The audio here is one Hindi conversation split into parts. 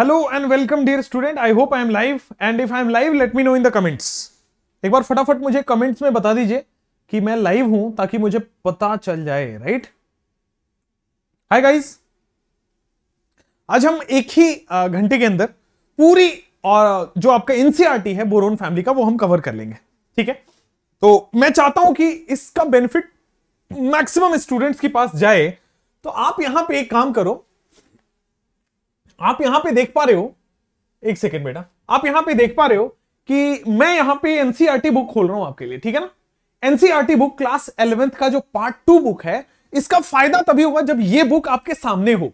Hello and welcome dear student I hope I am live and if I am live let me know in the comments एक बार फटाफट मुझे कमेंट्स में बता दीजिए कि मैं लाइव हूं ताकि मुझे पता चल जाए राइट हाय गाइस आज हम एक ही घंटे के अंदर पूरी और जो आपका एनसीआरटी e है बोरोन फैमिली का वो हम कवर कर लेंगे ठीक है तो मैं चाहता हूं कि इसका बेनिफिट मैक्सिमम स्टूडेंट्स के पास जाए तो आप यहां पे एक काम करो आप यहां पे देख पा रहे हो एक सेकेंड बेटा आप यहां पे देख पा रहे हो कि मैं यहां पे एनसीआरटी बुक e खोल रहा हूं आपके लिए ठीक है ना एनसीआरटी बुक क्लास इलेवेंथ का जो पार्ट टू बुक है इसका फायदा तभी होगा जब ये बुक आपके सामने हो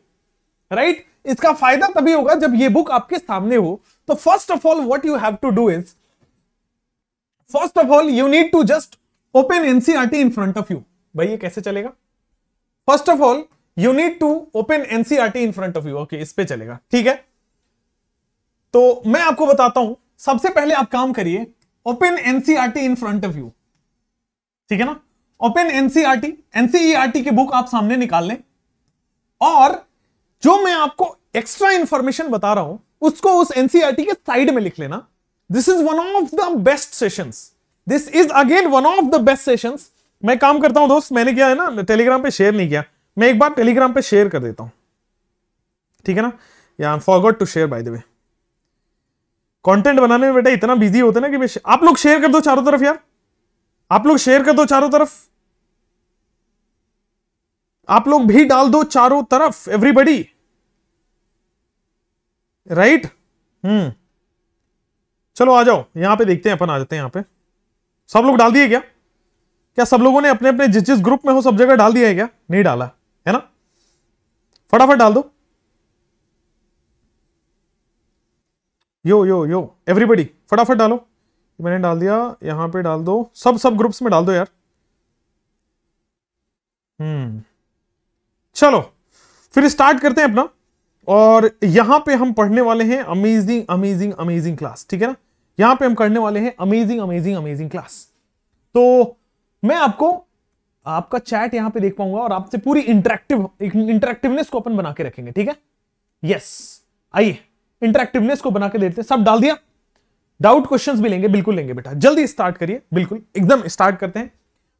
राइट right? इसका फायदा तभी होगा जब ये बुक आपके सामने हो तो first of all what you have to do is first of all you need to just open NCERT in front of you भाई ये कैसे चलेगा first of all you need to open NCERT in front of you okay इस पे चलेगा ठीक है तो मैं आपको बताता हूं सबसे पहले आप काम करिए open NCERT in front of you ठीक है ना ओपन एनसीआरटी एनसीईआरटी की बुक आप सामने निकाल लें और जो मैं आपको एक्स्ट्रा इंफॉर्मेशन बता रहा हूं उसको उस एनसीआरटी e के साइड में लिख लेना this is one of the best session this is again one of the best session मैं काम करता हूं दोस्त मैंने किया है ना टेलीग्राम पे शेयर नहीं किया मैं एक बार टेलीग्राम पे शेयर कर देता हूं ठीक है ना या forgot to share by the way content बनाने में बेटा इतना बिजी होते ना कि मैं आप लोग शेयर कर दो चारों तरफ यार आप लोग शेयर कर दो चारों तरफ आप लोग भी डाल दो चारों तरफ एवरीबडी राइट हम्म चलो आ जाओ यहां पे देखते हैं अपन आ जाते हैं यहां पे सब लोग डाल दिए क्या क्या सब लोगों ने अपने अपने जिस जिस ग्रुप में हो सब जगह डाल दिया है क्या नहीं डाला फटाफट डाल दो यो यो यो एवरीबडी फटाफट डालो मैंने डाल दिया यहां पे डाल दो सब सब ग्रुप्स में डाल दो यार हम्म चलो फिर स्टार्ट करते हैं अपना और यहां पे हम पढ़ने वाले हैं अमेजिंग अमेजिंग अमेजिंग क्लास ठीक है ना यहां पे हम करने वाले हैं अमेजिंग अमेजिंग अमेजिंग क्लास तो मैं आपको आपका चैट यहां पे देख पाऊंगा और आपसे पूरी इंटरेक्टिव इंटरेक्टिवनेस को अपन बना के रखेंगे ठीक है यस आइए इंटरेक्टिवनेस को बना के देते हैं सब डाल दिया डाउट क्वेश्चंस भी लेंगे बिल्कुल लेंगे बेटा जल्दी स्टार्ट करिए बिल्कुल एकदम स्टार्ट करते हैं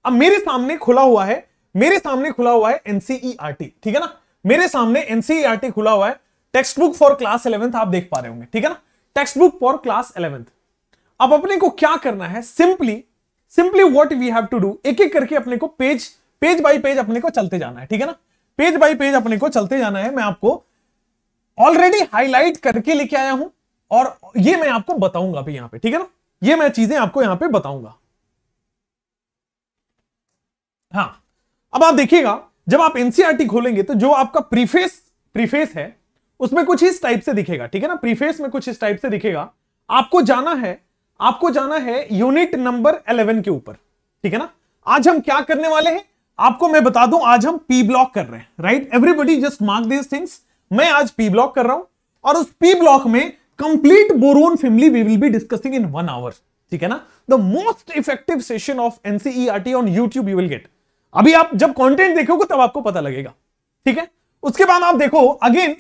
अब मेरे सामने खुला हुआ है मेरे सामने खुला हुआ है एनसीईआरटी e ठीक है ना मेरे सामने एनसीईआरटी e खुला हुआ है text book for class eleventh आप देख पा रहे होंगे ठीक है ना text book for class eleventh अब अपने को क्या करना है simply simply what we have to do एक एक करके अपने को पेज पेज बाई पेज अपने को चलते जाना है ठीक है ना पेज बाई पेज अपने को चलते जाना है मैं आपको ऑलरेडी हाईलाइट करके लेके आया हूं और ये मैं आपको बताऊंगा भी यहां पे ठीक है ना ये मैं चीजें आपको यहां पे बताऊंगा हाँ अब आप देखिएगा जब आप एनसीआरटी e खोलेंगे तो जो आपका प्रीफेस प्रीफेस है उसमें कुछ इस टाइप से दिखेगा ठीक है ना प्रीफेस में कुछ इस टाइप से दिखेगा आपको जाना है आपको जाना है यूनिट नंबर 11 के ऊपर ठीक है ना आज हम क्या करने वाले हैं आपको मैं बता दूं आज हम पी ब्लॉक कर रहे हैं right everybody just mark this things मैं आज पी ब्लॉक कर रहा हूं और उस पी ब्लॉक में complete boron family we will be discussing in one hour ठीक है ना the most effective session of NCERT on YouTube you will get अभी आप जब कंटेंट देखोगे तब आपको पता लगेगा ठीक है उसके बाद आप देखो अगेन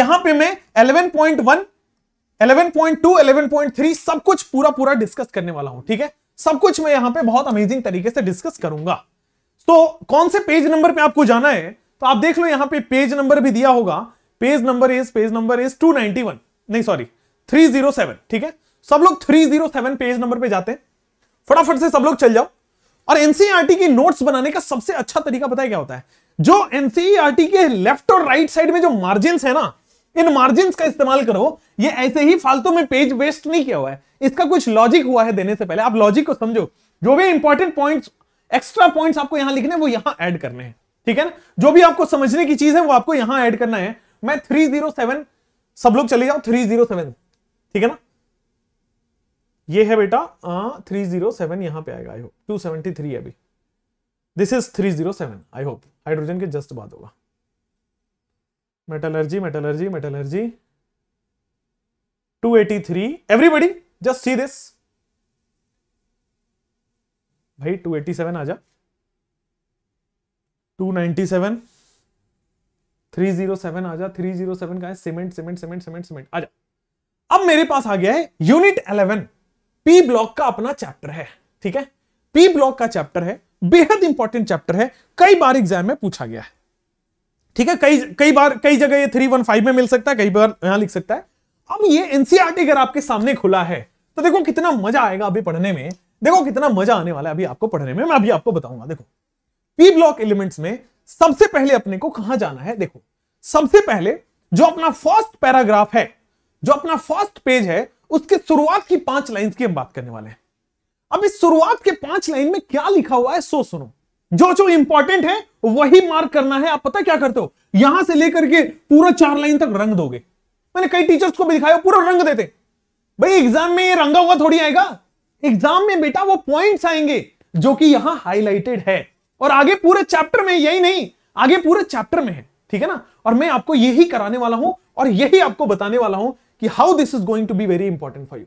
यहां पे मैं 11.2, 11.3 सब कुछ पूरा पूरा डिस्कस करने वाला हूं ठीक है सब कुछ मैं यहां पे बहुत अमेजिंग तरीके से डिस्कस करूंगा तो कौन से पेज नंबर पे आपको जाना है तो आप देख लो यहां पे पेज नंबर भी दिया होगा page number is page number is 291 नहीं सॉरी 307 ठीक है सब लोग 307 पेज नंबर पे जाते हैं फटाफट से सब लोग चल जाओ और एनसीईआरटी e की नोट्स बनाने का सबसे अच्छा तरीका पता है क्या होता है जो एनसीईआरटी e के लेफ्ट और राइट साइड में जो मार्जिन है ना इन मार्जिन का इस्तेमाल करो ये ऐसे ही फालतू में पेज वेस्ट नहीं किया हुआ है इसका कुछ लॉजिक हुआ है देने से पहले आप लॉजिक को समझो जो भी इंपॉर्टेंट पॉइंट एक्स्ट्रा पॉइंट आपको यहां लिखने वो यहां एड करने हैं ठीक है ना जो भी आपको समझने की चीज है वो आपको यहां ऐड करना है मैं 307 सब लोग चले जाओ 307 ठीक है ना ये है बेटा थ्री जीरो सेवन यहां पे आएगा I hope two seventy three अभी this is three zero seven I hope hydrogen के जस्ट बाद होगा metallurgy metallurgy metallurgy 283 everybody just see this भाई 287 आ जा 297 307 आ जा 307 का है cement cement cement cement cement आ जा अब मेरे पास आ गया है यूनिट 11 पी ब्लॉक का अपना चैप्टर है ठीक है पी ब्लॉक का चैप्टर है बेहद इंपॉर्टेंट चैप्टर है कई बार एग्जाम में पूछा गया है ठीक है कई कई बार कई जगह ये थ्री वन फाइव में मिल सकता है कई बार यहां लिख सकता है अब ये एनसीआर e अगर आपके सामने खुला है तो देखो कितना मजा आएगा अभी पढ़ने में देखो कितना मजा आने वाला है अभी आपको पढ़ने में मैं अभी आपको बताऊंगा देखो पी ब्लॉक एलिमेंट्स में सबसे पहले अपने को कहा जाना है देखो सबसे पहले जो अपना फर्स्ट पैराग्राफ है जो अपना फर्स्ट पेज है उसके शुरुआत की पांच लाइन की हम बात करने वाले हैं अब इस शुरुआत के पांच लाइन में क्या लिखा हुआ है सो सुनो जो जो इंपॉर्टेंट है वही मार्क करना है आप पता क्या करते हो यहां से लेकर के पूरा चार लाइन तक रंग दोगे मैंने कई टीचर्स को भी दिखाया पूरा रंग देते भाई एग्जाम में ये रंगा हुआ थोड़ी आएगा एग्जाम में बेटा वो पॉइंट्स आएंगे जो कि यहां हाईलाइटेड है और आगे पूरे चैप्टर में यही नहीं आगे पूरे चैप्टर में है ठीक है ना और मैं आपको यही कराने वाला हूं और यही आपको बताने वाला हूं कि how this is going to be very important for you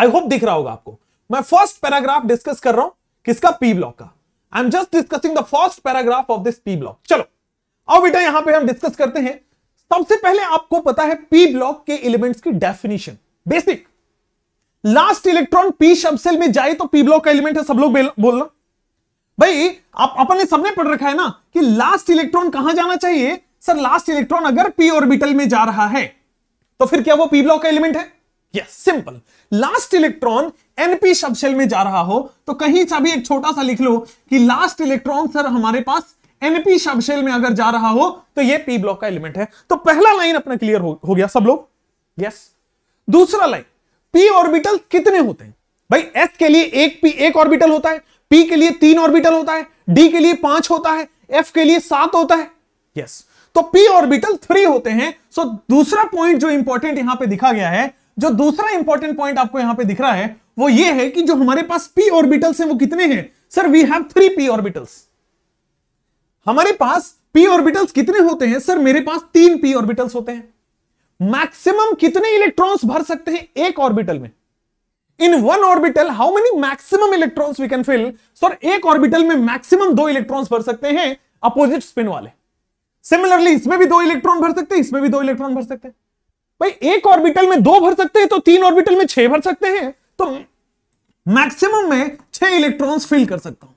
I hope दिख रहा होगा आपको मैं फर्स्ट पैराग्राफ डिस्कस कर रहा हूं किसका पी ब्लॉक का I am just discussing the first paragraph of this P block चलो अब बेटा यहां पे हम डिस्कस करते हैं सबसे पहले आपको पता है पी ब्लॉक के एलिमेंट्स की definition basic last electron P subshell में जाए तो पी ब्लॉक का एलिमेंट है सब लोग बोलना भाई आप अपन ने सबने पढ़ रखा है ना कि लास्ट इलेक्ट्रॉन कहां जाना चाहिए सर लास्ट इलेक्ट्रॉन अगर पी ऑर्बिटल में जा रहा है तो फिर क्या वो पी ब्लॉक का एलिमेंट है yes simple last electron NP subshell में जा रहा हो तो कहीं सा भी एक छोटा सा लिख लो कि लास्ट इलेक्ट्रॉन सर हमारे पास एनपी सबसेल में अगर जा रहा हो तो ये पी ब्लॉक का एलिमेंट है तो पहला लाइन अपना क्लियर हो, हो गया सब लोग यस दूसरा लाइन पी ऑर्बिटल कितने होते हैं भाई एस के लिए एक पी एक ऑर्बिटल होता है पी के लिए तीन ऑर्बिटल होता है डी के लिए पांच होता है एफ के लिए सात होता है यस तो पी ऑर्बिटल थ्री होते हैं सो दूसरा पॉइंट जो इंपॉर्टेंट यहां पे दिखा गया है जो दूसरा इंपॉर्टेंट पॉइंट आपको यहां पे दिख रहा है वो ये है कि जो हमारे पास पी ऑर्बिटल्स हैं वो कितने हैं sir we have three P orbitals हमारे पास पी ऑर्बिटल्स कितने होते हैं सर मेरे पास तीन पी ऑर्बिटल्स होते हैं मैक्सिमम कितने इलेक्ट्रॉन्स भर सकते हैं एक ऑर्बिटल में in one orbital how many maximum electrons we can fill sir एक ऑर्बिटल में मैक्सिमम दो इलेक्ट्रॉन्स भर सकते हैं अपोजिट स्पिन वाले सिमिलरली इसमें भी दो इलेक्ट्रॉन भर सकते हैं इसमें भी दो इलेक्ट्रॉन भर सकते हैं भाई एक ऑर्बिटल में दो भर सकते हैं तो तीन ऑर्बिटल में छह भर सकते हैं तो मैक्सिमम में छह इलेक्ट्रॉन्स फिल कर सकता हूं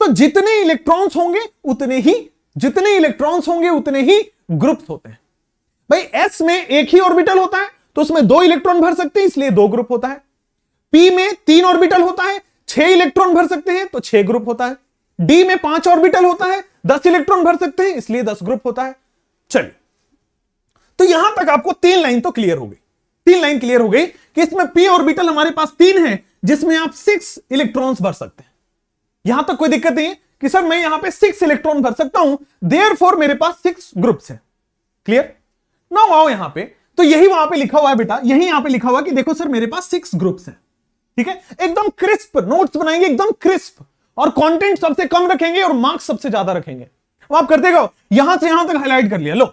तो जितने इलेक्ट्रॉन्स होंगे उतने ही जितने इलेक्ट्रॉन्स होंगे उतने ही ग्रुप्स होते हैं भाई एस में एक ही ऑर्बिटल होता है तो उसमें दो इलेक्ट्रॉन भर सकते हैं इसलिए दो ग्रुप होता है पी में तीन ऑर्बिटल होता है छह इलेक्ट्रॉन भर सकते हैं तो छह ग्रुप होता है डी में पांच ऑर्बिटल होता है दस इलेक्ट्रॉन भर सकते हैं इसलिए दस ग्रुप होता है चलिए तो यहां तक आपको तीन लाइन तो क्लियर हो गई तीन लाइन क्लियर हो गई कि इसमें पी ऑर्बिटल हमारे पास तीन है जिसमें आप सिक्स इलेक्ट्रॉन्स भर सकते हैं यहां तक कोई दिक्कत नहीं है कि सर मैं यहां पे सिक्स इलेक्ट्रॉन भर सकता हूं देयर फोर मेरे पास सिक्स ग्रुप्स है क्लियर नाउ आओ यहां पे तो यही वहां पे लिखा हुआ है बेटा यही यहां पे लिखा हुआ कि देखो सर मेरे पास सिक्स ग्रुप्स हैं ठीक है एकदम क्रिस्प नोट्स बनाएंगे एकदम क्रिस्प और कंटेंट सबसे कम रखेंगे और मार्क्स सबसे ज्यादा रखेंगे अब आप करते गो यहां से यहां तक हाईलाइट कर लिया लो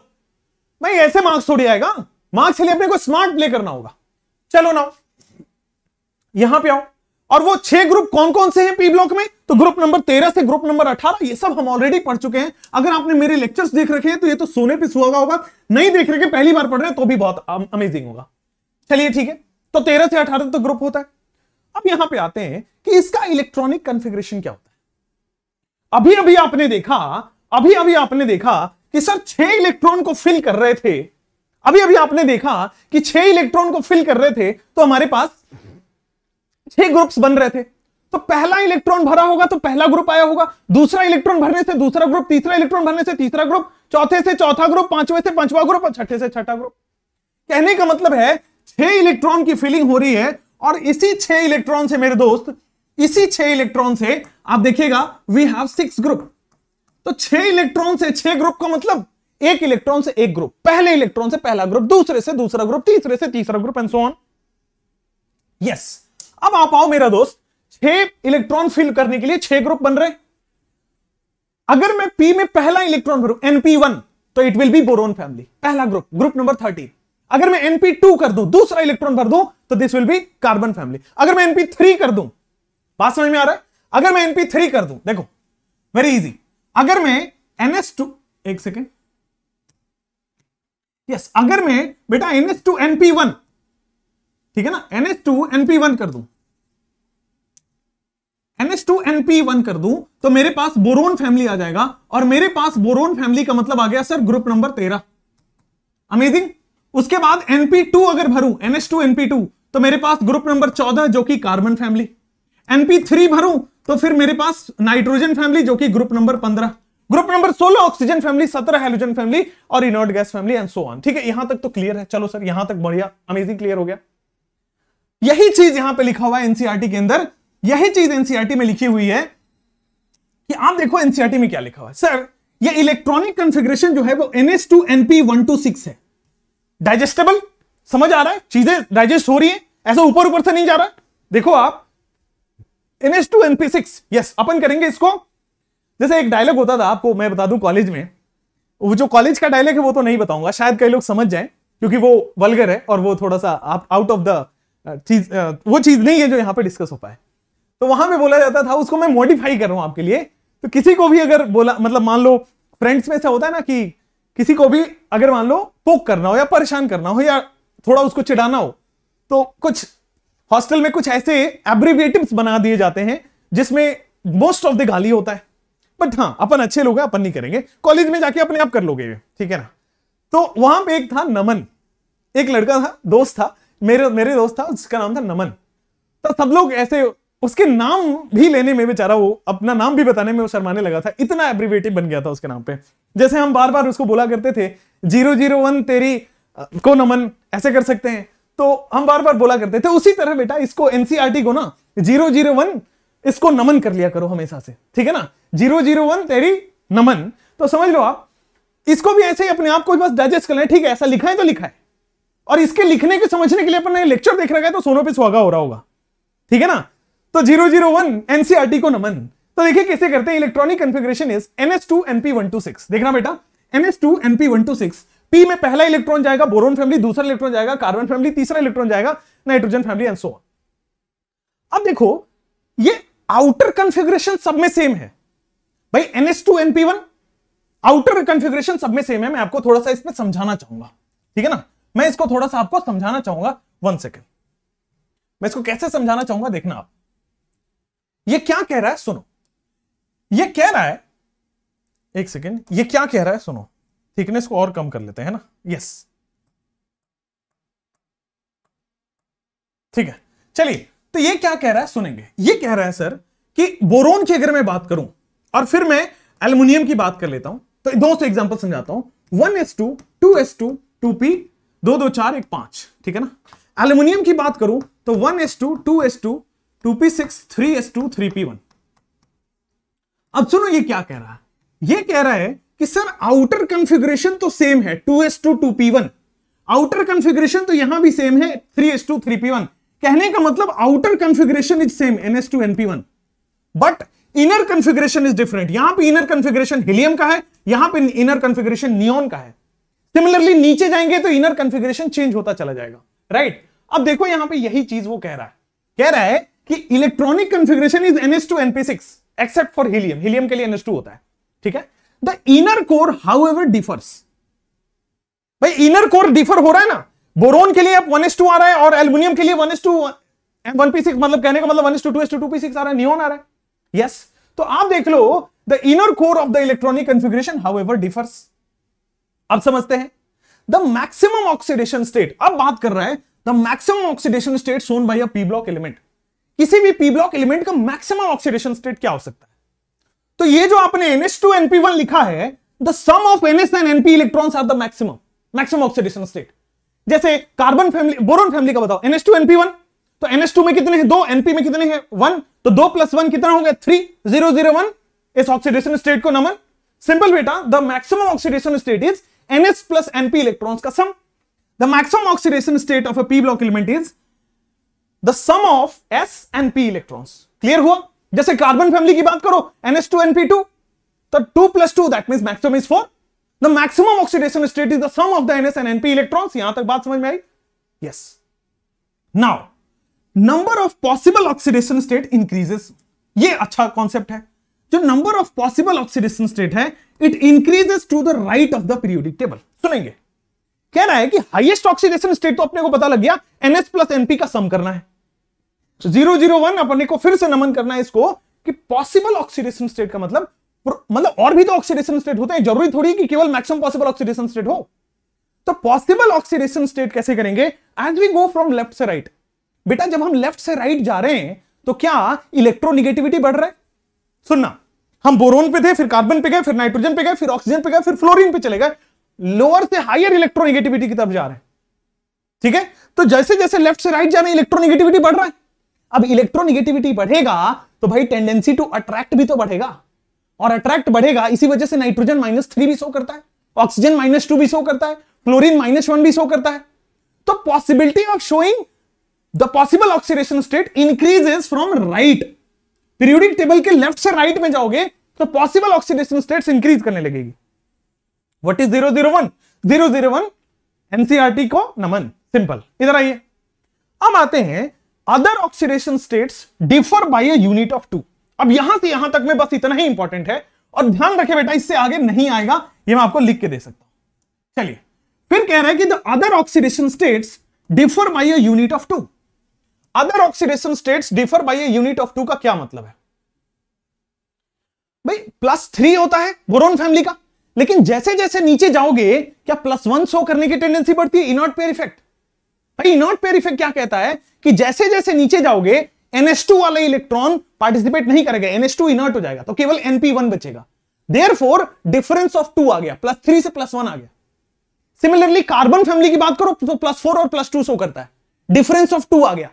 भाई ऐसे मार्क्स थोड़ी आएगा मार्क्स के लिए अपने को स्मार्ट प्ले करना होगा चलो ना यहां पे आओ और वो छह ग्रुप कौन कौन से हैं पी ब्लॉक में तो ग्रुप नंबर तेरह से ग्रुप नंबर अठारह ये सब हम ऑलरेडी पढ़ चुके हैं अगर आपने मेरे लेक्चर्स देख रखे हैं तो ये तो सोने पे सुहागा होगा नहीं देख रखे पहली बार पढ़ रहे हैं तो भी बहुत अमेजिंग होगा चलिए ठीक है तो तेरह से अठारह तो ग्रुप होता है अब यहां पर आते हैं कि इसका इलेक्ट्रॉनिक कंफिग्रेशन क्या होता है अभी अभी आपने देखा अभी अभी आपने देखा कि सर छह इलेक्ट्रॉन को फिल कर रहे थे अभी अभी आपने देखा कि छह इलेक्ट्रॉन को फिल कर रहे थे तो हमारे पास छह ग्रुप्स बन रहे थे तो पहला इलेक्ट्रॉन भरा होगा तो पहला ग्रुप आया होगा दूसरा इलेक्ट्रॉन भरने से दूसरा ग्रुप तीसरा इलेक्ट्रॉन भरने से तीसरा ग्रुप चौथे से चौथा ग्रुप पांचवे से पांचवा ग्रुप और छठे से छठा ग्रुप कहने का मतलब है छह इलेक्ट्रॉन की फिलिंग हो रही है और इसी छह इलेक्ट्रॉन से मेरे दोस्त इसी छह इलेक्ट्रॉन से आप देखिएगा वी हैव सिक्स ग्रुप तो छह इलेक्ट्रॉन से छह ग्रुप का मतलब एक इलेक्ट्रॉन से एक ग्रुप पहले इलेक्ट्रॉन से पहला ग्रुप दूसरे से दूसरा ग्रुप तीसरे से तीसरा group and so on yes अब आप आओ मेरा दोस्त छह इलेक्ट्रॉन फिल करने के लिए छह ग्रुप बन रहे अगर मैं पी में पहला इलेक्ट्रॉन भरू एनपी वन तो it will be boron family पहला ग्रुप ग्रुप नंबर थर्टीन अगर मैं एनपी टू कर दू दूसरा इलेक्ट्रॉन भर दू तो this will be carbon family अगर मैं एनपी थ्री कर दू बात समझ में आ रहा है अगर मैं एनपी थ्री कर दू देखो वेरी इजी अगर मैं एनएस टू एक सेकेंड यस अगर मैं बेटा N S two NP one ठीक है ना N S two NP one कर दू एनएस टू एनपी वन कर दू तो मेरे पास बोरोन फैमिली आ जाएगा और मेरे पास बोरोन फैमिली का मतलब आ गया सर ग्रुप नंबर तेरह अमेजिंग उसके बाद एनपी टू अगर भरू एस टू एनपी टू तो मेरे पास ग्रुप नंबर चौदह जो कि कार्बन फैमिली एनपी थ्री भरू तो फिर मेरे पास नाइट्रोजन फैमिली जो कि ग्रुप नंबर पंद्रह group number 16 oxygen family 17 halogen family और inert gas family and so on ठीक है यहां तक तो क्लियर है चलो सर यहां तक बढ़िया अमेजिंग क्लियर हो गया यही चीज यहां पे लिखा हुआ है एनसीआरटी e के अंदर यही चीज एनसीआरटी e में लिखी हुई है कि आप देखो एनसीआरटी e में क्या लिखा हुआ है सर ये इलेक्ट्रॉनिक कंफिग्रेशन जो है वो NS two NP one two six है डाइजेस्टेबल समझ आ रहा है चीजें डाइजेस्ट हो रही है ऐसा ऊपर ऊपर से नहीं जा रहा देखो आप NS two NP six yes अपन करेंगे इसको जैसे एक डायलॉग होता था आपको मैं बता दूं कॉलेज में वो जो कॉलेज का डायलॉग है वो तो नहीं बताऊंगा शायद कई लोग समझ जाएं क्योंकि वो वलगर है और वो थोड़ा सा आप आउट ऑफ द चीज वो चीज नहीं है जो यहाँ पे डिस्कस हो पाए तो वहां पे बोला जाता था उसको मैं मॉडिफाई कर रहा हूँ आपके लिए तो किसी को भी अगर बोला मतलब मान लो फ्रेंड्स में ऐसा होता है ना कि किसी को भी अगर मान लो पोक करना हो या परेशान करना हो या थोड़ा उसको चिढ़ाना हो तो कुछ हॉस्टल में कुछ ऐसे एब्रीवेटिव्स बना दिए जाते हैं जिसमें मोस्ट ऑफ द गाली होता है बट हाँ अपन अच्छे लोग हैं अपन नहीं करेंगे कॉलेज में जाके अपने आप कर लोगे ठीक है ना तो वहां पे एक था नमन एक लड़का था दोस्त था मेरे मेरे दोस्त था उसका नाम था नमन तो सब लोग ऐसे उसके नाम भी लेने में बेचारा वो अपना नाम भी बताने में वो शर्माने लगा था इतना एब्रीवेटिव बन गया था उसके नाम पे जैसे हम बार बार उसको बोला करते थे जीरो जीरो वन तेरी को नमन ऐसे कर सकते हैं तो हम बार बार बोला करते थे उसी तरह बेटा इसको एनसीआरटी e को ना जीरो जीरो वन इसको नमन कर लिया करो हमेशा से ठीक है ना जीरो जीरो वन तेरी नमन तो समझ लो आप इसको भी ऐसे ही अपने आप को बस डाइजेस्ट करना है ठीक है ऐसा लिखा है तो लिखा है और इसके लिखने के समझने के लिए अपने लेक्चर देख रखा है तो सोनों पे स्वागत हो रहा होगा ठीक है ना तो zero zero one NCERT e को नमन तो देखिए कैसे करते हैं electronic configuration is S two NP one two six देखना बेटा N S two NP one two six P में पहला इलेक्ट्रॉन जाएगा बोरोन फैमिली दूसरा इलेक्ट्रॉन जाएगा कार्बन फैमिली तीसरा इलेक्ट्रॉन जाएगा नाइट्रोजन फैमिली एंड सो अब देखो ये आउटर कन्फिग्रेशन सब में सेम है भाई NS two NP one outer configuration सब में सेम है मैं आपको थोड़ा सा इसमें समझाना चाहूंगा ठीक है ना मैं इसको थोड़ा सा आपको समझाना चाहूंगा वन सेकेंड मैं इसको कैसे समझाना चाहूंगा देखना आप ये क्या कह रहा है सुनो ये कह रहा है एक सेकेंड ये क्या कह रहा है सुनो थिकनेस को और कम कर लेते हैं ना यस ठीक है चलिए तो ये क्या कह रहा है सुनेंगे ये कह रहा है सर कि बोरोन की अगर मैं बात करूं और फिर मैं एल्यूमिनियम की बात कर लेता हूं तो दो सौ एग्जाम्पल समझाता हूं one S two two S two two P दो दो चार एक पांच ठीक है ना एल्यूमिनियम की बात करूं तो one S two two S two two P six three S two three P one अब सुनो ये क्या कह रहा है ये कह रहा है कि सर आउटर कंफिग्रेशन तो सेम है two S two two P one outer configuration तो यहां भी सेम है three S two three P one कहने का मतलब outer configuration is same N S two N P one but inner configuration is different यहां पे इनर कंफिग्रेशन हीलियम का है यहां पे इनर कंफिग्रेशन नियॉन का है सिमिलरली नीचे जाएंगे तो इनर कंफिग्रेशन चेंज होता चला जाएगा राइट right? अब देखो यहां पे यही चीज वो कह रहा है कह रहा है कि electronic configuration is NS two NP six except for helium helium के लिए एनएस टू होता है ठीक है the inner core however differs भाई इनर कोर डिफर हो रहा है ना बोरोन के लिए अब वन एस टू आ रहा है और एल्यूमिनियम के लिए one one S two P six मतलब कहने का मतलब one S S two two two two P six आ रहा है नियॉन आ रहा है यस तो आप देख लो the inner core of the electronic configuration however differs अब समझते हैं द मैक्सिमम ऑक्सीडेशन स्टेट अब बात कर रहा है the maximum oxidation state shown by a P block element किसी भी पी ब्लॉक एलिमेंट का मैक्सिमम ऑक्सीडेशन स्टेट क्या हो सकता है तो ये जो आपने एनएस टू एनपी वन लिखा है the sum of NS and NP electron are the maximum maximum oxidation state जैसे कार्बन फैमिली बोरोन फैमिली का बताओ एनएस टू एनपी वन तो एनएस टू में कितने हैं दो एनपी में कितने हैं वन तो दो प्लस वन कितना हो गया थ्री जीरो जीरो वन इस ऑक्सीडेशन स्टेट को नमन सिंपल बेटा the maximum oxidation state is NS plus NP electron का sum the maximum oxidation state of a P block element is the sum of S N P electron clear हुआ जैसे कार्बन फैमिली की बात करो एनएस टू एनपी टू तो two plus two that mean maximum is four the maximum oxidation state is the sum of the NS and NP electron यहां तक बात समझ में आई yes now number of possible oxidation state increases ये अच्छा कॉन्सेप्ट है जो number of possible oxidation state है it increases to the right of the periodic table सुनेंगे कह रहा है कि हाईएस्ट ऑक्सीडेशन स्टेट तो अपने को पता लग गया एनएस प्लस एनपी का सम करना है जीरो जीरो वन अपने को फिर से नमन करना है इसको कि पॉसिबल ऑक्सीडेशन स्टेट का मतलब मतलब और भी तो ऑक्सीडेशन स्टेट होते हैं जरूरी थोड़ी कि केवल मैक्सिमम पॉसिबल ऑक्सीडेशन स्टेट हो तो पॉसिबल ऑक्सीडेशन स्टेट कैसे करेंगे as we go from left से राइट right. बेटा जब हम लेफ्ट से राइट जा रहे हैं तो क्या इलेक्ट्रोनिगेटिविटी बढ़ रहा है सुनना हम बोरोन पे थे फिर कार्बन पे गए फिर नाइट्रोजन पे गए फिर ऑक्सीजन पे गए फिर फ्लोरिन पे चले गए लोअर से हायर इलेक्ट्रोनिगेटिविटी की तरफ जा रहे हैं ठीक है तो जैसे जैसे लेफ्ट से राइट जा रहे हैं इलेक्ट्रोनिगेटिविटी बढ़ रहा है अब इलेक्ट्रोनिगेटिविटी बढ़ेगा तो भाई टेंडेंसी टू अट्रैक्ट भी तो बढ़ेगा और अट्रैक्ट बढ़ेगा इसी वजह से नाइट्रोजन माइनस थ्री भी शो करता है ऑक्सीजन माइनस टू भी शो करता है क्लोरीन माइनस वन भी शो करता है तो possibility of showing the possible oxidation state increases from right periodic table के लेफ्ट से राइट right में जाओगे तो पॉसिबल ऑक्सीडेशन states इंक्रीज करने लगेगी what is zero zero one zero zero one NCERT को नमन सिंपल इधर आइए अब आते हैं other oxidation states differ by a unit of two अब यहां से यहां तक में बस इतना ही इंपॉर्टेंट है और ध्यान रखे बेटा इससे आगे नहीं आएगा ये मैं आपको लिख के दे सकता हूं चलिए फिर कह रहा है कि the other oxidation states differ by a unit of two other oxidation states differ by a unit of two का क्या मतलब है भाई प्लस थ्री होता है बोरोन फैमिली का लेकिन जैसे जैसे नीचे जाओगे क्या प्लस वन शो करने की टेंडेंसी बढ़ती है इनॉट पेयर इफेक्ट भाई इनॉट पेयर इफेक्ट क्या कहता है कि जैसे जैसे नीचे जाओगे टू वाला इलेक्ट्रॉन पार्टिसिपेट नहीं करेगा एनएस टू इनॉट हो जाएगा तो केवल एनपी वन बचेगा therefore difference of two आ गया प्लस थ्री से प्लस वन आ गया सिमिलरली कार्बन फैमिली की बात करो तो प्लस फोर और प्लस टू शो करता है डिफरेंस ऑफ टू आ गया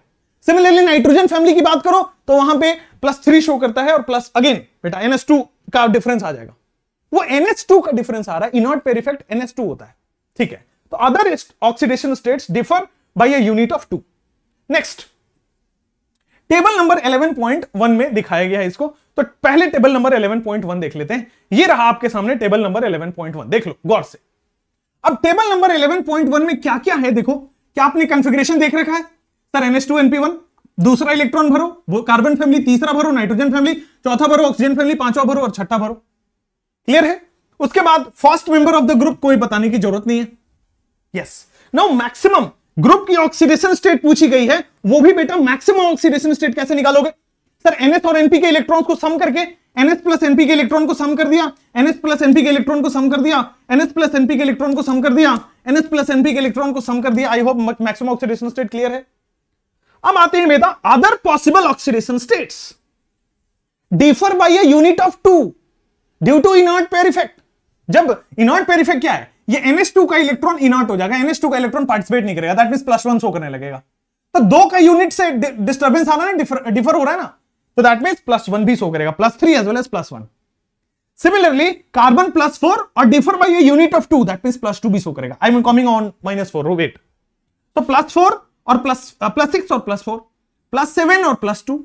सिमिलरली नाइट्रोजन फैमिली की बात करो तो वहां पे प्लस थ्री शो करता है और प्लस अगेन बेटा एनएस टू का डिफरेंस आ जाएगा वो एनएस टू का डिफरेंस आ रहा है इनॉट पेर इफेक्ट एनएस टू होता है ठीक है तो other oxidation state differ by unit of two next table number 11.1 में दिखाया गया है इसको तो पहले टेबल नंबर 11.1 देख लेते हैं ये रहा आपके सामने टेबल नंबर 11.1 देख लो गौर से अब टेबल नंबर 11.1 में क्या क्या है देखो क्या आपने कॉन्फ़िगरेशन देख रखा है सर एनएस टू एनपी दूसरा इलेक्ट्रॉन भरो वो कार्बन फैमिली तीसरा भरो नाइट्रोजन फैमिली चौथा भरो ऑक्सीजन फैमिली पांचवा भरो और छठा भरो क्लियर है उसके बाद first member of the group कोई बताने की जरूरत नहीं है यस नो मैक्सिमम ग्रुप की ऑक्सीडेशन स्टेट पूछी गई है वो भी बेटा मैक्सिमम ऑक्सीडेशन स्टेट कैसे निकालोगे सर एनएस और एनपी के इलेक्ट्रॉन को सम करके एनएस प्लस एनपी के इलेक्ट्रॉन को सम कर दिया एनएस प्लस एनपी के इलेक्ट्रॉन को सम कर दिया एनएस प्लस एनपी के इलेक्ट्रॉन को सम कर दिया एनएस प्लस एनपी के इलेक्ट्रॉन को सम कर दिया I hope maximum oxidation state clear है अब आते हैं बेटा other possible oxidation states differ by a unit of to due to inert pair effect जब इनॉट पेरिफेक्ट इफेक्ट क्या है ये टू का इलेक्ट्रॉन इनॉट हो जाएगा टू का इलेक्ट्रॉन पार्टिसिपेट नहीं करेगा that mean plus one show करने लगेगा तो दो का यूनिट से डिस्टर्बेंस आना ना डिफर, डिफर हो रहा है ना तो दैट मीन प्लस वन भी शो करेगा plus three as well as plus one similarly carbon plus four और differ by unit of two that mean plus two भी शो करेगा I mean coming on minus four wait तो प्लस फोर और प्लस प्लस सिक्स और प्लस फोर प्लस सेवन और प्लस टू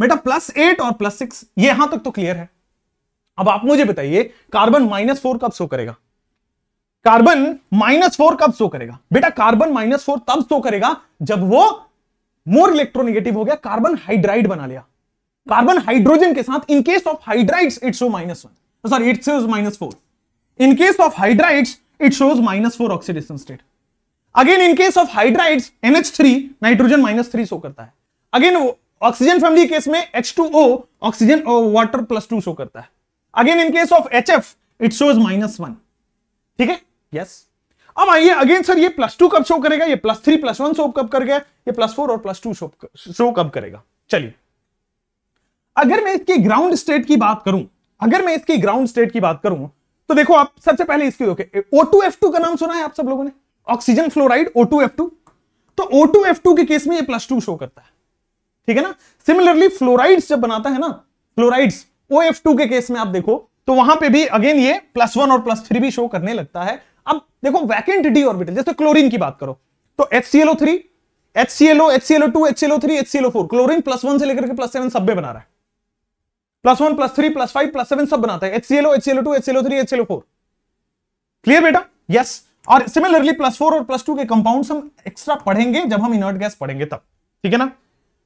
बेटा प्लस एट और प्लस सिक्स ये यहां तक तो क्लियर है अब आप मुझे बताइए कार्बन माइनस फोर कब शो करेगा कार्बन माइनस फोर कब शो करेगा बेटा कार्बन माइनस फोर तब शो करेगा जब वो मोर इलेक्ट्रोनिगेटिव हो गया कार्बन हाइड्राइड बना लिया कार्बन हाइड्रोजन के साथ in case of hydride it show minus one sorry it shows minus four in case of hydrides it shows minus four oxidation state again in case of hydrides NH3 nitrogen minus three show करता है अगेन ऑक्सीजन फैमिली केस में H2O oxygen water plus two show करता है again in case of H F it shows minus one ठीक है यस अब आइए अगेन सर ये प्लस टू कब शो करेगा ये plus three plus one show कब कर गया ये प्लस फोर और प्लस टू शो कब करेगा चलिए अगर मैं इसकी ग्राउंड स्टेट की बात करूं अगर मैं इसकी ग्राउंड स्टेट की बात करूं तो देखो आप सबसे पहले इसकी okay O two F two का नाम सुना है आप सब लोगों ने oxygen fluoride O two F two तो ओ टू एफ टू के केस में ये प्लस टू शो करता है ठीक है ना सिमिलरली फ्लोराइड्स जब बनाता है ना फ्लोराइड्स ओ एफ टू के केस में आप देखो तो वहां पे भी अगेन ये प्लस वन और प्लस थ्री भी शो करने लगता है अब देखो वैकेंट डी ऑर्बिटल जैसे क्लोरीन की बात करो तो H C L O three H C L O H C L O two H C L O three H C L O four chlorine plus one से लेकर के प्लस सेवन सब बना रहा है plus one plus three plus five plus seven सब बनाता है H C L O H C L O two H C L O four clear बेटा यस yes. और सिमिलरली प्लस फोर और प्लस टू के कंपाउंड हम एक्स्ट्रा पढ़ेंगे जब हम इनर्ट गैस पढ़ेंगे तब ठीक है ना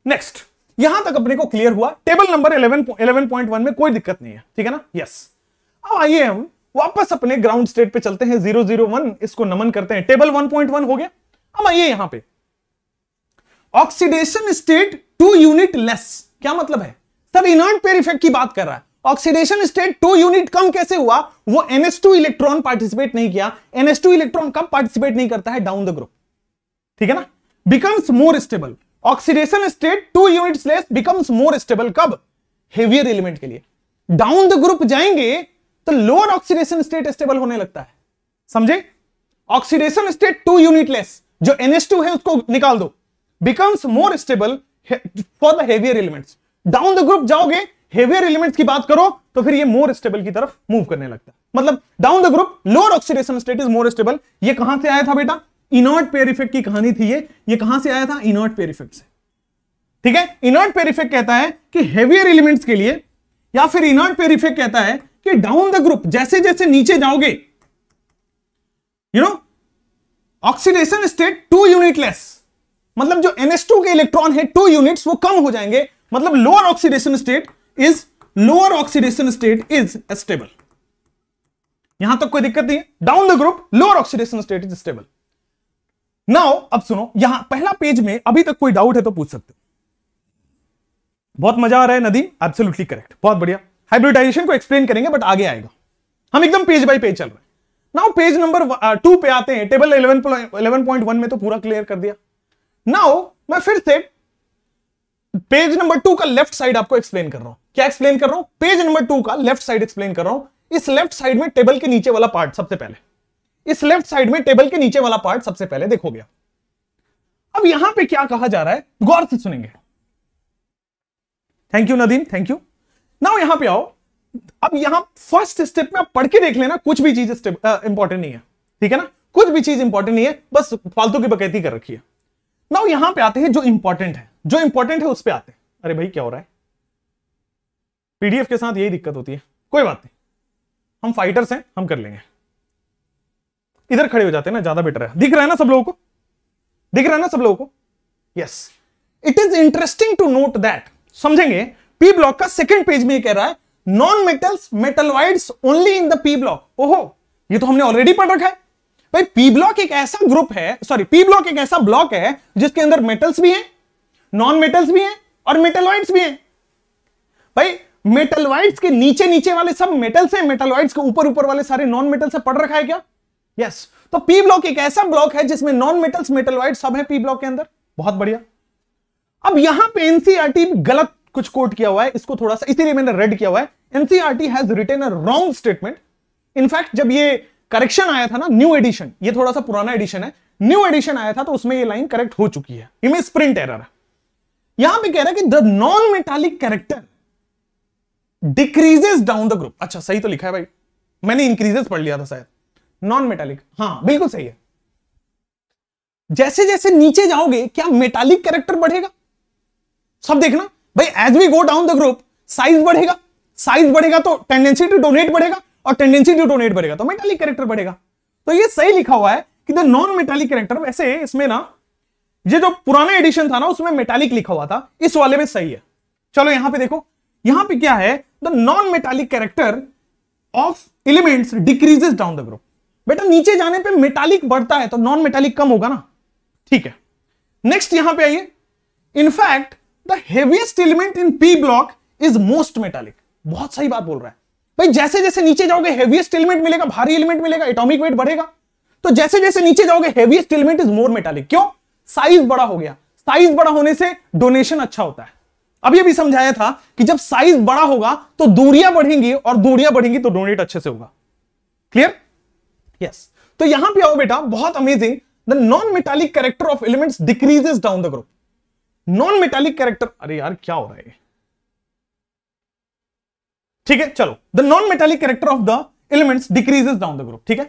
नेक्स्ट यहां तक अपने को क्लियर हुआ टेबल नंबर 11 11.1 में कोई दिक्कत नहीं है ठीक है ना यस yes. अब आइए हम वापस अपने ग्राउंड स्टेट पे चलते हैं 001 इसको नमन करते हैं टेबल 1.1 हो गया अब आइए यहां पे oxidation state two unit less क्या मतलब है सर इनर्ट पेयर इफेक्ट की बात कर रहा है ऑक्सीडेशन स्टेट टू यूनिट कम कैसे हुआ वो टू इलेक्ट्रॉन पार्टिसिपेट नहीं किया टू इलेक्ट्रॉन कब पार्टिसिपेट नहीं करता है डाउन द ग्रुप ठीक है ना becomes more stable oxidation state two unit less becomes more stable कब हेवियर एलिमेंट के लिए डाउन द ग्रुप जाएंगे तो लोअर ऑक्सीडेशन स्टेट स्टेबल होने लगता है समझे oxidation state two unit less जो एनएस टू है उसको निकाल दो becomes more stable for the heavier elements down the group जाओगे हेवियर एलिमेंट्स की बात करो तो फिर ये मोर स्टेबल की तरफ मूव करने लगता है मतलब down the group lower oxidation state is more stable ये कहां से आया था बेटा इनर्ट पेयर इफेक्ट की कहानी थी ये ये कहां से आया था इनर्ट पेयर इफेक्ट से ठीक है इनर्ट पेयर इफेक्ट कहता है कि हेवियर एलिमेंट्स के लिए या फिर इनर्ट पेयर इफेक्ट कहता है कि डाउन द ग्रुप जैसे जैसे नीचे जाओगे you know oxidation state two unit less मतलब जो टू के इलेक्ट्रॉन है टू यूनिट्स वो कम हो जाएंगे मतलब lower oxidation state is lower oxidation state is stable यहां तक कोई दिक्कत नहीं है down the group lower oxidation state is stable now अब सुनो यहां पहला पेज में अभी तक कोई डाउट है तो पूछ सकते हो बहुत मजा आ रहा है नदी एब्सोल्युटली करेक्ट बहुत बढ़िया हाइब्रिडाइजेशन को एक्सप्लेन करेंगे बट आगे आएगा हम एकदम पेज बाय पेज चल रहे हैं नाउ पेज नंबर टू पे आते हैं table eleven eleven point one में तो पूरा क्लियर कर दिया नाउ मैं फिर से पेज नंबर टू का लेफ्ट साइड आपको एक्सप्लेन कर रहा हूं क्या एक्सप्लेन कर रहा हूं पेज नंबर टू का लेफ्ट साइड एक्सप्लेन कर रहा हूं इस लेफ्ट साइड में टेबल के नीचे वाला पार्ट सबसे पहले इस लेफ्ट साइड में टेबल के नीचे वाला पार्ट सबसे पहले देखो गया अब यहां पे क्या कहा जा रहा है गौर से सुनेंगे thank you Nadeen thank you now यहां पे आओ अब यहां फर्स्ट स्टेप में आप पढ़ के देख लेना कुछ भी चीज इंपॉर्टेंट नहीं है ठीक है ना कुछ भी चीज इंपॉर्टेंट नहीं है बस फालतू की बकैती कर रखी है नाउ यहां पे आते हैं जो इंपॉर्टेंट है जो इंपॉर्टेंट है उस पर आते हैं अरे भाई क्या हो रहा है पीडीएफ के साथ यही दिक्कत होती है कोई बात नहीं हम फाइटर्स हैं हम कर लेंगे इधर खड़े हो जाते हैं ना ज्यादा बेटर है दिख रहा है ना सब लोगों को दिख रहा है ना सब लोगों को yes it is interesting to note that समझेंगे पी ब्लॉक का सेकेंड पेज में कह रहा है non metals metalloids only in the P block ओहो ये तो हमने ऑलरेडी पढ़ रखा है भाई पी ब्लॉक एक ऐसा ग्रुप है सॉरी पी ब्लॉक एक ऐसा ब्लॉक है जिसके अंदर मेटल्स भी हैं नॉन मेटल्स भी हैं और मेटलॉइड्स भी हैं भाई मेटलवाइड्स के नीचे नीचे वाले सब मेटल्स हैं मेटलवाइड्स के ऊपर ऊपर वाले सारे नॉन मेटल से पढ़ रखा है क्या यस yes. तो पी ब्लॉक एक ऐसा ब्लॉक है जिसमें नॉन मेटल्स मेटलवाइड सब है पी ब्लॉक के अंदर बहुत बढ़िया अब यहां पे एनसीआरटी e गलत कुछ कोट किया हुआ है इसको थोड़ा सा इसीलिए मैंने रेड किया हुआ है NCERT has written a wrong statement in fact जब ये करेक्शन आया था ना न्यू एडिशन ये थोड़ा सा पुराना एडिशन है न्यू एडिशन आया था तो उसमें ये लाइन करेक्ट हो चुकी है इमेज प्रिंट एरर यहां पे कह रहा है कि the non metallic character decreases down the group अच्छा सही तो लिखा है भाई मैंने इंक्रीजेस पढ़ लिया था शायद नॉन मेटालिक हाँ बिल्कुल सही है जैसे जैसे नीचे जाओगे क्या मेटालिक कैरेक्टर बढ़ेगा सब देखना भाई as we go down the group size बढ़ेगा साइज बढ़ेगा तो टेंडेंसी टू डोनेट बढ़ेगा और टेंडेंसी टू डोनेट बढ़ेगा तो मेटालिक कैरेक्टर बढ़ेगा तो ये सही लिखा हुआ है कि द नॉन मेटालिक कैरेक्टर वैसे इसमें ना ये जो पुराना एडिशन था ना उसमें मेटालिक लिखा हुआ था इस वाले में सही है चलो यहां पे देखो यहां पे क्या है the non metallic character of elements decreases down the group बेटा नीचे जाने पे मेटालिक बढ़ता है तो नॉन मेटालिक कम होगा ना ठीक है नेक्स्ट यहां पे आइए in fact the heaviest element in P block is most metallic बहुत सही बात बोल रहा है भाई जैसे जैसे नीचे जाओगे हेवीएस्ट एलिमेंट मिलेगा भारी एलिमेंट मिलेगा एटॉमिक वेट बढ़ेगा तो जैसे जैसे नीचे जाओगे heaviest element is more metallic क्यों साइज बड़ा हो गया साइज बड़ा होने से डोनेशन अच्छा होता है अभी अभी समझाया था कि जब साइज बड़ा होगा तो दूरियां बढ़ेंगी और दूरियां बढ़ेंगी तो डोनेट अच्छे से होगा क्लियर यस तो यहां पे आओ बेटा बहुत amazing the non metallic character of elements decreases down the group non metallic character अरे यार क्या हो रहा है ठीक है चलो the non metallic character of the elements decreases down the group ठीक है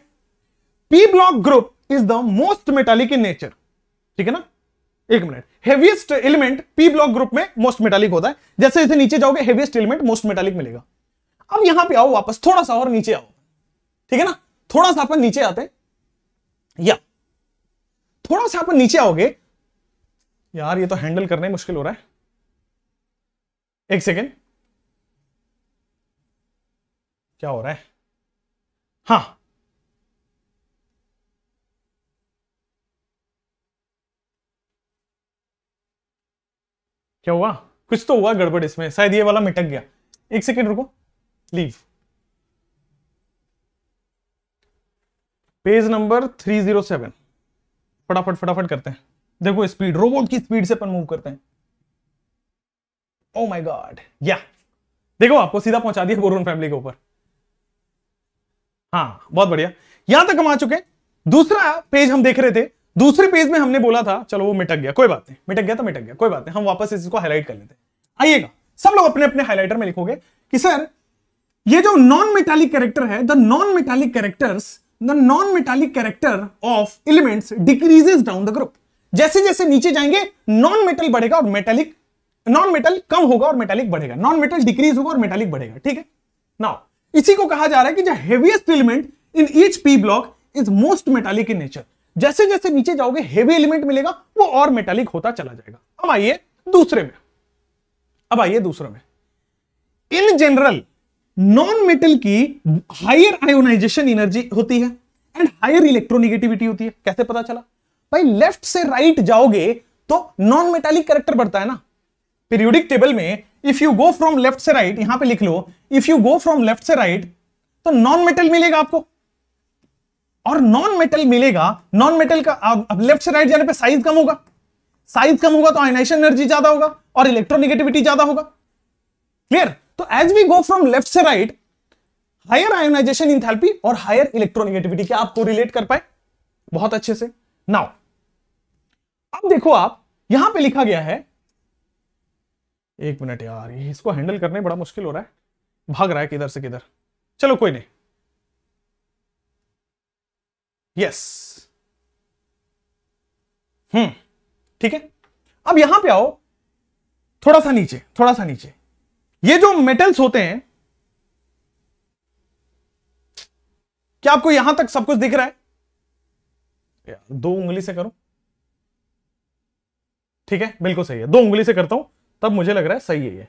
P block group is the most metallic in nature ठीक है ना एक minute heaviest element P block group में मोस्ट मेटालिक होता है जैसे जैसे नीचे जाओगे हेवीएस्ट एलिमेंट मोस्ट मेटालिक मिलेगा अब यहां पे आओ वापस थोड़ा सा और नीचे आओ ठीक है ना थोड़ा सा अपन नीचे आते हैं या थोड़ा सा अपन नीचे आओगे यार ये तो हैंडल करने मुश्किल हो रहा है एक सेकेंड क्या हो रहा है हाँ क्या हुआ कुछ तो हुआ गड़बड़ इसमें शायद ये वाला मिटक गया एक सेकेंड रुको लीव पेज नंबर 307 फटाफट फटाफट करते हैं देखो स्पीड रोबोट की स्पीड से अपन मूव करते हैं ओ माय गॉड या देखो आपको सीधा पहुंचा दिया बोरोन फैमिली के ऊपर हाँ बहुत बढ़िया यहां तक हम आ चुके हैं दूसरा पेज हम देख रहे थे दूसरे पेज में हमने बोला था चलो वो मिटक गया कोई बात नहीं मिटक गया तो मिटक गया कोई बात नहीं हम वापस इसको हाईलाइट कर लेते आइएगा सब लोग अपने अपने हाईलाइटर में लिखोगे कि सर ये जो नॉन मेटालिक कैरेक्टर है the non metallic characters the non metallic character of elements decreases down the group जैसे जैसे नीचे जाएंगे नॉन मेटल बढ़ेगा और मेटालिक नॉन मेटल कम होगा और मेटालिक बढ़ेगा नॉन मेटल डिक्रीज होगा और मेटालिक बढ़ेगा ठीक है नाउ इसी को कहा जा रहा है कि जो heaviest element in each P block is most metallic in nature जैसे जैसे नीचे जाओगे हेवी एलिमेंट मिलेगा वो और मेटालिक होता चला जाएगा अब आइए दूसरे में अब आइए दूसरे में इन जनरल नॉन मेटल की हायर आयोनाइजेशन एनर्जी होती है एंड हायर इलेक्ट्रोनिगेटिविटी होती है कैसे पता चला भाई लेफ्ट से राइट right जाओगे तो नॉन मेटालिक करेक्टर बढ़ता है ना पीरियोडिक टेबल में if you go from left से राइट right, यहां पे लिख लो if you go from left से राइट right, तो नॉन मेटल मिलेगा आपको और नॉन मेटल मिलेगा नॉन मेटल का अब, अब लेफ्ट से राइट जाने पे साइज कम होगा साइज कम होगा तो आइनाइशन एनर्जी ज्यादा होगा और इलेक्ट्रोनिगेटिविटी ज्यादा होगा क्लियर तो as we go from left से राइट हायर आयोनाइजेशन इन और हायर इलेक्ट्रोनिगेटिविटी क्या आपको रिलेट कर पाए बहुत अच्छे से नाउ अब देखो आप यहां पे लिखा गया है एक मिनट यार इसको हैंडल करने बड़ा मुश्किल हो रहा है भाग रहा है किधर से किधर चलो कोई नहीं यस हम्म hmm. ठीक है अब यहां पे आओ थोड़ा सा नीचे थोड़ा सा नीचे ये जो मेटल्स होते हैं क्या आपको यहां तक सब कुछ दिख रहा है दो उंगली से करो ठीक है बिल्कुल सही है दो उंगली से करता हूं तब मुझे लग रहा है सही है ये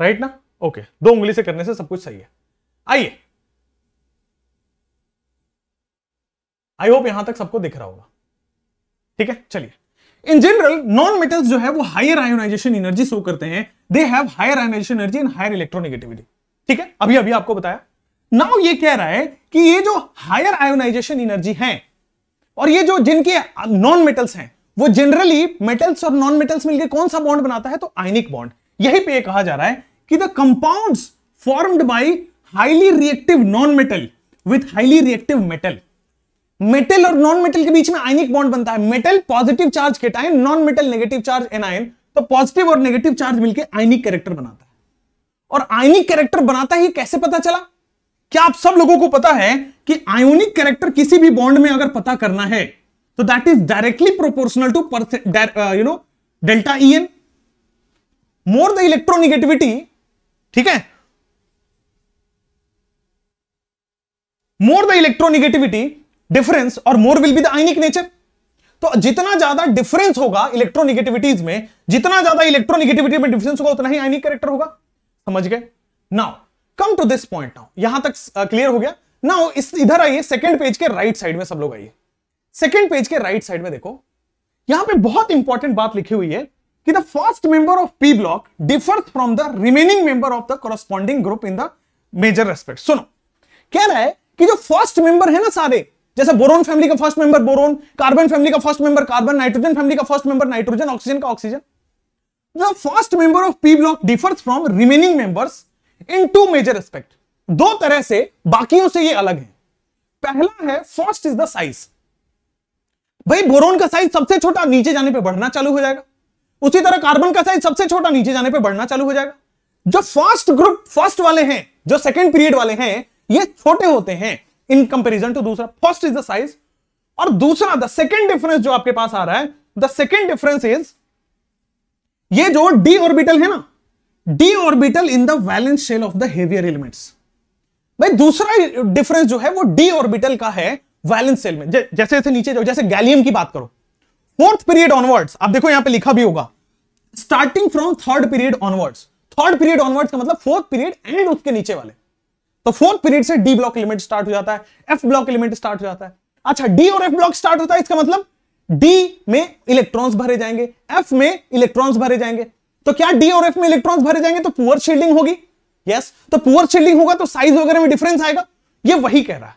राइट ना ओके दो उंगली से करने से सब कुछ सही है आइए आई होप यहां तक सबको दिख रहा होगा ठीक है चलिए इन जनरल नॉन मेटल्स जो है वो हायर आयोनाइजेशन एनर्जी शो करते हैं they have higher ionization energy and higher electronegativity ठीक है अभी अभी आपको बताया नाउ ये कह रहा है कि ये जो हायर आयोनाइजेशन एनर्जी है और ये जो जिनके नॉन मेटल्स हैं वो जनरली मेटल्स और नॉन मेटल्स मिलकर कौन सा बॉन्ड बनाता है तो आइनिक बॉन्ड यही पे कहा जा रहा है कि the compounds formed by highly reactive non metal with highly reactive metal metal और नॉन मेटल के बीच में आयनिक बॉन्ड बनता है metal positive charge cation non metal negative charge anion तो पॉजिटिव और नेगेटिव चार्ज मिलकर आयनिक कैरेक्टर बनाता है और आयनिक कैरेक्टर बनाता ही कैसे पता चला क्या आप सब लोगों को पता है कि आयोनिक कैरेक्टर किसी भी बॉन्ड में अगर पता करना है तो that is directly proportional to you know delta E N more the electronegativity ठीक है मोर द इलेक्ट्रोनिगेटिविटी डिफरेंस और more will be the ionic nature तो जितना ज्यादा डिफरेंस होगा इलेक्ट्रोनिगेटिविटीज में जितना ज्यादा इलेक्ट्रोनिगेटिविटी में डिफरेंस होगा उतना ही आइनिक कैरेक्टर होगा समझ गए now come to this point now यहां तक क्लियर uh, हो गया नाउ इस इधर आइए सेकंड पेज के राइट साइड में सब लोग आइए सेकंड पेज के राइट साइड में देखो यहां पे बहुत इंपॉर्टेंट बात लिखी हुई है कि the first member of P block differs from the remaining member of the corresponding group in the major respect सुनो कह रहा है कि जो फर्स्ट मेंबर है ना सारे जैसे बोरोन फैमिली का first member boron carbon family का first member carbon nitrogen family का फर्स्ट मेंबर नाइट्रोजन ऑक्सीजन का oxygen the first member of P block differs from remaining members in two major aspect दो तरह से बाकियों से ये अलग है पहला है फर्स्ट इज द साइज भाई बोरोन का साइज सबसे छोटा नीचे जाने पर बढ़ना चालू हो जाएगा उसी तरह कार्बन का साइज सबसे छोटा नीचे जाने पर बढ़ना चालू हो जाएगा जो फर्स्ट ग्रुप फर्स्ट वाले हैं जो सेकेंड पीरियड वाले हैं ये छोटे होते हैं इन कंपेरिजन टू दूसरा फर्स्ट इज द साइज और दूसरा द सेकेंड डिफरेंस जो आपके पास आ रहा है द सेकेंड डिफरेंस इज ये जो डी ऑर्बिटल है ना D orbital in the valence shell of the heavier elements भाई दूसरा डिफरेंस जो है वो डी ऑर्बिटल का है वैलेंस सेल में जैसे जैसे नीचे जाओ जैसे गैलियम की बात करो फोर्थ पीरियड ऑनवर्ड्स आप देखो यहां पे लिखा भी होगा starting from third period onwards third period onwards का मतलब फोर्थ पीरियड एंड उसके नीचे वाले तो फोर्थ पीरियड से डी ब्लॉक लिमिट स्टार्ट हो जाता है एफ ब्लॉक लिमिट स्टार्ट हो जाता है अच्छा डी और एफ ब्लॉक स्टार्ट होता है इसका मतलब डी में इलेक्ट्रॉन्स भरे जाएंगे एफ में इलेक्ट्रॉन्स भरे जाएंगे तो क्या डी और एफ में इलेक्ट्रॉन्स भरे जाएंगे तो पुअर शील्डिंग होगी यस तो पुअर शील्डिंग होगा तो साइज वगैरह में डिफरेंस आएगा ये वही कह रहा है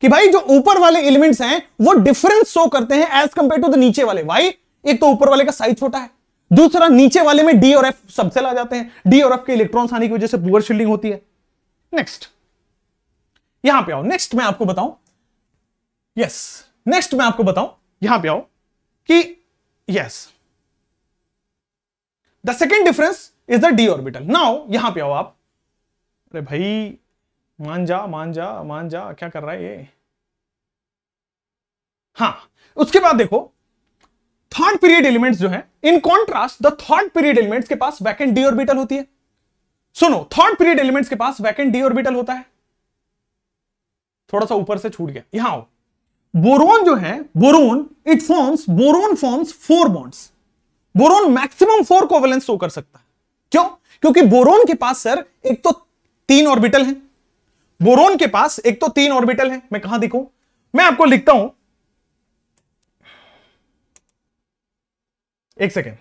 कि भाई जो ऊपर वाले एलिमेंट्स हैं वो डिफरेंस शो करते हैं एज कंपेयर टू द नीचे वाले भाई एक तो ऊपर वाले का साइज छोटा है दूसरा नीचे वाले में डी और एफ सबसे ला जाते हैं डी और एफ के इलेक्ट्रॉन्स आने की वजह से पुअर शील्डिंग होती है नेक्स्ट यहां पे आओ नेक्स्ट मैं आपको बताऊं यस नेक्स्ट मैं आपको बताऊं यहां पे आओ कि yes the second difference is the D orbital now यहां पे आओ आप अरे भाई मान जा मान जा मान जा क्या कर रहा है ये हाँ उसके बाद देखो थर्ड पीरियड एलिमेंट्स जो है in contrast the third period elements के पास वैकेंट डी ऑर्बिटल होती है सुनो थर्ड पीरियड एलिमेंट्स के पास वैकेंट डी ऑर्बिटल होता है थोड़ा सा ऊपर से छूट गया यहां बोरोन जो है boron it forms boron forms four bonds boron maximum four covalence show कर सकता है क्यों क्योंकि बोरोन के पास सर एक तो तीन ऑर्बिटल है बोरोन के पास एक तो तीन ऑर्बिटल है मैं कहां दिखूं मैं आपको लिखता हूं एक सेकेंड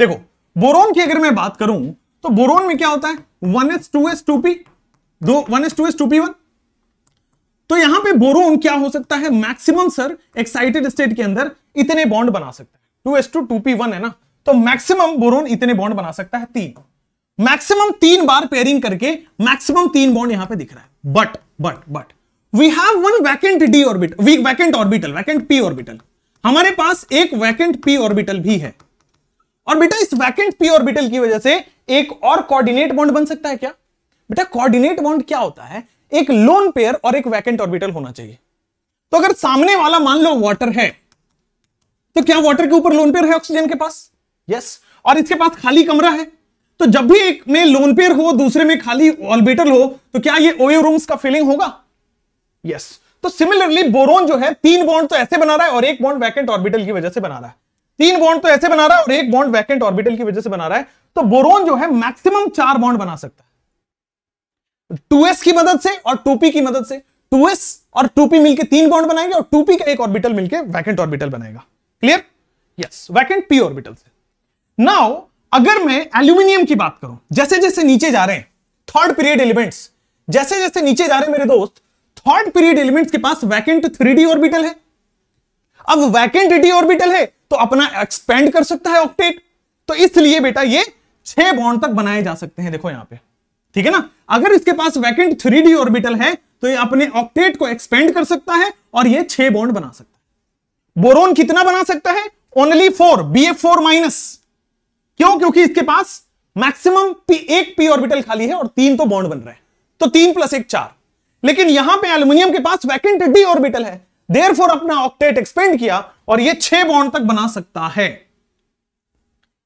देखो बोरोन की अगर मैं बात करूं तो बोरोन में क्या होता है one S two S two P दो one S two S two P one तो यहां पे बोरोन क्या हो सकता है मैक्सिमम सर एक्साइटेड स्टेट के अंदर इतने बॉन्ड बना सकता है two S two two P one है ना तो मैक्सिमम बोरोन इतने बॉन्ड बना सकता है तीन मैक्सिमम तीन बार पेयरिंग करके मैक्सिमम तीन बॉन्ड यहां पे दिख रहा है but but but we have one vacant D orbital we vacant orbital vacant P orbital हमारे पास एक वैकेंट पी ऑर्बिटल भी है और बेटा इस वैकेंट पी ऑर्बिटल की वजह से एक और कोऑर्डिनेट बॉन्ड बन सकता है क्या बेटा कोऑर्डिनेट बॉन्ड क्या होता है एक लोन पेयर और एक वैकेंट ऑर्बिटल होना चाहिए तो अगर सामने वाला मान लो वाटर है तो क्या वाटर के ऊपर लोन पेयर है ऑक्सीजन के पास यस yes. और इसके पास खाली कमरा है तो जब भी एक में लोन पेयर हो दूसरे में खाली ऑर्बिटल हो तो क्या ये ओयो रूम्स का फीलिंग होगा यस yes. तो सिमिलरली बोरोन जो है तीन बॉन्ड तो ऐसे बना रहा है और एक बॉन्ड वैकेंट ऑर्बिटल की वजह से बना रहा है तीन बॉन्ड तो ऐसे बना रहा है और एक बॉन्ड वैकेंट ऑर्बिटल की वजह से बना रहा है तो बोरोन जो है मैक्सिमम चार बॉन्ड बना सकता है 2s की मदद से और टूपी की मदद से 2s और 2p मिलकर तीन बॉन्ड बनाएंगे और 2p का एक ऑर्बिटल मिलकर वैकेंट ऑर्बिटल बनाएगा clear yes vacant P orbital से नाउ अगर मैं एल्यूमिनियम की बात करूं जैसे जैसे नीचे जा रहे हैं थर्ड पीरियड एलिमेंट्स जैसे जैसे नीचे जा रहे हैं मेरे दोस्त थर्ड पीरियड एलिमेंट्स के पास वैकेंट थ्री ऑर्बिटल है अब वैकेंट डी ऑर्बिटल है तो अपना एक्सपेंड कर सकता है ऑक्टेट तो इसलिए बेटा ये छह बॉन्ड तक बनाए जा सकते हैं देखो यहां पे ठीक है ना अगर इसके पास वैकेंट थ्री डी ऑर्बिटल है तो ये अपने ऑक्टेट को एक्सपेंड कर सकता है और ये छह बॉन्ड बना सकता है बोरोन कितना बना सकता है only four B F four minus क्यों क्योंकि इसके पास मैक्सिमम पी, एक पी ऑर्बिटल खाली है और तीन तो बॉन्ड बन रहे हैं तो तीन प्लस एक चार लेकिन यहां पे एल्यूमिनियम के पास वैकेंट डी ऑर्बिटल है देर फोर अपना ऑक्टेट एक्सपेंड किया और ये छह बॉन्ड तक बना सकता है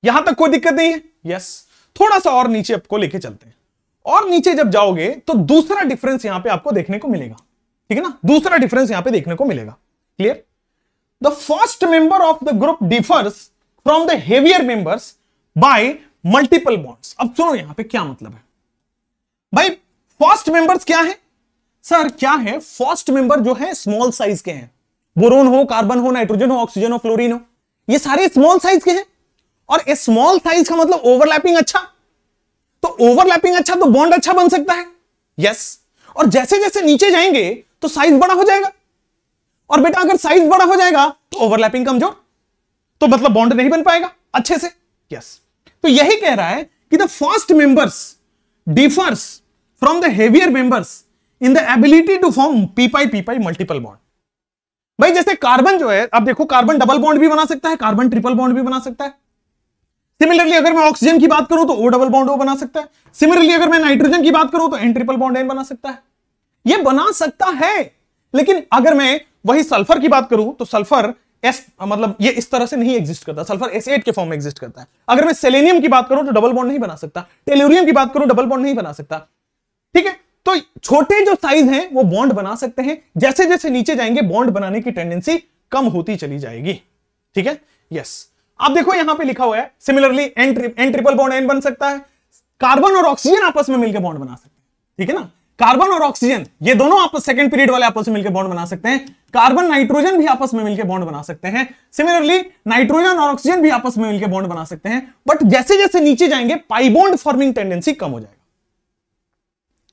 यहां तक कोई दिक्कत नहीं है यस थोड़ा सा और नीचे आपको लेके चलते हैं और नीचे जब जाओगे तो दूसरा डिफरेंस यहां पे आपको देखने को मिलेगा ठीक है ना दूसरा डिफरेंस यहां पे देखने को मिलेगा clear the first member of the group differs from the heavier members by multiple bonds अब सुनो यहां पे क्या मतलब है भाई फर्स्ट मेंबर्स क्या है सर क्या है फर्स्ट मेंबर जो है स्मॉल साइज के हैं बोरोन हो कार्बन हो नाइट्रोजन हो ऑक्सीजन हो फ्लोरिन हो ये सारे स्मॉल साइज के हैं और स्मॉल साइज का मतलब ओवरलैपिंग अच्छा तो ओवरलैपिंग अच्छा तो बॉन्ड अच्छा बन सकता है यस yes. और जैसे जैसे नीचे जाएंगे तो साइज बड़ा हो जाएगा और बेटा अगर साइज बड़ा हो जाएगा तो ओवरलैपिंग कमजोर तो मतलब बॉन्ड नहीं बन पाएगा अच्छे से यस yes. तो यही कह रहा है कि the first members differs from the heavier members in the ability to form P pi P pi multiple bond भाई जैसे कार्बन जो है आप देखो कार्बन डबल बॉन्ड भी बना सकता है कार्बन ट्रिपल बॉन्ड भी बना सकता है सिमिलरली अगर मैं ऑक्सीजन की बात करूं तो ओ डबल बॉन्ड ओ बना सकता है सिमिलरली अगर मैं नाइट्रोजन की बात करूं तो एन ट्रिपल बॉन्ड एन बना सकता है ये बना सकता है लेकिन अगर मैं वही सल्फर की बात करूं तो सल्फर एस मतलब ये इस तरह से नहीं एग्जिस्ट करता सल्फर एस एट के फॉर्म में एग्जिस्ट करता है अगर मैं सेलेनियम की बात करूं तो डबल बॉन्ड नहीं बना सकता टेलोरियम की बात करूं डबल बॉन्ड नहीं बना सकता ठीक है तो छोटे जो साइज हैं वो बॉन्ड बना सकते हैं जैसे जैसे नीचे जाएंगे बॉन्ड बनाने की टेंडेंसी कम होती चली जाएगी ठीक है यस आप देखो यहां पे लिखा हुआ है similarly N trip, N triple bond N बन सकता है कार्बन और ऑक्सीजन आपस में मिलकर बॉन्ड बना सकते हैं ठीक है ना कार्बन और ऑक्सीजन ये दोनों आपस सेकंड पीरियड वाले आपस में मिलकर बॉन्ड बना सकते हैं कार्बन नाइट्रोजन भी आपस में मिलकर बॉन्ड बना सकते हैं सिमिलरली नाइट्रोजन और ऑक्सीजन भी आपस में मिलकर बॉन्ड बना सकते हैं बट जैसे जैसे नीचे जाएंगे पाइबोन्ड फॉर्मिंग टेंडेंसी कम हो जाएगा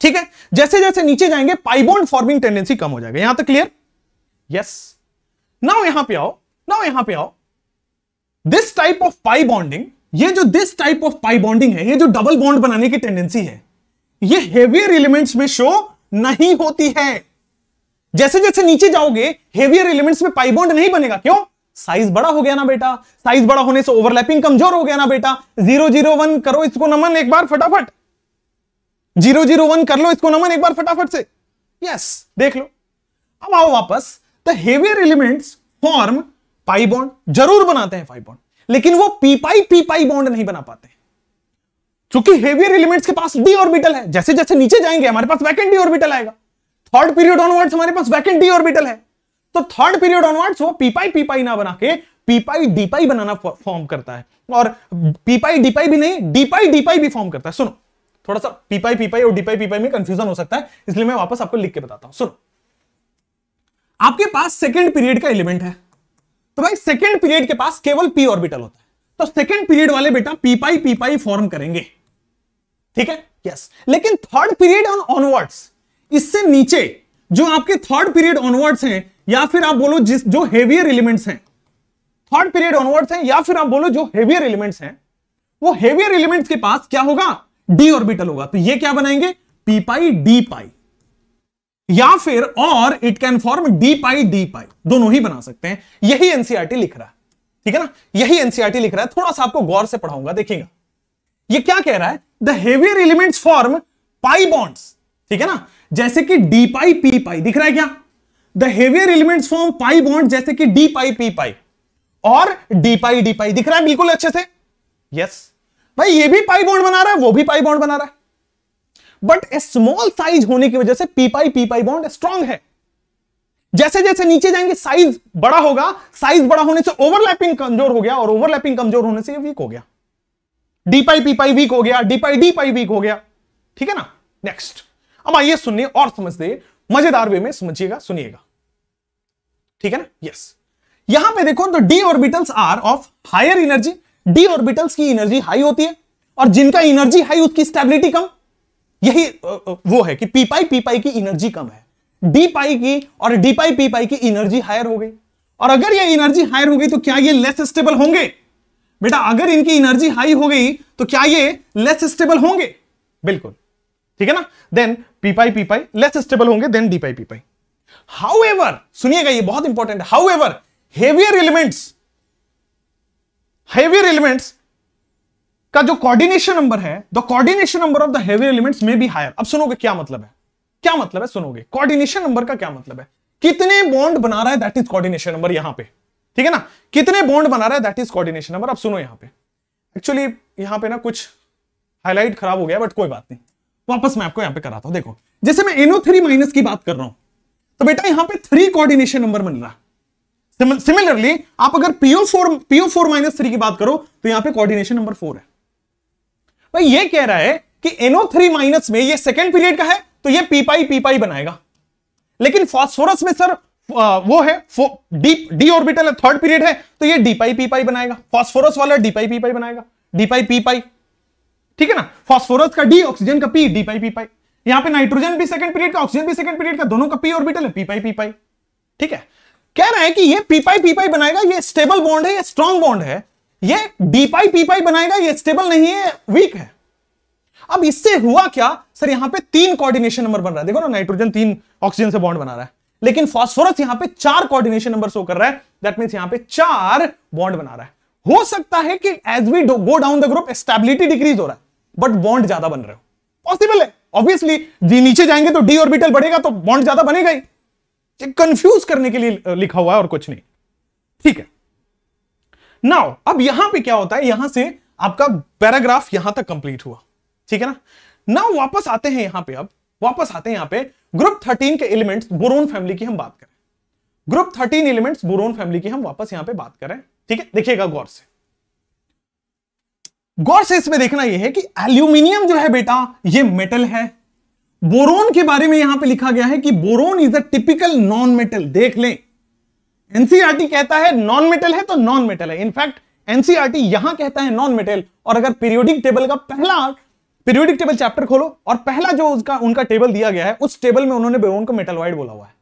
ठीक है जैसे जैसे नीचे जाएंगे पाइबोल्ड फॉर्मिंग टेंडेंसी कम हो जाएगा यहां तक क्लियर यस नाउ यहां पे आओ नाउ यहां पे आओ this type of pi bonding ये जो this type of pi bonding है ये जो डबल बॉन्ड बनाने की टेंडेंसी है ये हेवियर एलिमेंट्स में शो नहीं होती है जैसे जैसे नीचे जाओगे हेवियर एलिमेंट्स में बॉन्ड नहीं बनेगा क्यों साइज बड़ा हो गया ना बेटा साइज बड़ा होने से ओवरलैपिंग कमजोर हो गया ना बेटा जीरो जीरो वन करो इसको नमन एक बार फटाफट जीरो जीरो वन कर लो इसको नमन एक बार फटाफट से यस देख लो अब आओ वापस the heavier elements form pi bond जरूर बनाते हैं पाई बॉन्ड लेकिन वो P pi P pi bond नहीं बना पाते क्योंकि हेवियर एलिमेंट्स के पास डी ऑर्बिटल है जैसे जैसे नीचे जाएंगे हमारे पास वैकेंट डी ऑर्बिटल आएगा थर्ड पीरियड ऑनवर्ड्स हमारे पास वैकेंट डी ऑर्बिटल है तो थर्ड पीरियड ऑनवर्ड्स वो पीपाई पीपाई ना बना के पीपाई डीपाई बनाना फॉर्म करता है और पीपाई डीपाई भी नहीं डीपाई डीपाई भी फॉर्म करता है सुनो थोड़ा सा पीपाई पीपाई और डीपाई पीपाई में कंफ्यूजन हो सकता है इसलिए मैं वापस आपको लिख के बताता हूं सुनो आपके पास सेकेंड पीरियड का एलिमेंट है तो भाई सेकेंड पीरियड के पास केवल पी ऑर्बिटल होता है तो सेकेंड पीरियड वाले बेटा पीपाई पीपाई फॉर्म करेंगे ठीक है यस yes. लेकिन थर्ड पीरियड ऑन ऑनवर्ड्स इससे नीचे जो आपके थर्ड पीरियड ऑनवर्ड्स हैं या फिर आप बोलो जिस जो हेवियर एलिमेंट्स हैं थर्ड पीरियड ऑनवर्ड्स हैं या फिर आप बोलो जो हेवियर एलिमेंट्स हैं वो हेवियर एलिमेंट्स के पास क्या होगा डी ऑर्बिटल होगा तो ये क्या बनाएंगे पी पाई डी पाई या फिर और it can form D pi D pi दोनों ही बना सकते हैं यही एनसीआरटी e लिख रहा है ठीक है ना यही एनसीआरटी e लिख रहा है थोड़ा सा आपको गौर से पढ़ाऊंगा देखिएगा ये क्या कह रहा है the heavier elements form pi bonds ठीक है ना जैसे कि डी पाई पी पाई दिख रहा है क्या the heavier elements form pi bond जैसे कि डी पाई पी पाई और डी पाई डी पाई दिख रहा है बिल्कुल अच्छे से यस yes. भाई ये भी पाई बॉन्ड बना रहा है वो भी पाई बॉन्ड बना रहा है बट स्मॉल साइज होने की वजह से P pi P pi bond strong है जैसे जैसे नीचे जाएंगे साइज बड़ा होगा साइज बड़ा होने से ओवरलैपिंग कमजोर हो गया और ओवरलैपिंग कमजोर होने से वीक हो गया D pi P pi weak हो गया D pi D pi weak हो गया ठीक है ना नेक्स्ट अब आइए सुनिए और समझते मजेदार वे में समझिएगा सुनिएगा ठीक है ना यस yes. यहां पे देखो तो D orbitals are of higher energy D orbitals की एनर्जी हाई होती है और जिनका एनर्जी हाई उसकी स्टेबिलिटी कम यही वो है कि पी पाई पी पाई की एनर्जी कम है डी पाई की और डी पाई पी पाई की एनर्जी हायर हो गई और अगर ये एनर्जी हायर हो गई तो क्या ये लेस स्टेबल होंगे बेटा अगर इनकी एनर्जी हाई हो गई तो क्या ये लेस स्टेबल होंगे बिल्कुल ठीक है ना then P pi P pi less stable होंगे then D pi P pi how सुनिएगा ये बहुत important however heavier elements heavier elements का जो कोऑर्डिनेशन नंबर है the coordination number of the heavy elements में भी हायर अब सुनोगे क्या मतलब है क्या मतलब है सुनोगे कोऑर्डिनेशन नंबर का क्या मतलब है कितने बॉन्ड बना रहा है दैट इज कोऑर्डिनेशन नंबर यहां पे ठीक है ना कितने बॉन्ड बना रहा है दैट इज कोऑर्डिनेशन नंबर अब सुनो यहां पे एक्चुअली यहां पे ना कुछ हाईलाइट खराब हो गया बट कोई बात नहीं वापस मैं आपको यहां पे कराता हूं देखो जैसे मैं एनओ थ्री माइनस की बात कर रहा हूं तो बेटा यहां पे थ्री कोऑर्डिनेशन नंबर बन रहा सिमिलरली आप अगर PO four PO four minus three की बात करो तो यहां पे कोऑर्डिनेशन नंबर फोर है भाई ये कह रहा है कि एनओ थ्री माइनस में ये सेकेंड पीरियड का है तो ये पीपाई पीपाई बनाएगा लेकिन फॉस्फोरस में सर वो है डी डी ऑर्बिटल है थर्ड पीरियड है तो ये डीपाई पीपाई बनाएगा फॉस्फोरस वाला डीपाई पीपाई बनाएगा डीपाई पीपाई ठीक है ना फॉस्फोरस का डी ऑक्सीजन का पी डीपाई पीपाई यहां पे नाइट्रोजन भी सेकंड पीरियड का ऑक्सीजन भी सेकंड पीरियड का दोनों का पी ऑर्बिटल है पीपाई पीपाई ठीक है कह रहा है कि ये पीपाई पीपाई बनाएगा ये स्टेबल बॉन्ड है ये स्ट्रॉन्ग बॉन्ड है ये डीपाई पीपाई बनाएगा ये स्टेबल नहीं है वीक है अब इससे हुआ क्या सर यहां पे तीन कोऑर्डिनेशन नंबर बन रहा है देखो ना नाइट्रोजन तीन ऑक्सीजन से बॉन्ड बना रहा है लेकिन फास्फोरस यहां पे चार कोऑर्डिनेशन नंबर शो कर रहा है दैट मींस यहां पे चार बॉन्ड बना रहा है हो सकता है कि as we go down the group stability decrease हो रहा है बट बॉन्ड ज्यादा बन रहे हो पॉसिबल है ऑब्वियसली नीचे जाएंगे तो डी ऑर्बिटल बढ़ेगा तो बॉन्ड ज्यादा बनेगा ही कंफ्यूज करने के लिए लिखा हुआ है और कुछ नहीं ठीक है नाउ अब यहां पे क्या होता है यहां से आपका पैराग्राफ यहां तक कंप्लीट हुआ ठीक है ना नाउ वापस आते हैं यहां पे अब वापस आते हैं यहां पे ग्रुप थर्टीन के एलिमेंट्स बोरोन फैमिली की हम बात करें group thirteen elements boron family की हम वापस यहां पर बात करें ठीक है देखिएगा गौर से गौर से इसमें देखना यह है कि एल्यूमिनियम जो है बेटा ये मेटल है बोरोन के बारे में यहां पे लिखा गया है कि boron is a typical non metal देख लें एनसीआरटी कहता है नॉन मेटल है तो नॉन मेटल है इनफैक्ट एनसीआरटी यहां कहता है नॉन मेटल और अगर पीरियोडिक टेबल का पहला पीरियोडिक टेबल चैप्टर खोलो और पहला जो उसका उनका टेबल दिया गया है उस टेबल में उन्होंने बोरोन को मेटलवाइड बोला हुआ है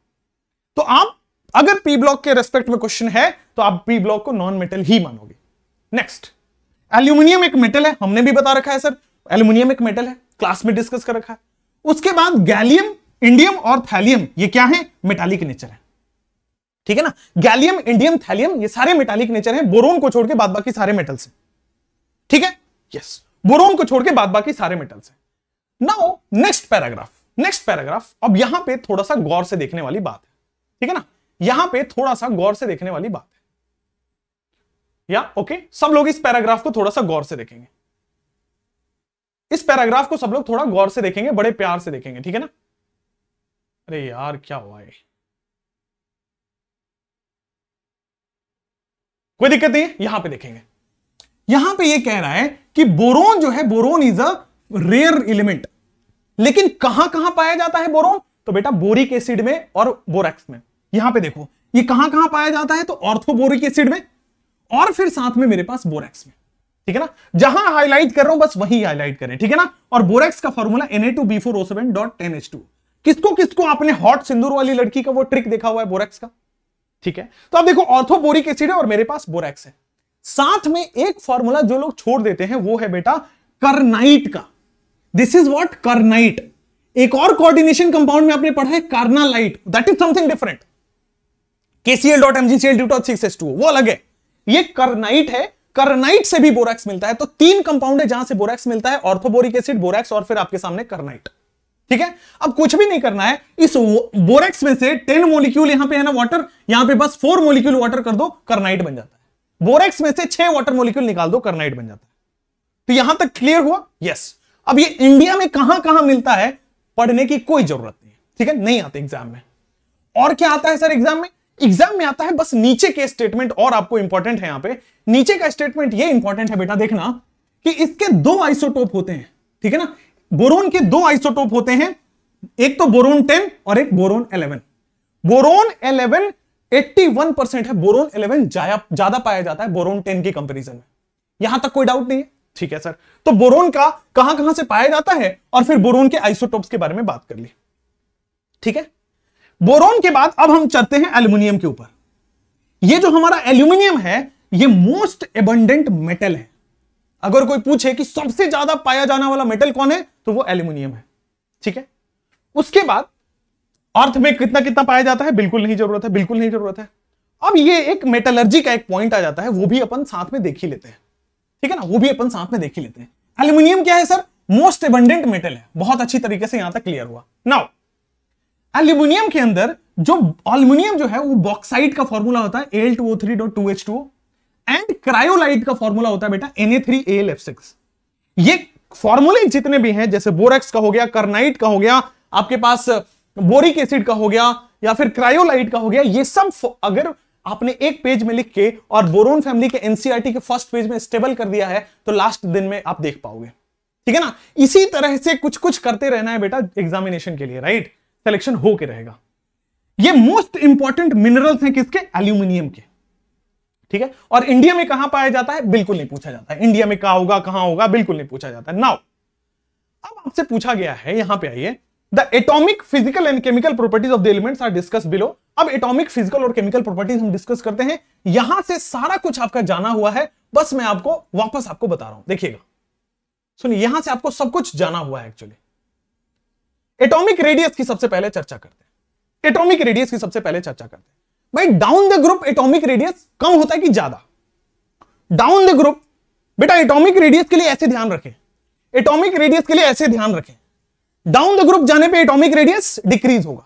तो आप अगर पी ब्लॉक के रेस्पेक्ट में क्वेश्चन है तो आप पी ब्लॉक को नॉन मेटल ही मानोगे नेक्स्ट एल्यूमिनियम एक मेटल है हमने भी बता रखा है सर एल्यूमिनियम एक मेटल है क्लास में डिस्कस कर रखा है उसके बाद गैलियम इंडियम और थैलियम ये क्या है मेटालिक नेचर है ठीक है ना गैलियम इंडियम थैलियम ये सारे मेटालिक नेचर है बोरोन को छोड़ के बाद बाकी सारे मेटल्स हैं ठीक है यस बोरोन को छोड़ के बाद बाकी सारे मेटल्स हैं now next paragraph next paragraph अब यहां पे थोड़ा सा गौर से देखने वाली बात है ठीक है ना यहां पे थोड़ा सा गौर से देखने वाली बात है या ओके सब लोग इस पैराग्राफ को थोड़ा सा गौर से देखेंगे इस पैराग्राफ को सब लोग थोड़ा गौर से देखेंगे बड़े प्यार से देखेंगे ठीक है ना अरे यार क्या हुआ है कोई दिक्कत नहीं है यहां पे देखेंगे यहां पे ये कह रहा है कि बोरोन जो है boron is a rare element लेकिन कहां कहां पाया जाता है बोरोन तो बेटा बोरिक एसिड में और बोरेक्स में यहां पे देखो ये कहां कहां पाया जाता है तो ऑर्थोबोरिक एसिड में और फिर साथ में मेरे पास बोरेक्स में ठीक है ना जहां हाईलाइट कर रहा हूं बस वही हाईलाइट करें ठीक है ना और बोरेक्स का formula N A two B four O seven dot ten H two किसको किसको आपने हॉट सिंदूर वाली लड़की का वो ट्रिक देखा हुआ है बोरेक्स का ठीक है तो आप देखो ऑर्थोबोरिक एसिड है और मेरे पास बोरेक्स है साथ में एक फॉर्मूला जो लोग छोड़ देते हैं वो है बेटा करनाइट का दिस इज वॉट करनाइट एक और कोऑर्डिनेशन कंपाउंड में आपने पढ़ा है carnallite that is something different KCL dot MGCL dot six S two वो अलग है ये करनाइट है करनाइट से भी बोरेक्स मिलता है तो तीन कंपाउंड है जहां से बोरेक्स मिलता है ऑर्थोबोरिक एसिड बोरेक्स और फिर आपके सामने करनाइट ठीक है अब कुछ भी नहीं करना है इस बोरेक्स में से टेन मोलिक्यूल यहां पे है ना वाटर यहां पे बस फोर मोलिक्यूल वाटर कर दो करनाइट बन जाता है बोरेक्स में से छह वाटर मोलिक्यूल निकाल दो करनाइट बन जाता है तो यहां तक क्लियर हुआ यस अब ये इंडिया में कहां कहां मिलता है पढ़ने की कोई जरूरत नहीं है ठीक है नहीं आते एग्जाम में और क्या आता है सर एग्जाम में एग्जाम में आता है बस नीचे के स्टेटमेंट और आपको इंपॉर्टेंट है यहां पे नीचे का स्टेटमेंट ये इंपॉर्टेंट है बेटा देखना कि इसके दो आइसोटोप होते हैं ठीक है ना बोरोन के दो आइसोटोप होते हैं एक तो बोरोन टेन और एक boron eleven boron eleven one percent है बोरोन 11 ज्यादा पाया जाता है बोरोन टेन के कंपेरिजन में यहां तक कोई डाउट नहीं है ठीक है सर तो बोरोन का कहां कहां से पाया जाता है और फिर बोरोन के आइसोटोप्स के बारे में बात कर ली ठीक है बोरोन के बाद अब हम चलते हैं एल्यूमिनियम के ऊपर ये जो हमारा एल्यूमिनियम है ये मोस्ट एबंडेंट मेटल है अगर कोई पूछे कि सबसे ज्यादा पाया जाने वाला मेटल कौन है तो वो एल्यूमिनियम है ठीक है उसके बाद अर्थ में कितना कितना पाया जाता है बिल्कुल नहीं जरूरत है बिल्कुल नहीं जरूरत है अब ये एक मेटलर्जी का एक पॉइंट आ जाता है वो भी अपन साथ में देख ही लेते हैं ठीक है ना वो भी अपन साथ में देख ही लेते हैं एल्यूमिनियम क्या है सर मोस्ट एबंडेंट मेटल है बहुत अच्छी तरीके से यहां तक क्लियर हुआ नाउ एल्यूमिनियम के अंदर जो एल्यूमिनियम जो है वो बॉक्साइट का फॉर्मूला होता है L two three dot two H two and cryolite का फॉर्मूला होता है बेटा N three L F six ये फॉर्मूले जितने भी हैं जैसे बोरेक्स का हो गया करनाइट का हो गया आपके पास बोरिक एसिड का हो गया या फिर क्रायोलाइट का हो गया ये सब अगर आपने एक पेज में लिख के और बोरोन फैमिली के एनसीआरटी e के फर्स्ट पेज में स्टेबल कर दिया है तो लास्ट दिन में आप देख पाओगे ठीक है ना इसी तरह से कुछ कुछ करते रहना है बेटा एग्जामिनेशन के लिए राइट कलेक्शन होके रहेगा ये मोस्ट इंपॉर्टेंट मिनरल्स हैं किसके एल्यूमिनियम के ठीक है और इंडिया में कहां पाया जाता है बिल्कुल नहीं पूछा जाता है इंडिया में कहा होगा कहां होगा बिल्कुल नहीं पूछा जाता नाउ अब आपसे पूछा गया है यहां पे आइए the atomic physical and chemical properties of the elements are discuss below अब एटॉमिक फिजिकल और केमिकल प्रॉपर्टीज हम डिस्कस करते हैं यहां से सारा कुछ आपका जाना हुआ है बस मैं आपको वापस आपको बता रहा हूं देखिएगा सुनिए यहां से आपको सब कुछ जाना हुआ है एक्चुअली एटॉमिक रेडियस की सबसे पहले चर्चा करते हैं एटॉमिक रेडियस की सबसे पहले चर्चा करते हैं भाई down the group atomic radius कम होता है कि ज्यादा डाउन द ग्रुप बेटा एटॉमिक रेडियस के लिए ऐसे ध्यान रखें एटॉमिक रेडियस के लिए ऐसे ध्यान रखें डाउन द ग्रुप जाने पे एटॉमिक रेडियस डिक्रीज होगा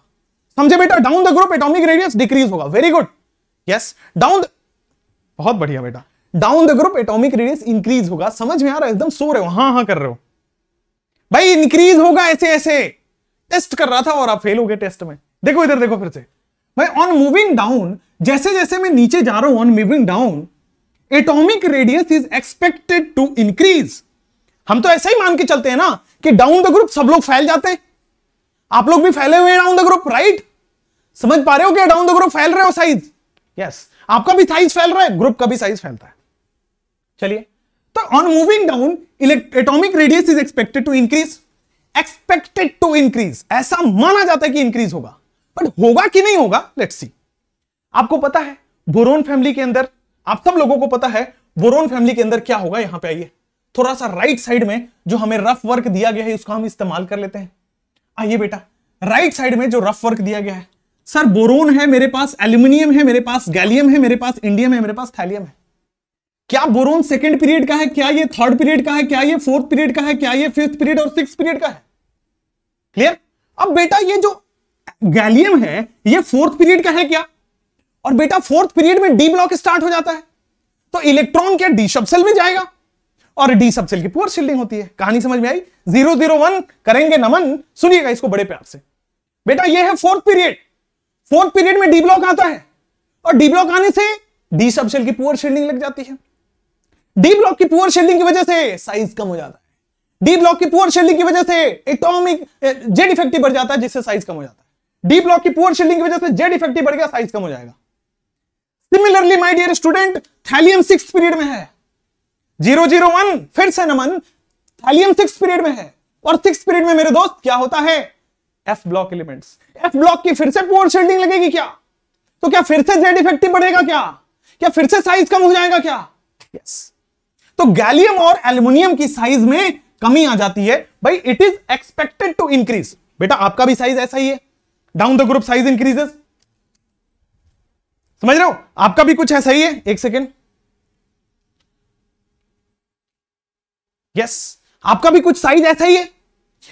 समझे बेटा down the group atomic radius decrease होगा वेरी गुड यस डाउन बहुत बढ़िया बेटा down the group atomic radius increase होगा समझ में आ रहा है एकदम सो रहे हो हां हां कर रहे हो भाई इंक्रीज होगा ऐसे ऐसे टेस्ट कर रहा था और आप फेल हो गए टेस्ट में देखो इधर देखो फिर से भाई ऑन मूविंग डाउन जैसे जैसे मैं नीचे जा रहा हूं on moving down atomic radius is expected to increase हम तो ऐसा ही मान के चलते हैं ना कि डाउन द ग्रुप सब लोग फैल जाते हैं आप लोग भी फैले हुए हैं डाउन द ग्रुप राइट समझ पा रहे हो कि डाउन द ग्रुप फैल रहे हो साइज यस आपका भी साइज फैल रहा है ग्रुप का भी साइज फैलता है चलिए तो on moving down atomic radius is expected to increase expected to increase ऐसा माना जाता है कि इंक्रीज होगा बट होगा कि नहीं होगा लेट्स सी आपको पता है बोरोन फैमिली के अंदर आप सब लोगों को पता है बोरोन फैमिली के अंदर क्या होगा यहां पे आइए थोड़ा सा राइट right साइड में जो हमें रफ वर्क दिया गया है उसका हम इस्तेमाल कर लेते हैं आइए बेटा राइट right साइड में जो रफ वर्क दिया गया है सर बोरोन है मेरे पास एल्यूमिनियम है मेरे पास गैलियम है मेरे पास इंडियम है मेरे पास थैलियम है क्या बोरोन सेकेंड पीरियड का है क्या ये थर्ड पीरियड का है क्या ये फोर्थ पीरियड का है क्या ये फिफ्थ पीरियड और सिक्स पीरियड का है क्लियर अब बेटा ये जो गैलियम है ये फोर्थ पीरियड का है क्या और बेटा फोर्थ पीरियड में डी ब्लॉक स्टार्ट हो जाता है तो इलेक्ट्रॉन क्या डी सबसेल में जाएगा और डी सबसेल की पुअर शील्डिंग होती है कहानी समझ में आई जीरो जीरो वन करेंगे नमन सुनिएगा इसको बड़े प्यार से बेटा ये है फोर्थ पीरियड फोर्थ पीरियड में डी ब्लॉक आता है और डी ब्लॉक आने से डी सबसेल की पुअर शील्डिंग लग जाती है डी ब्लॉक की पुअर शेडिंग की वजह से साइज कम हो जाता है डी ब्लॉक की पुअर शेडिंग की वजह से एटॉमिक जेड इफेक्टिव बढ़ जाता है जिससे साइज कम हो जाता है डी ब्लॉक की पुअर शेडिंग की वजह से जेड इफेक्टिव बढ़ गया साइज कम हो जाएगा similarly my dear student thallium six period में है जीरो जीरो वन फिर से नमन थैलियम सिक्स पीरियड में है और सिक्स पीरियड में मेरे दोस्त क्या होता है F block elements F block की फिर से पुअर शेल्डिंग लगेगी क्या तो क्या फिर से जेड इफेक्टिव बढ़ेगा क्या क्या फिर से साइज कम हो जाएगा क्या यस yes. तो गैलियम और एल्यूमिनियम की साइज में कमी आ जाती है भाई it is expected to increase बेटा आपका भी साइज ऐसा ही है down the group size increases समझ रहे हो आपका भी कुछ ऐसा ही है एक सेकेंड यस आपका भी कुछ साइज ऐसा ही है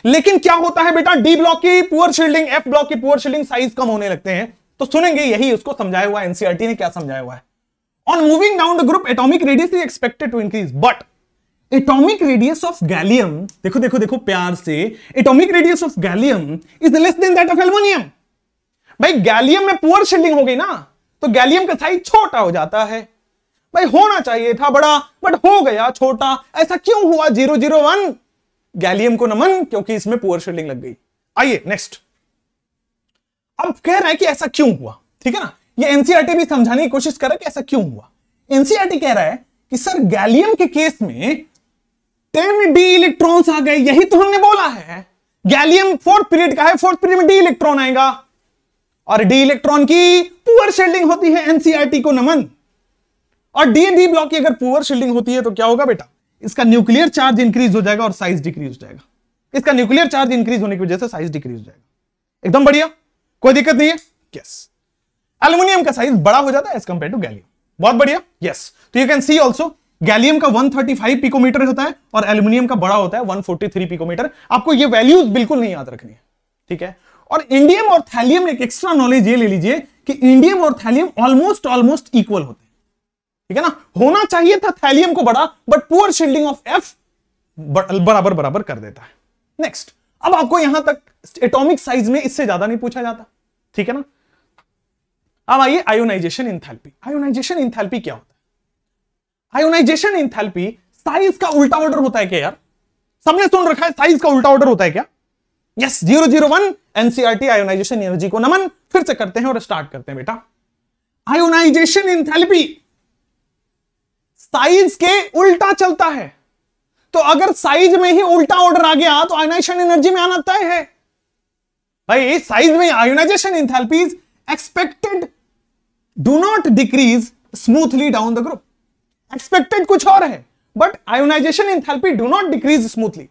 लेकिन क्या होता है बेटा डी ब्लॉक की पुअर शील्डिंग एफ ब्लॉक की पुअर शील्डिंग साइज कम होने लगते हैं तो सुनेंगे यही उसको समझाया हुआ एनसीआरटी e ने क्या समझाया हुआ है On moving down the group, atomic radius is expected to increase. But atomic radius of gallium, देखो देखो देखो प्यार से atomic radius of gallium is less than that of aluminium. भाई gallium में poor shielding हो गई ना तो gallium का size छोटा हो जाता है भाई होना चाहिए था बड़ा but हो गया छोटा ऐसा क्यों हुआ जीरो जीरो वन गैलियम को नमन क्योंकि इसमें पुअर शेडिंग लग गई आइए नेक्स्ट अब कह रहा है कि ऐसा क्यों हुआ ठीक है ना ये एनसीआरटी e भी समझाने की कोशिश कर रहा है कि ऐसा क्यों हुआ एनसीआरटी e कह रहा है कि सर गैलियम के केस में टेन डी इलेक्ट्रॉन आ गए यही तो हमने बोला है गैलियम फोर्थ पीरियड का है फोर्थ पीरियड में डी इलेक्ट्रॉन आएगा और डी इलेक्ट्रॉन की पुअर शेल्डिंग होती है एनसीआरटी e को नमन और डी डी ब्लॉक की अगर पुअर शेल्डिंग होती है तो क्या होगा बेटा इसका न्यूक्लियर चार्ज इंक्रीज हो जाएगा और साइज डिक्रीज हो जाएगा इसका न्यूक्लियर चार्ज इंक्रीज होने की वजह से साइज डिक्रीज हो जाएगा एकदम बढ़िया कोई दिक्कत नहीं है यस yes. एल्यूमिनियम का साइज बड़ा हो जाता है एज कंपेयर टू गैलियम बहुत बढ़िया यस तो you can see also gallium का 135 पिकोमीटर होता है और एल्यूमिनियम का बड़ा होता है 143 पिकोमीटर आपको ये वैल्यूज बिल्कुल नहीं याद रखनी है ठीक है और इंडियम और थैलियम एक एक्स्ट्रा नॉलेज ये ले लीजिए कि इंडियम और थैलियम ऑलमोस्ट ऑलमोस्ट इक्वल होते हैं ठीक है ना होना चाहिए था थैलियम को बड़ा but poor shielding of F बराबर बराबर कर देता है नेक्स्ट अब आपको यहां तक एटोमिक साइज में इससे ज्यादा नहीं पूछा जाता ठीक है ना अब आइए आयोनाइजेशन इंथैल्पी आयोनाइजेशन इंथैल्पी क्या होता है आयोनाइजेशन इंथैल्पी साइज का उल्टा ऑर्डर होता है क्या यार सबने सुन रखा है साइज का उल्टा ऑर्डर होता है क्या yes zero zero one NCERT ionisation energy को नमन फिर से करते हैं और स्टार्ट करते हैं बेटा आयोनाइजेशन इंथैल्पी साइज के उल्टा चलता है तो अगर साइज में ही उल्टा ऑर्डर आ गया तो आयोनाइजेशन एनर्जी में आना तय है भाई साइज में ionisation is expected do not decrease smoothly down the group expected कुछ और है but ionisation enthalpy do not decrease smoothly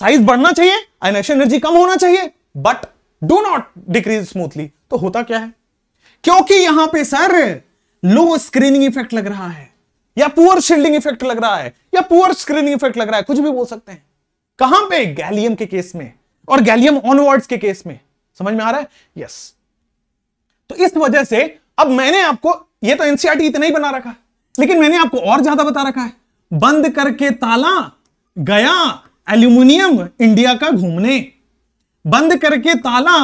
size बढ़ना चाहिए आयोनाइजेशन एनर्जी कम होना चाहिए but do not decrease smoothly तो होता क्या है क्योंकि यहां पे सर लो स्क्रीनिंग इफेक्ट लग रहा है या पुअर शील्डिंग इफेक्ट लग रहा है या पुअर स्क्रीनिंग इफेक्ट लग रहा है कुछ भी बोल सकते हैं कहां पे गैलियम के केस में और गैलियम ऑनवर्ड्स के केस में समझ में आ रहा है यस yes. तो इस वजह से अब मैंने आपको ये तो एनसीआरटी e इतना ही बना रखा लेकिन मैंने आपको और ज्यादा बता रखा है बंद करके ताला गया एल्यूमिनियम इंडिया का घूमने बंद करके ताला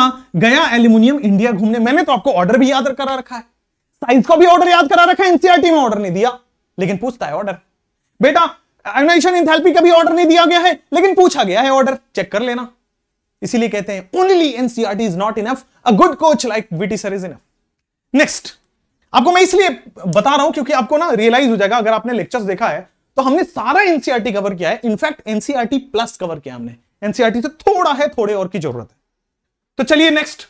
गया एल्यूमिनियम इंडिया घूमने मैंने तो आपको ऑर्डर भी याद करा रखा है साइज का भी ऑर्डर याद करा रखा है एनसीआरटी e में ऑर्डर नहीं दिया लेकिन पूछता है ऑर्डर बेटा आयोनाइजेशन का भी ऑर्डर नहीं दिया गया है लेकिन पूछा गया है ऑर्डर चेक कर लेना इसीलिए कहते हैं only NCERT is not enough a good coach like VT sir is enough next आपको मैं इसलिए बता रहा हूं क्योंकि आपको ना रियलाइज हो जाएगा अगर आपने लेक्चर्स देखा है तो हमने सारा एनसीआरटी कवर e किया है इनफैक्ट एनसीआरटी प्लस कवर किया हमने एनसीआरटी e से थोड़ा है थोड़े और की जरूरत है तो चलिए नेक्स्ट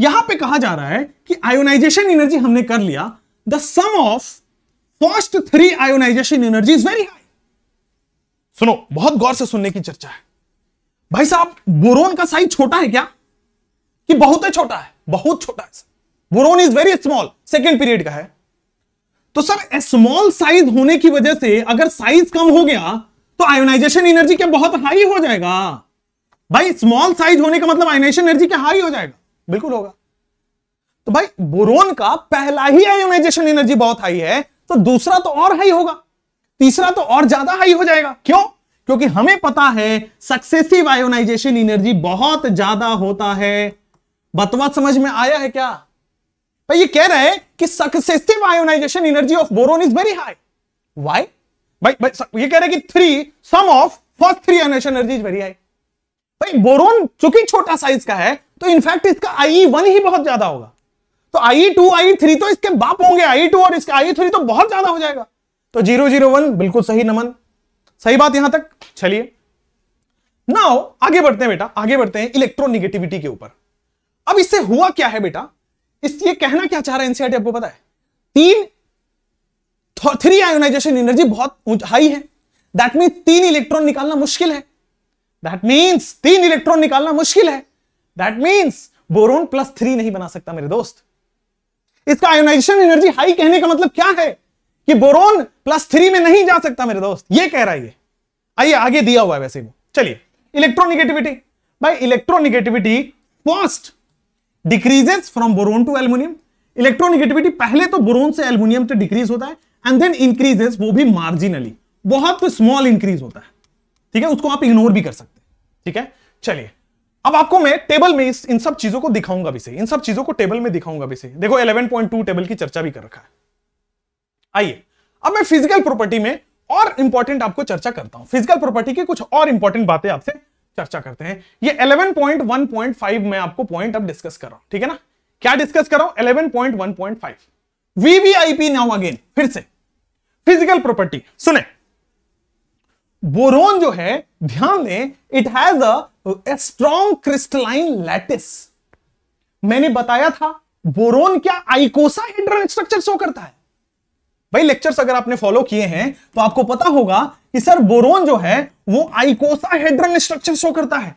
यहां पे कहा जा रहा है कि आयोनाइजेशन एनर्जी हमने कर लिया the sum of first three ionisation energy is very high सुनो बहुत गौर से सुनने की चर्चा है भाई साहब बोरोन का साइज छोटा है क्या कि बहुत है छोटा है बहुत छोटा है boron is very small second period का है तो सर स्मॉल साइज होने की वजह से अगर साइज कम हो गया तो आयोनाइजेशन एनर्जी क्या बहुत हाई हो जाएगा भाई स्मॉल साइज होने का मतलब आयोनाइजेशन एनर्जी क्या हाई हो जाएगा बिल्कुल होगा तो भाई बोरोन का पहला ही आयोनाइजेशन एनर्जी बहुत हाई है तो दूसरा तो और हाई होगा तीसरा तो और ज्यादा हाई हो जाएगा क्यों क्योंकि हमें पता है सक्सेसिव आयोनाइजेशन एनर्जी बहुत ज्यादा होता है बतवा समझ में आया है क्या पर ये कह रहा है कि successive ionisation energy of boron is very high why भाई ये कह रहे हैं कि three sum of first three ionisation energy is very high भाई बोरोन चूंकि छोटा साइज का है तो इनफैक्ट इसका आई वन e ही बहुत ज्यादा होगा तो आई टू आई थ्री तो इसके बाप होंगे आई टू e और इसके आई थ्री e तो बहुत ज्यादा हो जाएगा तो जीरो जीरो वन बिल्कुल सही नमन सही बात यहां तक चलिए नाउ आगे बढ़ते हैं बेटा आगे बढ़ते हैं इलेक्ट्रोनिगेटिविटी के ऊपर अब इससे हुआ क्या है बेटा इस ये कहना क्या चाह रहा है एनसीआर आपको पता है तीन थ्री आयोनाइजेशन एनर्जी बहुत हाई है दैट मीन तीन इलेक्ट्रॉन निकालना मुश्किल है दैट मीन्स तीन इलेक्ट्रॉन निकालना मुश्किल है that means boron plus three नहीं बना सकता मेरे दोस्त इसका आयोनाइजेशन एनर्जी हाई कहने का मतलब क्या है कि बोरोन प्लस थ्री में नहीं जा सकता मेरे दोस्त ये कह रहा है ये आइए आगे दिया हुआ है वैसे वो चलिए इलेक्ट्रोनिगेटिविटी भाई electronegativity first decreases from boron to aluminium electronegativity पहले तो बोरोन से एल्यूमिनियम से डिक्रीज होता है एंड देन इंक्रीजेस वो भी मार्जिनली बहुत स्मॉल इंक्रीज होता है ठीक है उसको आप इग्नोर भी कर सकते हैं ठीक है चलिए अब आपको मैं टेबल में इन सब चीजों को दिखाऊंगा भी सही इन सब चीजों को टेबल में दिखाऊंगा भी से देखो 11.2 टेबल की चर्चा भी कर रखा है आइए अब मैं फिजिकल प्रॉपर्टी में और इंपॉर्टेंट आपको चर्चा करता हूं फिजिकल प्रॉपर्टी की कुछ और इंपॉर्टेंट बातें आपसे चर्चा करते हैं ये 11.1.5 में आपको पॉइंट अब डिस्कस कर रहा हूं ठीक है ना क्या डिस्कस कर रहा हूं 11.1.5 वीवीआईपी नाउ अगेन फिर से फिजिकल प्रॉपर्टी सुने बोरोन जो है ध्यान दें it has a strong crystalline lattice मैंने बताया था बोरोन क्या आइकोसाहेड्रल स्ट्रक्चर शो करता है भाई लेक्चर्स अगर आपने फॉलो किए हैं तो आपको पता होगा कि सर बोरोन जो है वो आइकोसाहेड्रल स्ट्रक्चर शो करता है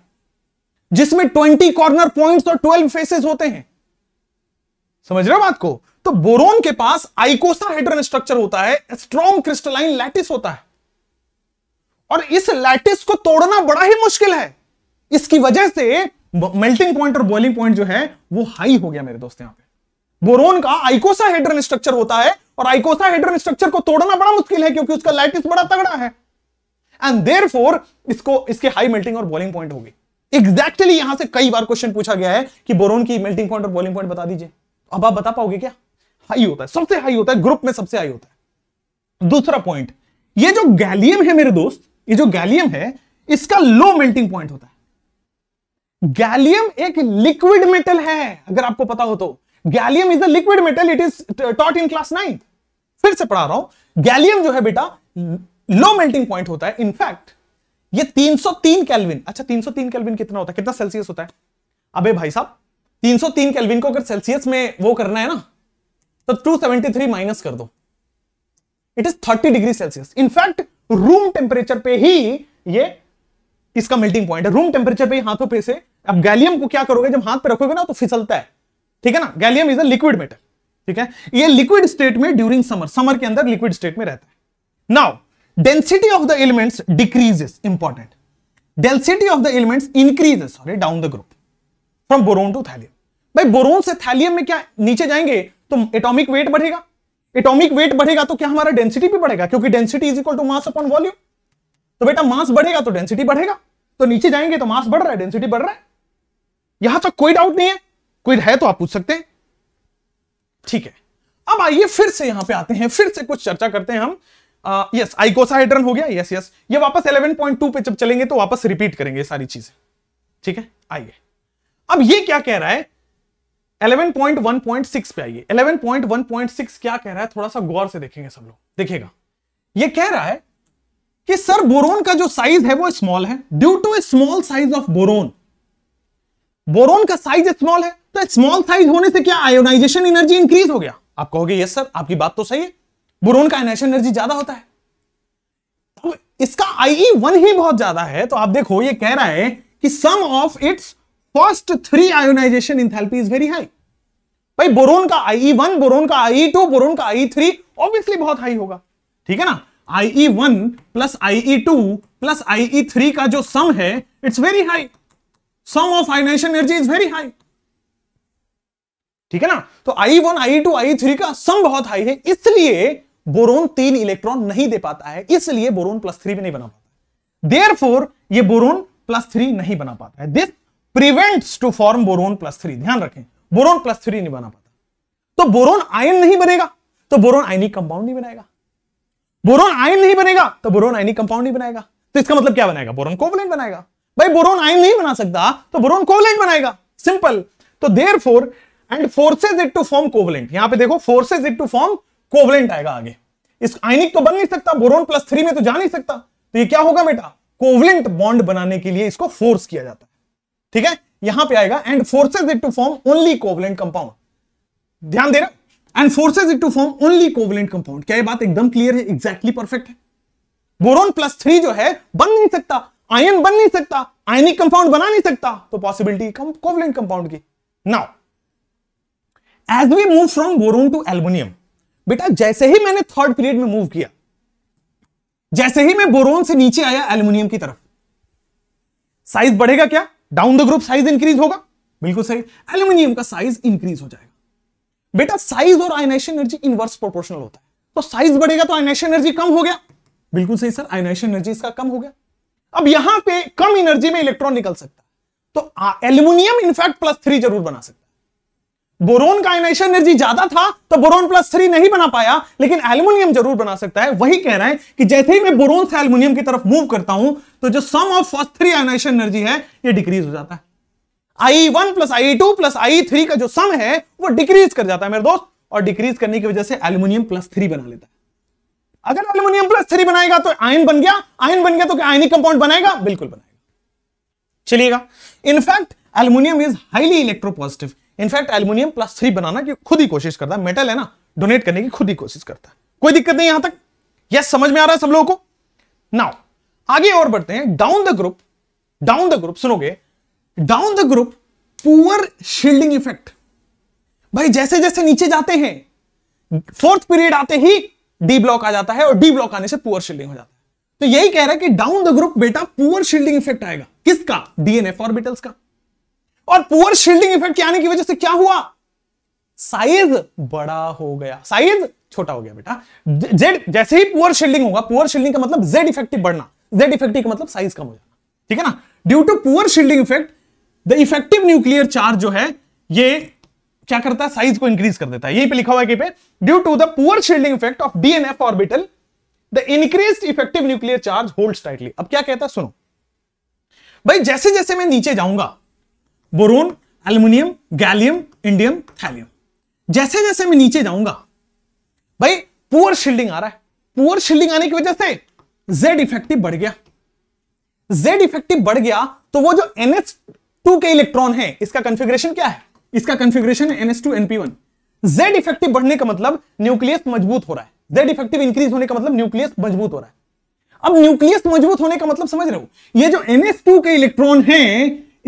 जिसमें 20 कॉर्नर पॉइंट्स और 12 फेसेस होते हैं समझ रहे हो बात को तो बोरोन के पास आइकोसाहेड्रल स्ट्रक्चर होता है स्ट्रॉन्ग क्रिस्टलाइन लैटिस होता है और इस लैटिस को तोड़ना बड़ा ही मुश्किल है इसकी वजह से मेल्टिंग पॉइंट और बॉइलिंग पॉइंट जो है वो हाई हो गया मेरे दोस्त यहां पे बोरोन का आइकोसाहेड्रल स्ट्रक्चर होता है और आइकोसाहेड्रल स्ट्रक्चर को तोड़ना बड़ा मुश्किल है क्योंकि उसका लैटिस बड़ा तगड़ा है एंड देर फोर इसको इसके हाई मेल्टिंग और बॉलिंग पॉइंट होगी एग्जैक्टली exactly यहां से कई बार क्वेश्चन पूछा गया है कि बोरोन की मेल्टिंग पॉइंट और बॉलिंग पॉइंट बता दीजिए अब आप बता पाओगे क्या हाई होता है सबसे हाई होता है ग्रुप में सबसे हाई होता है दूसरा पॉइंट ये जो गैलियम है मेरे दोस्त ये जो गैलियम है इसका लो मेल्टिंग पॉइंट होता है गैलियम एक लिक्विड मेटल है अगर आपको पता हो तो gallium is the liquid metal it is taught in class nine फिर से पढ़ा रहा हूं गैलियम जो है बेटा लो मेल्टिंग पॉइंट होता है इनफैक्ट ये 303 केल्विन अच्छा 303 केल्विन कितना होता है कितना सेल्सियस होता है अबे भाई साहब 303 केल्विन को अगर सेल्सियस में वो करना है ना तो 273 माइनस कर दो it is 30 degree Celsius in fact room temperature पे ही ये इसका मेल्टिंग पॉइंट है रूम टेम्परेचर पे हाथों पे से अब गैलियम को क्या करोगे जब हाथ पे रखोगे ना तो फिसलता है ठीक है ना gallium is a liquid metal ठीक है ये लिक्विड स्टेट में ड्यूरिंग समर समर के अंदर लिक्विड स्टेट में रहता है now density of the elements decreases important density of the elements increases sorry down the group from boron to thallium भाई बोरोन से थैलियम में क्या नीचे जाएंगे तो एटॉमिक वेट बढ़ेगा एटॉमिक वेट बढ़ेगा तो क्या हमारा डेंसिटी भी बढ़ेगा क्योंकि density is equal to mass upon volume तो बेटा मास बढ़ेगा तो डेंसिटी बढ़ेगा तो नीचे जाएंगे तो मास बढ़ रहा है डेंसिटी बढ़ रहा है यहां तक कोई डाउट नहीं है कोई है तो आप पूछ सकते हैं ठीक है अब आइए फिर से यहां पे आते हैं फिर से कुछ चर्चा करते हैं हम यस आइकोसाइड्रन हो गया यस यस ये वापस 11.2 पे जब चलेंगे तो वापस रिपीट करेंगे सारी चीजें ठीक है आइए अब ये क्या कह रहा है 11.1.6 पे आइए 11.1.6 क्या कह रहा है थोड़ा सा गौर से देखेंगे सब लोग देखिएगा ये कह रहा है कि सर बोरोन का जो साइज है वो स्मॉल है due to a small size of boron boron का साइज स्मॉल है तो स्मॉल साइज होने से क्या आयोनाइजेशन एनर्जी इंक्रीज हो गया आप कहोगे यस सर आपकी बात तो सही है बुरोन का आयोनाइजेशन एनर्जी ज्यादा होता है तो इसका आईई वन ही बहुत ज्यादा है तो आप देखो ये कह रहा है कि sum of its first three ionisation enthalpy is very high भाई बोरोन का आई वन बोरोन का आई टू बोरोन का आई थ्री ऑब्वियसली बहुत हाई होगा ठीक है ना I one plus I two plus I three का जो सम है it's very high sum of ionisation energy is very high ठीक है ना तो I one I two I three का सम बहुत हाई है इसलिए बोरोन तीन इलेक्ट्रॉन नहीं दे पाता है इसलिए बोरोन प्लस थ्री भी नहीं बना पाता देयर फोर ये बोरोन प्लस थ्री नहीं बना पाता है this prevents to form boron plus three ध्यान रखें बोरोन प्लस थ्री नहीं बना पाता तो बोरोन आयन नहीं बनेगा तो बोरोन आयनिक कंपाउंड नहीं बनाएगा बोरोन आयन नहीं बनेगा तो बोरोन आयनिक कंपाउंड नहीं बनाएगा तो इसका मतलब क्या बनाएगा बोरोन कोवलेंट बनाएगा भाई बोरोन आयन नहीं बना सकता तो बोरोन कोवलेंट बनाएगा सिंपल तो therefore and forces it to form covalent यहां पे देखो forces it to form covalent आएगा आगे इस आइनिक तो बन नहीं सकता बोरोन प्लस थ्री में तो जा नहीं सकता तो ये क्या होगा बेटा कोवलेंट बॉन्ड बनाने के लिए इसको फोर्स किया जाता है ठीक है यहां पे आएगा and forces it to form only covalent compound ध्यान दे रहा and forces it to form only covalent compound क्या ये बात एकदम क्लियर है एग्जैक्टली परफेक्ट है बोरोन प्लस थ्री जो है बन नहीं सकता आयन बन नहीं सकता आयनिक कंपाउंड बना नहीं सकता तो पॉसिबिलिटी कोवलेंट कंपाउंड की now as we move from boron to aluminium बेटा जैसे ही मैंने थर्ड पीरियड में मूव किया जैसे ही मैं बोरोन से नीचे आया एल्यूमिनियम की तरफ साइज बढ़ेगा क्या down the group size increase होगा बिल्कुल सही एल्यूमिनियम का साइज इंक्रीज हो जाएगा बेटा साइज और आइनेशन एनर्जी इनवर्स प्रोपोर्शनल होता है तो साइज बढ़ेगा तो आइनेशन एनर्जी कम हो गया बिल्कुल सही सर आइनेशन एनर्जी इसका कम हो गया अब यहां पे कम एनर्जी में इलेक्ट्रॉन निकल सकता है तो एल्यूमिनियम इनफैक्ट प्लस थ्री जरूर बना सकता बोरोन का आयनाइजेशन एनर्जी ज्यादा था तो बोरोन प्लस थ्री नहीं बना पाया लेकिन एल्युमिनियम जरूर बना सकता है वही कह रहा है कि जैसे ही मैं बोरोन से एल्युमिनियम की तरफ मूव करता हूं तो जो sum of first three ionisation energy है ये डिक्रीज हो जाता है I one plus I two plus I three का जो सम है वो डिक्रीज कर जाता है मेरे दोस्त और डिक्रीज करने की वजह से एल्युमिनियम प्लस थ्री बना लेता है अगर एल्युमिनियम प्लस थ्री बनाएगा तो आयन बन गया आयन बन गया तो क्या आयनिक कंपाउंड बनाएगा बिल्कुल बनाएगा चलिएगा in fact aluminium is highly electropositive in fact aluminium plus three बनाना की खुद ही कोशिश करता है मेटल है ना डोनेट करने की खुद ही कोशिश करता है कोई दिक्कत नहीं यहां तक यस समझ में आ रहा है सब लोगों को नाउ आगे और बढ़ते हैं down the group down the group सुनोगे down the group poor shielding effect भाई जैसे जैसे नीचे जाते हैं फोर्थ पीरियड आते ही डी ब्लॉक आ जाता है और डी ब्लॉक आने से पुअर शील्डिंग हो जाता है तो यही कह रहा है कि डाउन द ग्रुप बेटा पुअर शील्डिंग इफेक्ट आएगा किसका डीएनएफ ऑर्बिटल्स का और पुअर शील्डिंग इफेक्ट के आने की वजह से क्या हुआ साइज बड़ा हो गया साइज छोटा हो गया बेटा जेड जैसे ही पुअर शील्डिंग होगा पुअर शील्डिंग का मतलब जेड इफेक्टिव बढ़ना जेड इफेक्टिव का मतलब साइज कम हो जाना ठीक है ना due to poor shielding effect the effective nuclear charge जो है ये क्या करता है साइज को इंक्रीज कर देता है यही पे लिखा हुआ है पे due to the poor shielding effect of D and F orbital the increase effective nuclear charge hold tightly अब क्या कहता है सुनो भाई जैसे जैसे मैं नीचे जाऊंगा boron aluminium gallium indium thallium जैसे जैसे मैं नीचे जाऊंगा भाई पुअर शील्डिंग आ रहा है पुअर शील्डिंग आने की वजह से जेड इफेक्टिव बढ़ गया जेड इफेक्टिव बढ़ गया तो वो जो एनएच टू के इलेक्ट्रॉन है इसका कंफिग्रेशन क्या है इसका कंफिग्रेशन है NS two NP one Z effective बढ़ने का मतलब न्यूक्लियस मजबूत हो रहा है जेड इफेक्टिव इंक्रीज होने का मतलब न्यूक्लियस मजबूत हो रहा है अब न्यूक्लियस मजबूत होने का मतलब समझ रहे हो ये जो एनएच टू के इलेक्ट्रॉन है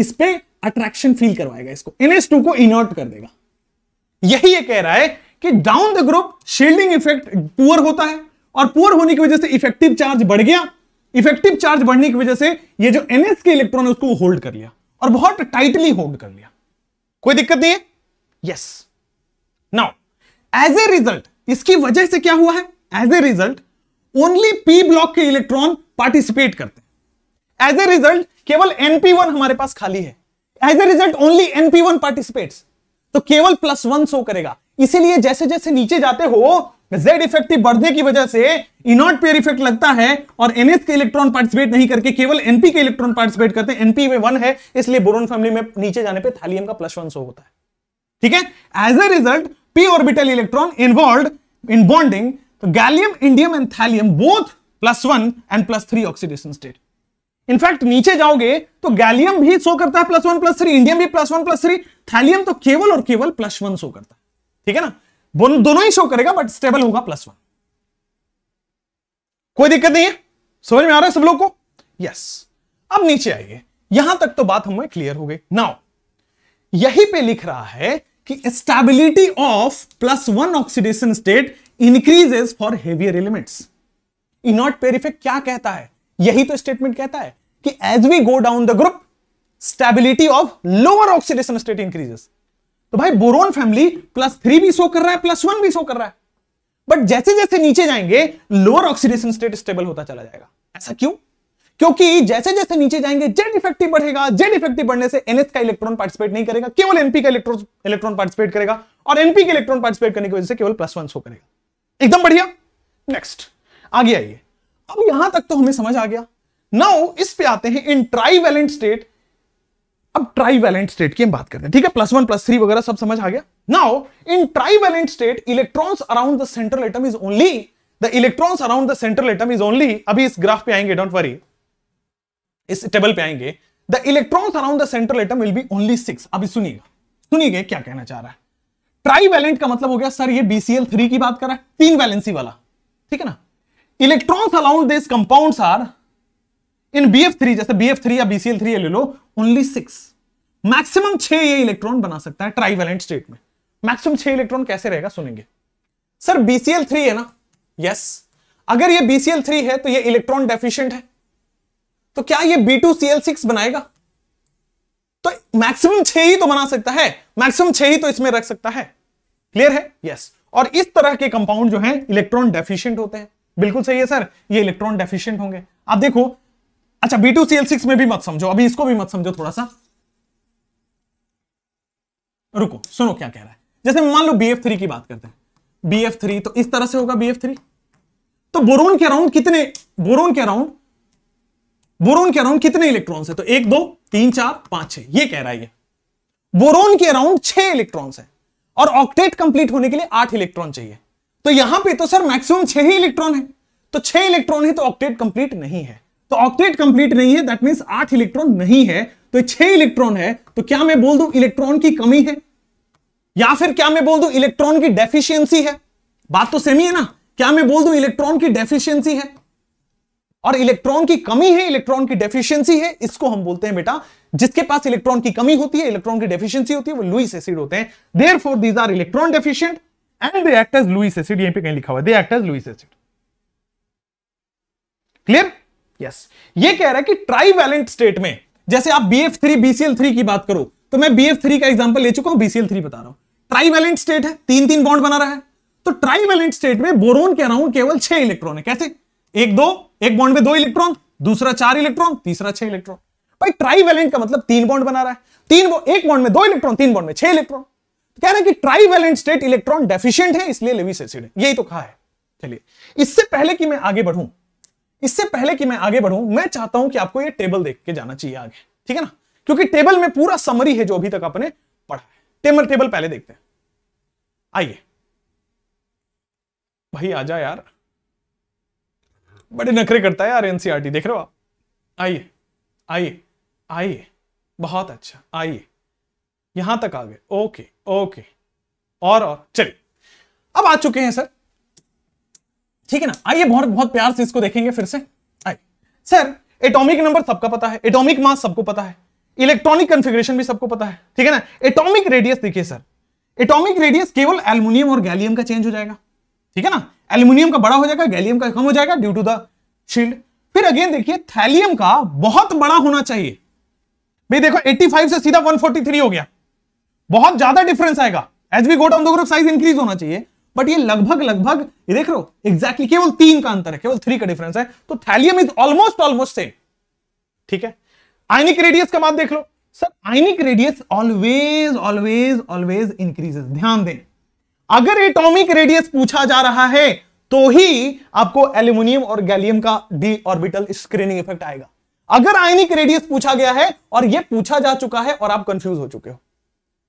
इस पर अट्रैक्शन फील करवाएगा इसको टू को इनर्ट कर देगा यही ये कह रहा है कि down the group shielding effect poor होता है और पुअर होने की वजह से इफेक्टिव चार्ज बढ़ गया इफेक्टिव चार्ज बढ़ने की वजह से ये जो एनएस के इलेक्ट्रॉन है उसको होल्ड कर लिया और बहुत टाइटली होल्ड कर लिया कोई दिक्कत नहीं है yes now as a result इसकी वजह से क्या हुआ है as a result only P block के इलेक्ट्रॉन पार्टिसिपेट करते हैं एज ए रिजल्ट केवल एनपी वन हमारे पास खाली है as a result only NP one participate तो केवल प्लस वन शो करेगा इसीलिए जैसे जैसे नीचे जाते हो जेड इफेक्टिव बढ़ने की वजह से इनॉट पेयर इफेक्ट लगता है और एनएस के इलेक्ट्रॉन पार्टिसिपेट नहीं करके केवल एनपी के इलेक्ट्रॉन पार्टिसिपेट करते हैं एनपी में वन है इसलिए बोरोन फैमिली में नीचे जाने पे थालियम का प्लस वन सो होता है ठीक है as a result P orbital electron involve in bonding तो gallium indium and thallium both plus one and plus three oxidation state in fact नीचे जाओगे तो गैलियम भी शो करता है plus one plus three indium भी plus one plus three thallium तो केवल और केवल प्लस वन शो करता है ठीक है ना दोनों ही शो करेगा बट स्टेबल होगा प्लस वन कोई दिक्कत नहीं है समझ में आ रहा है सब लोग को यस अब नीचे आइए यहां तक तो बात हमें क्लियर हो गई नाउ यही पे लिख रहा है कि stability of plus one oxidation state increases for heavier elements इनॉट पेरिफेक्ट क्या कहता है यही तो स्टेटमेंट कहता है कि as we go down the group stability of lower oxidation state increases तो भाई बोरोन फैमिली प्लस थ्री भी शो कर रहा है प्लस वन भी शो कर रहा है बट जैसे जैसे नीचे जाएंगे लोअर ऑक्सीडेशन स्टेट स्टेबल होता चला जाएगा ऐसा क्यों क्योंकि जैसे जैसे नीचे जाएंगे जेड इफेक्टिव बढ़ेगा जेड इफेक्टिव बढ़ने से एनएस का इलेक्ट्रॉन पार्टिसिपेट नहीं करेगा केवल एनपी का इलेक्ट्रॉन इलेक्ट्रॉन पार्टिसिपेट करेगा और एनपी के इलेक्ट्रॉन पार्टिसिपेट करने की वजह से केवल प्लस वन शो करेगा एकदम बढ़िया नेक्स्ट आगे आइए अब यहां तक तो हमें समझ आ गया नाउ इस पे आते हैं इन ट्राईवेलेंट स्टेट अब वैलेंट स्टेट की हम बात करते हैं ठीक है प्लस वन प्लस थ्री वगैरह सब समझ आ गया now in valent state electrons around the central atom is only the electrons around the central atom is only अभी इस ग्राफ पे आएंगे डोंट वरी इस टेबल पे आएंगे the electrons around the central atom will be only six अभी सुनिएगा सुनिए क्या कहना चाह रहा है वैलेंट का मतलब हो गया सर ये बीसीएल थ्री की बात कर रहा है तीन वैलेंसी वाला ठीक है ना electrons around this compounds are in three जैसे थ्री या बीसीएल थ्री ले लो ओनली सिक्स मैक्सिमम छह ये इलेक्ट्रॉन बना सकता है ट्राइवेलेंट स्टेट में मैक्सिमम छह इलेक्ट्रॉन कैसे रहेगा सुनेंगे सर बीसीएल थ्री है ना यस yes. अगर ये बीसीएल थ्री है तो ये इलेक्ट्रॉन डेफिशिएंट है तो क्या ये B two C L six बनाएगा तो मैक्सिमम छह ही तो बना सकता है मैक्सिमम छह ही तो इसमें रख सकता है क्लियर है यस yes. और इस तरह के कंपाउंड जो है इलेक्ट्रॉन डेफिशियंट होते हैं बिल्कुल सही है सर ये इलेक्ट्रॉन डेफिशियंट होंगे आप देखो अच्छा B two C L six में भी मत समझो अभी इसको भी मत समझो थोड़ा सा रुको सुनो क्या कह रहा है जैसे मान लो बी एफ थ्री की बात करते हैं बी एफ थ्री तो इस तरह से होगा बी एफ थ्री तो बोरोन के अराउंड कितने बोरोन के अराउंड बोरोन के अराउंड कितने इलेक्ट्रॉन है तो एक दो तीन चार पांच छह ये कह रहा है ये बोरोन के अराउंड छह इलेक्ट्रॉन्स है और ऑक्टेट कंप्लीट होने के लिए आठ इलेक्ट्रॉन चाहिए तो यहां पे तो सर मैक्सिमम छह ही इलेक्ट्रॉन है तो छह इलेक्ट्रॉन है तो ऑक्टेट कंप्लीट नहीं है तो ऑक्टेट कंप्लीट नहीं है दैट मीन आठ इलेक्ट्रॉन नहीं है तो छह इलेक्ट्रॉन है तो क्या मैं बोल दू इलेक्ट्रॉन की कमी है या फिर क्या मैं बोल दू इलेक्ट्रॉन की डेफिशियंसी है बात तो सेम ही है ना क्या मैं बोल दू इलेक्ट्रॉन की डेफिशियंसी है और इलेक्ट्रॉन की कमी है इलेक्ट्रॉन की डेफिशिएंसी है इसको हम बोलते हैं बेटा जिसके पास इलेक्ट्रॉन की कमी होती है इलेक्ट्रॉन की डेफिशिएंसी होती है वो लुइस एसिड होते हैं there for these are electron deficient and they act as Lewis acid यहीं पे कहीं लिखा हुआ they act as Lewis acid clear yes ये कह रहा है कि ट्राइवेलेंट स्टेट में जैसे आप B F three BCL three की बात करो तो मैं बी एफ थ्री का एग्जाम्पल ले चुका हूं बीसीएल थ्री बता रहा हूं ट्राइवेलेंट स्टेट है तीन तीन बॉन्ड बना रहा है तो ट्राइवेलेंट स्टेट में बोरोन कह रहा हूं केवल छह इलेक्ट्रॉन है कैसे एक दो एक बॉन्ड में दो इलेक्ट्रॉन दूसरा चार इलेक्ट्रॉन तीसरा छह इलेक्ट्रॉन भाई ट्राइवेलेंट का मतलब तीन बॉन्ड बना रहा है तीन एक बॉन्ड में दो इलेक्ट्रॉन तीन बॉन्ड में छह इलेक्ट्रॉन तो कह रहा है कि ट्राईवेलेंट स्टेट इलेक्ट्रॉन डेफिशियंट है इसलिए लेविस एसिड है यही तो कहा है चलिए इससे पहले कि मैं आगे बढ़ू इससे पहले कि मैं आगे बढ़ू मैं चाहता हूं कि आपको ये टेबल देख के जाना चाहिए आगे ठीक है ना क्योंकि टेबल में पूरा समरी है जो अभी तक आपने पढ़ा टेबल टेबल पहले देखते हैं आइए भाई आजा यार बड़े नखरे करता है यार एनसीआरटी e देख रहे हो आप आइए आइए आइए बहुत अच्छा आइए यहां तक आ गए ओके ओके और और चलिए अब आ चुके हैं सर ठीक है ना आइए बहुत बहुत प्यार से इसको देखेंगे फिर से आइए सर एटॉमिक नंबर सबका पता है एटॉमिक मास सबको पता है इलेक्ट्रॉनिक कंफिग्रेशन भी सबको पता है ठीक है ना एटॉमिक रेडियस देखिए सर एटॉमिक रेडियस केवल एल्यूमिनियम और गैलियम का चेंज हो जाएगा ठीक है ना एल्यूमिनियम का बड़ा हो जाएगा गैलियम का कम हो जाएगा ड्यू टू द शील्ड फिर अगेन देखिए थैलियम का बहुत बड़ा होना चाहिए भाई देखो 85 से सीधा 143 हो गया बहुत ज्यादा डिफरेंस आएगा as we go on the group size increase होना चाहिए बट ये लगभग लगभग ये देख रहे हो एग्जैक्टली केवल तीन का अंतर है केवल थ्री का डिफरेंस है तो thallium is almost almost same ठीक है आइनिक रेडियस का बात देख लो sir ionic radius always always always increases ध्यान दें अगर एटॉमिक रेडियस पूछा जा रहा है तो ही आपको एल्यूमिनियम और गैलियम का डी ऑर्बिटल स्क्रीनिंग इफेक्ट आएगा अगर आइनिक रेडियस पूछा गया है और यह पूछा जा चुका है और आप कंफ्यूज हो चुके हो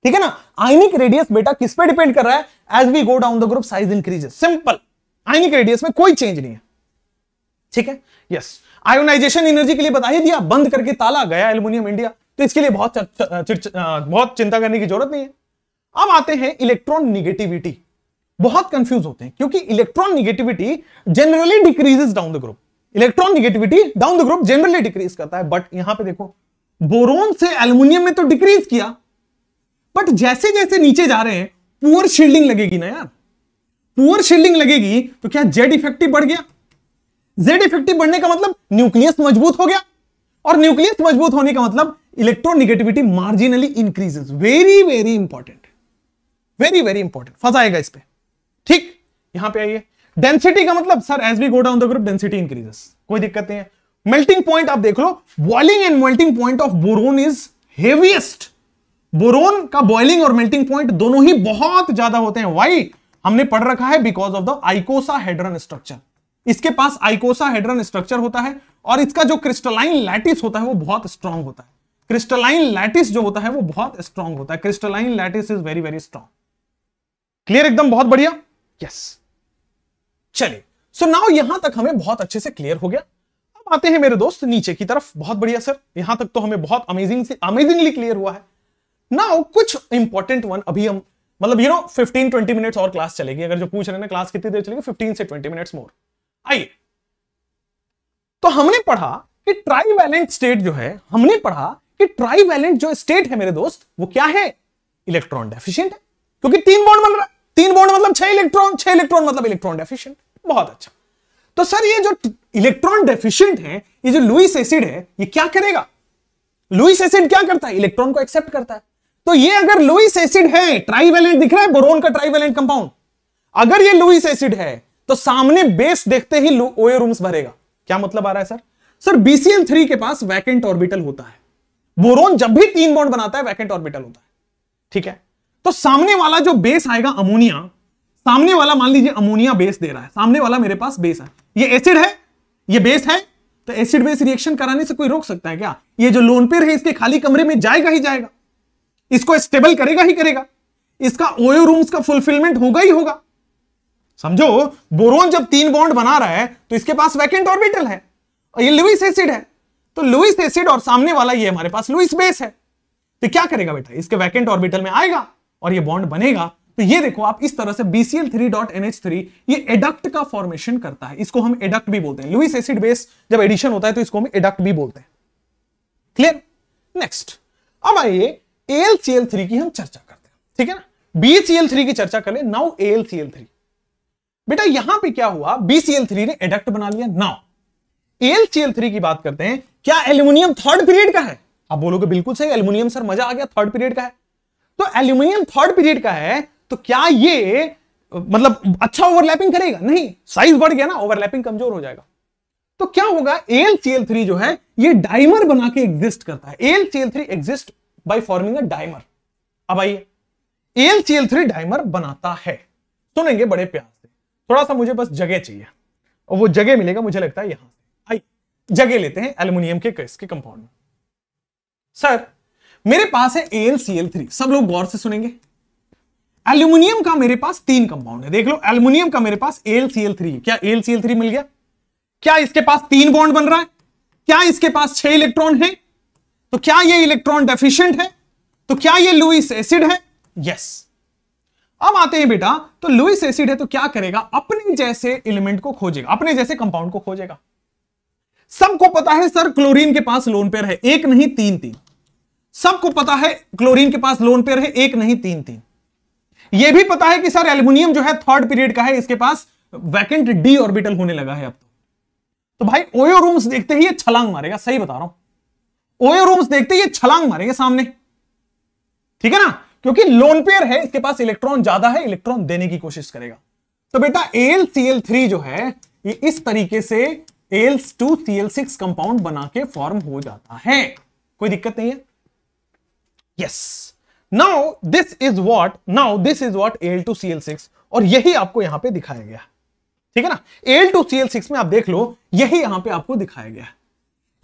ठीक है ना आइनिक रेडियस बेटा किस पे डिपेंड कर रहा है as we go down the group size increases simple ionic radius में कोई चेंज नहीं है ठीक है यस आयोनाइजेशन एनर्जी के लिए बता ही दिया बंद करके ताला गया एल्यूमिनियम इंडिया तो इसके लिए बहुत बहुत चिंता करने की जरूरत नहीं है अब आते हैं इलेक्ट्रॉन निगेटिविटी बहुत कंफ्यूज होते हैं क्योंकि electronegativity generally decreases down the group electronegativity down the group generally decrease करता है बट यहां पे देखो बोरोन से एल्यूमिनियम में तो डिक्रीज किया बट जैसे जैसे नीचे जा रहे हैं पुअर शील्डिंग लगेगी ना यार पुअर शील्डिंग लगेगी तो क्या जेड इफेक्टिव बढ़ गया जेड इफेक्टिव बढ़ने का मतलब न्यूक्लियस मजबूत हो गया और न्यूक्लियस मजबूत होने का मतलब electronegativity marginally increases very very important very very important फंसाएगा इस पर ठीक यहां पे आइए डेंसिटी का मतलब sir as we go down the group density increases कोई दिक्कत नहीं है मेल्टिंग पॉइंट आप देख लो boiling and melting point of boron is heaviest boron का बॉइलिंग और मेल्टिंग पॉइंट दोनों ही बहुत ज्यादा होते हैं वाई हमने पढ़ रखा है because of the icosahedron structure इसके पास आइकोसा हेड्रन स्ट्रक्चर होता है और इसका जो क्रिस्टलाइन लैटिस होता है वो बहुत स्ट्रांग होता है क्रिस्टलाइन लैटिस जो होता है वो बहुत स्ट्रांग होता है crystalline lattice is very very strong clear एकदम बहुत बढ़िया यस चलिए सो नाउ यहां तक हमें बहुत अच्छे से क्लियर हो गया अब आते हैं मेरे दोस्त नीचे की तरफ बहुत बढ़िया सर यहां तक तो हमें बहुत अमेजिंग से अमेजिंगली क्लियर हुआ है नाउ कुछ इंपॉर्टेंट वन अभी हम मतलब यू नो 15 20 मिनट्स और क्लास चलेगी अगर जो पूछ रहे हैं ना क्लास कितनी देर चलेगी 15 से 20 मिनट्स मोर आइए तो हमने पढ़ा कि ट्राईवैलेंट स्टेट जो है हमने पढ़ा कि ट्राईवैलेंट जो स्टेट है मेरे दोस्त वो क्या है इलेक्ट्रॉन डेफिशिएंट है क्योंकि तीन बॉन्ड बन रहा तीन बॉन्ड मतलब छह इलेक्ट्रॉन छह इलेक्ट्रॉन मतलब इलेक्ट्रॉन डेफिशिएंट बहुत अच्छा तो सर ये जो इलेक्ट्रॉन डेफिशिएंट है ये जो लुइस एसिड है ये क्या करेगा लुइस एसिड क्या करता है इलेक्ट्रॉन को एक्सेप्ट करता है तो ये अगर लुइस एसिड है ट्राइवेलेंट दिख रहा है बोरोन का ट्राइवेलेंट कंपाउंड अगर ये लुइस एसिड है तो सामने बेस देखते ही ओए रूम्स भरेगा क्या मतलब आ रहा है सर सर बीसीएल थ्री के पास वैकेंट ऑर्बिटल होता है बोरोन जब भी तीन बॉन्ड बनाता है वैकेंट ऑर्बिटल होता है ठीक है तो सामने वाला जो बेस आएगा अमोनिया सामने वाला मान लीजिए अमोनिया बेस दे रहा है सामने वाला मेरे पास बेस है ये एसिड है ये बेस है तो एसिड बेस रिएक्शन कराने से कोई रोक सकता है क्या ये जो लोनपेर है इसके खाली कमरे में जाएगा ही जाएगा इसको स्टेबल करेगा ही करेगा इसका ओयो रूम्स का फुलफिलमेंट होगा ही होगा समझो बोरोन जब तीन बॉन्ड बना रहा है तो इसके पास वैकेंट ऑर्बिटल है और ये लुइस एसिड है तो लुइस एसिड और सामने वाला ये हमारे पास लुइस बेस है तो क्या करेगा बेटा इसके वैकेंट ऑर्बिटल में आएगा और ये बॉन्ड बनेगा तो ये देखो आप इस तरह से बीसीएल थ्री ये एडक्ट का फॉर्मेशन करता है इसको हम एडक्ट भी बोलते हैं लुइस एसिड बेस जब एडिशन होता है तो इसको हम एडक्ट भी बोलते हैं क्लियर नेक्स्ट अब आइए एल थ्री की हम चर्चा करते हैं ठीक है ना बी थ्री की चर्चा कर ले नाउ एल थ्री बेटा यहां पे क्या हुआ BCl3 ने एडक्ट बना लिया नाउ AlCl3 की बात करते हैं क्या एल्यूमिनियम थर्ड पीरियड का है आप बोलोगे बिल्कुल सही एल्यूमिनियम सर मजा आ गया थर्ड पीरियड का है तो एल्यूमिनियम थर्ड पीरियड का है तो क्या ये मतलब अच्छा ओवरलैपिंग करेगा नहीं साइज बढ़ गया ना ओवरलैपिंग कमजोर हो जाएगा तो क्या होगा AlCl3 जो है ये डाइमर बना के एग्जिस्ट करता है L three exist by forming a dimer अब आइए L C L three dimer बनाता है सुनेंगे बड़े प्यार से थोड़ा सा मुझे बस जगह चाहिए और वो जगह मिलेगा मुझे लगता है यहां से आइए जगह लेते हैं एल्यूमिनियम के इसके कंपाउंड में सर मेरे पास है एल सी एल थ्री सब लोग गौर से सुनेंगे एल्यूमिनियम का मेरे पास तीन कंपाउंड है देख लो एल्यूमिनियम का मेरे पास एल सी एल थ्री क्या एल सी एल थ्री मिल गया क्या इसके पास तीन बॉन्ड बन रहा है क्या इसके पास छह इलेक्ट्रॉन है तो क्या ये इलेक्ट्रॉन डेफिशिएंट है तो क्या ये लुइस एसिड है यस अब आते हैं बेटा तो लुइस एसिड है तो क्या करेगा अपने जैसे एलिमेंट को खोजेगा अपने जैसे कंपाउंड को खोजेगा सबको पता है सर क्लोरीन के पास लोन पेयर है एक नहीं तीन तीन सबको पता है क्लोरीन के पास लोन पेयर है एक नहीं तीन तीन यह भी पता है कि सर एल्यूमिनियम जो है थर्ड पीरियड का है इसके पास वैकेंट डी ऑर्बिटल होने लगा है अब तो, तो भाई ओयो रूम्स देखते ही ये छलांग मारेगा सही बता रहा हूं ओयो रूम्स देखते ये छलांग मारेंगे सामने ठीक है ना क्योंकि लोन पेयर है इसके पास इलेक्ट्रॉन ज्यादा है इलेक्ट्रॉन देने की कोशिश करेगा तो बेटा एल सी एल थ्री जो है ये इस तरीके से L two C L six compound बना के फॉर्म हो जाता है कोई दिक्कत नहीं है yes now this is what now this is what L two C L six और यही आपको यहां पे दिखाया गया ठीक है ना L two C L six में आप देख लो यही यहां पे आपको दिखाया गया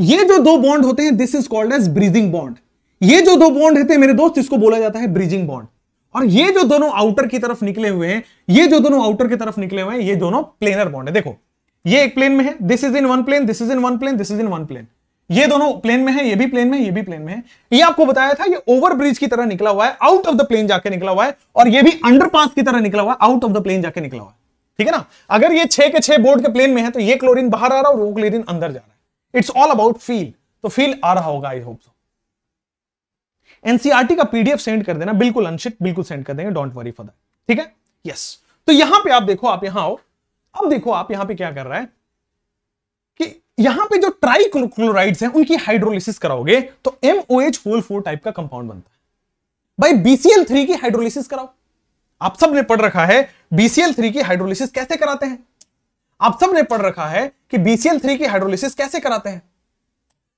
ये जो दो बॉन्ड होते हैं this is called as bridging bond ये जो दो बॉन्ड रहते हैं मेरे दोस्त इसको बोला जाता है ब्रीजिंग बॉन्ड और ये जो दोनों आउटर की तरफ निकले हुए हैं ये जो दोनों आउटर की तरफ निकले हुए हैं ये दोनों प्लेनर बॉन्ड है देखो ये एक प्लेन में है this is in one plane this is in one plane this is in one plane ये दोनों प्लेन में है ये भी प्लेन में ये भी प्लेन में है ये आपको बताया था ये ओवर ब्रिज की तरह निकला हुआ है आउट ऑफ द प्लेन जाके निकला हुआ है और ये भी पास की तरह निकला हुआ है आउट ऑफ द प्लेन जाके निकला हुआ है ठीक है ना अगर ये छह के छह बोर्ड के प्लेन में है तो ये क्लोरीन बाहर आ रहा है और वो क्लोरीन अंदर जा रहा है इट्स ऑल अबाउट फील तो फील आ रहा होगा आई होप एनसीआर का पीडीएफ सेंड कर देना बिल्कुल अनशिट बिल्कुल सेंड कर देंगे डोंट वरी फॉर दैट ठीक है यस तो यहां पे आप देखो आप यहां आओ अब देखो आप यहां पे क्या कर रहा है कि यहां पे जो ट्राइक्लोराइड्स हैं उनकी हाइड्रोलिसिस कराओगे तो एमओएच होल फोर टाइप का कंपाउंड बनता है भाई बीसीएल थ्री की हाइड्रोलिसिस कराओ आप सब ने पढ़ रखा है बीसीएल थ्री की हाइड्रोलिसिस कैसे कराते हैं आप सबने पढ़ रखा है कि BCL3 की हाइड्रोलिसिस कैसे कराते हैं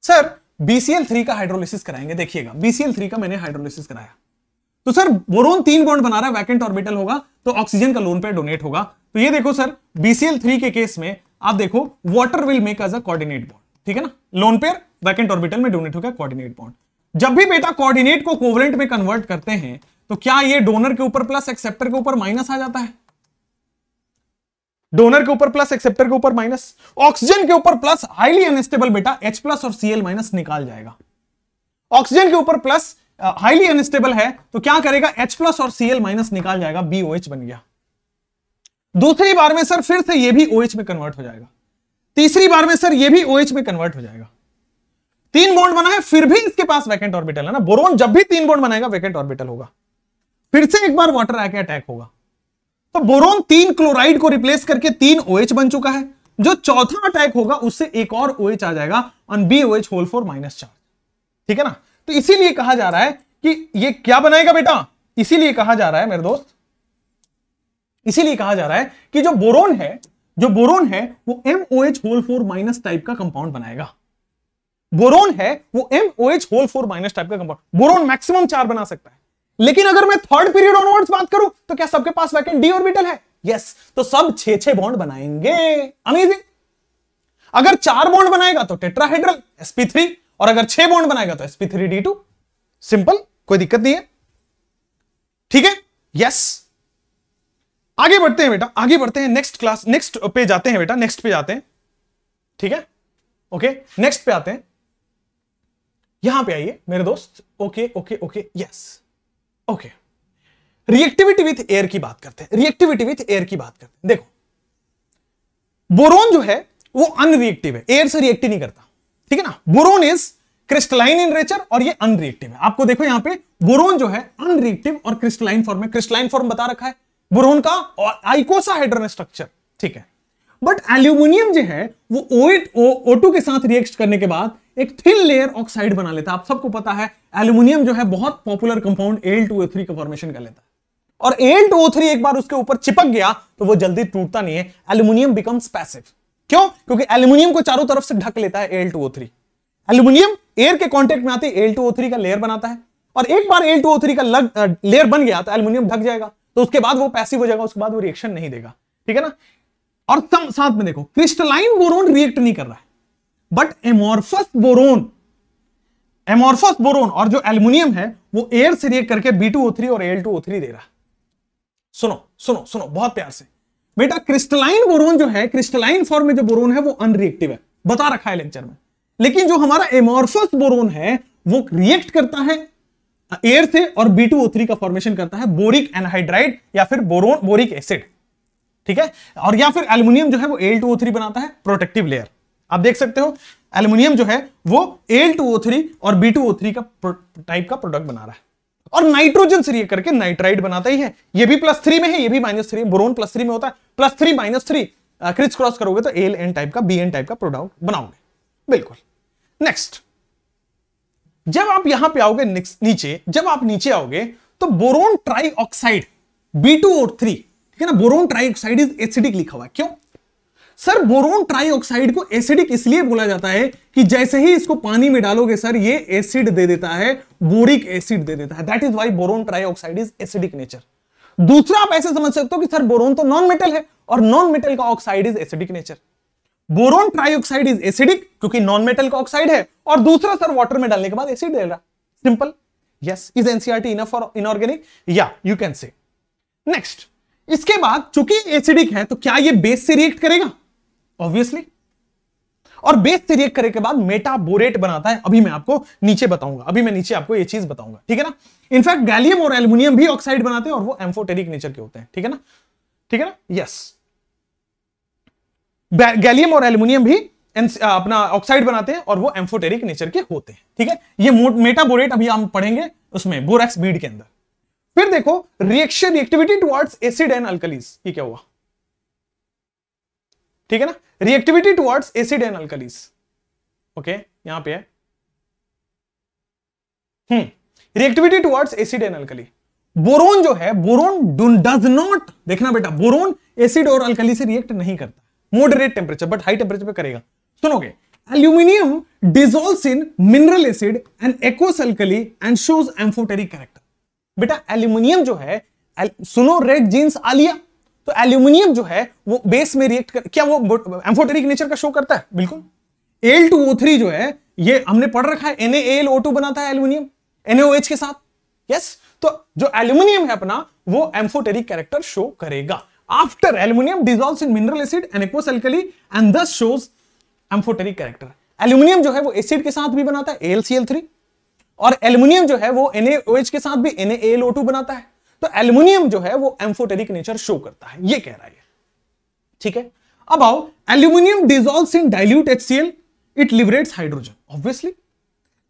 सर BCL3 का हाइड्रोलिसिस कराएंगे देखिएगा BCL3 का मैंने हाइड्रोलिसिस कराया तो सर बोरोन तीन बॉन्ड बना रहा है वैकेंट ऑर्बिटल होगा तो ऑक्सीजन का लोन पे डोनेट होगा तो ये देखो सर BCL3 के केस में आप देखो water will make as a coordinate bond ठीक है ना लोन पेयर वैकेंट ऑर्बिटल में डोनेट होगा कोऑर्डिनेट बॉन्ड जब भी बेटा कोऑर्डिनेट को कोवलेंट में कन्वर्ट करते हैं तो क्या ये डोनर के ऊपर प्लस एक्सेप्टर के ऊपर माइनस आ जाता है डोनर के ऊपर प्लस एक्सेप्टर के ऊपर माइनस ऑक्सीजन के ऊपर प्लस हाईली अनस्टेबल बेटा एच प्लस और सीएल माइनस निकाल जाएगा ऑक्सीजन के ऊपर प्लस हाईली अनस्टेबल है तो क्या करेगा एच प्लस और सीएल माइनस निकाल जाएगा बीओएच बन गया दूसरी बार में सर फिर से ये भी ओएच OH में कन्वर्ट हो जाएगा तीसरी बार में सर ये भी ओएच OH में कन्वर्ट हो जाएगा तीन बॉन्ड बना है फिर भी इसके पास वैकेंट ऑर्बिटल है ना बोरोन जब भी तीन बॉन्ड बनाएगा वैकेंट ऑर्बिटल होगा फिर से एक बार वाटर आके अटैक होगा तो बोरोन तीन क्लोराइड को रिप्लेस करके तीन ओ OH बन चुका है जो चौथा अटैक होगा उससे एक और ओ OH आ जाएगा on B OH whole four minus चार ठीक है ना तो इसीलिए कहा जा रहा है कि ये क्या बनाएगा बेटा इसीलिए कहा जा रहा है मेरे दोस्त इसीलिए कहा जा रहा है कि जो बोरोन है जो बोरोन है वो M O H whole four minus type का कंपाउंड बनाएगा बोरोन है वो M O H whole four minus type का कंपाउंड बोरोन मैक्सिमम चार बना सकता है लेकिन अगर मैं थर्ड पीरियड ऑनवर्ड्स बात करूं तो क्या सबके पास वैकेंट डी ऑर्बिटल है यस तो सब छे छे बॉन्ड बनाएंगे अमेजिंग अगर चार बॉन्ड बनाएगा तो टेट्राहेड्रल sp3 और अगर छह बॉन्ड बनाएगा तो sp3 d2 सिंपल कोई दिक्कत नहीं है ठीक है यस आगे बढ़ते हैं बेटा आगे बढ़ते हैं नेक्स्ट क्लास नेक्स्ट पे जाते हैं बेटा नेक्स्ट पे जाते हैं ठीक है ओके नेक्स्ट पे आते हैं यहां पे आइए मेरे दोस्त okay okay okay yes okay reactivity with air की बात करते हैं रिएक्टिविटी विथ एयर की बात करते हैं देखो बोरोन जो है वो अनरिएक्टिव है एयर से रिएक्ट नहीं करता ठीक है ना boron is crystalline in nature और ये अनरिएक्टिव है आपको देखो यहां पे बोरोन जो है अनरिएक्टिव और क्रिस्टलाइन फॉर्म है क्रिस्टलाइन फॉर्म बता रखा है बोरोन का और हाइड्रोन स्ट्रक्चर ठीक है बट एल्यूमिनियम जो है वो ओ एट ओ टू के साथ रिएक्ट करने के बाद एक थिन लेयर ऑक्साइड बना लेता है आप सबको पता है एल्यूमिनियम जो है बहुत popular compound L two three का फॉर्मेशन कर लेता है और एल टू थ्री एक बार उसके ऊपर चिपक गया तो वो जल्दी टूटता नहीं है एल्यूमिनियम बिकम्स पैसिव क्यों क्योंकि एल्यूमिनियम को चारों तरफ से ढक लेता है एल टू एल्यूमिनियम एयर के कॉन्टेक्ट में आते एल टू का लेयर बनाता है और एक बार एल टू का लग लेयर बन गया तो एल्यूमिनियम ढक जाएगा तो उसके बाद वो पैसिव हो जाएगा उसके बाद वो रिएक्शन नहीं देगा ठीक है ना और साथ में देखो क्रिस्टलाइन बोरोन रिएक्ट नहीं कर रहा है but amorphous boron amorphous boron और जो एल्यूमिनियम है वो एयर से रिएक्ट करके बी टू ओ थ्री और एल टू ओ थ्री दे रहा सुनो सुनो सुनो बहुत प्यार से बेटा क्रिस्टलाइन बोरोन जो है क्रिस्टलाइन फॉर्म में जो बोरोन है वो अनरिएक्टिव है बता रखा है लेक्चर में लेकिन जो हमारा एमोरफस बोरोन है वो रिएक्ट करता है एयर से और बी टू ओ थ्री का फॉर्मेशन करता है बोरिक एनहाइड्राइड या फिर बोरोन बोरिक एसिड ठीक है और या फिर एल्यूमिनियम जो है वो एल टू ओ थ्री बनाता है प्रोटेक्टिव लेयर आप देख सकते हो एल्यूमिनियम जो है वो Al2O3 और B2O3 का टाइप का प्रोडक्ट बना रहा है और नाइट्रोजन से रिएक्ट करके नाइट्राइड बनाता ही है ये भी प्लस थ्री में है ये भी minus three boron plus three में होता है plus three minus three crisscross करोगे तो एल एन टाइप का बी एन टाइप का प्रोडक्ट बनाओगे बिल्कुल नेक्स्ट जब आप यहां पे आओगे नीचे जब आप नीचे आओगे तो boron trioxide B two O three ठीक है ना boron trioxide is acidic लिखा हुआ है क्यों सर बोरोन ट्राइऑक्साइड को एसिडिक इसलिए बोला जाता है कि जैसे ही इसको पानी में डालोगे सर ये एसिड दे देता है बोरिक एसिड दे देता है that is why boron trioxide is acidic nature दूसरा आप ऐसे समझ सकते हो कि सर बोरोन तो नॉन मेटल है और नॉन मेटल का oxide is acidic nature boron trioxide is acidic क्योंकि नॉन मेटल का ऑक्साइड है और दूसरा सर वाटर में डालने के बाद एसिड दे रहा simple yes is NCERT enough for inorganic या यू कैन से नेक्स्ट इसके बाद चूंकि एसिडिक है तो क्या ये बेस से रिएक्ट करेगा ऑब्वियसली और बेस से रिएक्ट करने के बाद मेटाबोरेट बनाता है अभी मैं आपको नीचे बताऊंगा अभी मैं नीचे आपको ये चीज बताऊंगा ठीक है ना इनफैक्ट गैलियम और एल्यूमिनियम भी ऑक्साइड बनाते हैं और वो एम्फोटेरिक नेचर के होते हैं ठीक है ना ठीक है ना यस गैलियम और एल्यूमिनियम भी अपना ऑक्साइड बनाते हैं और वो एम्फोटेरिक नेचर के होते हैं ठीक है ये मेटाबोरेट अभी हम पढ़ेंगे उसमें बोरेक्स बीड के अंदर फिर देखो reaction reactivity towards acid and alkalis ये क्या हुआ ठीक है ना reactivity towards acid and alkalis okay यहां पे है hmm reactivity towards acid and alkali boron जो है बोरोन डज नॉट देखना बेटा बोरोन एसिड और अल्कली से रिएक्ट नहीं करता moderate temperature but high temperature पे करेगा सुनोगे aluminium dissolve in mineral acid and aqueous alkali and shows amphoteric character बेटा एल्यूमिनियम जो है सुनो रेड जींस आलिया तो एल्यूमिनियम जो है वो बेस में रिएक्ट कर क्या वो एम्फोटेरिक नेचर का शो करता है बिल्कुल एल टू ओ थ्री जो है ये हमने पढ़ रखा है एनए एल ओ टू बनाता है एल्यूमिनियम एनएओएच के साथ यस तो जो एल्यूमिनियम है अपना वो एम्फोटेरिक कैरेक्टर शो करेगा after aluminium dissolves in mineral acid and aqueous alkali and thus shows amphoteric character aluminium जो है वो एसिड के साथ भी बनाता है एल और एल्यूमिनियम जो है वो एनएओएच के साथ भी एनएएलओ बनाता है तो एल्यूमिनियम जो है वो एम्फोटेरिक नेचर शो करता है ये कह रहा है ठीक है अब आओ aluminium dissolve in dilute HCL it liberates hydrogen obviously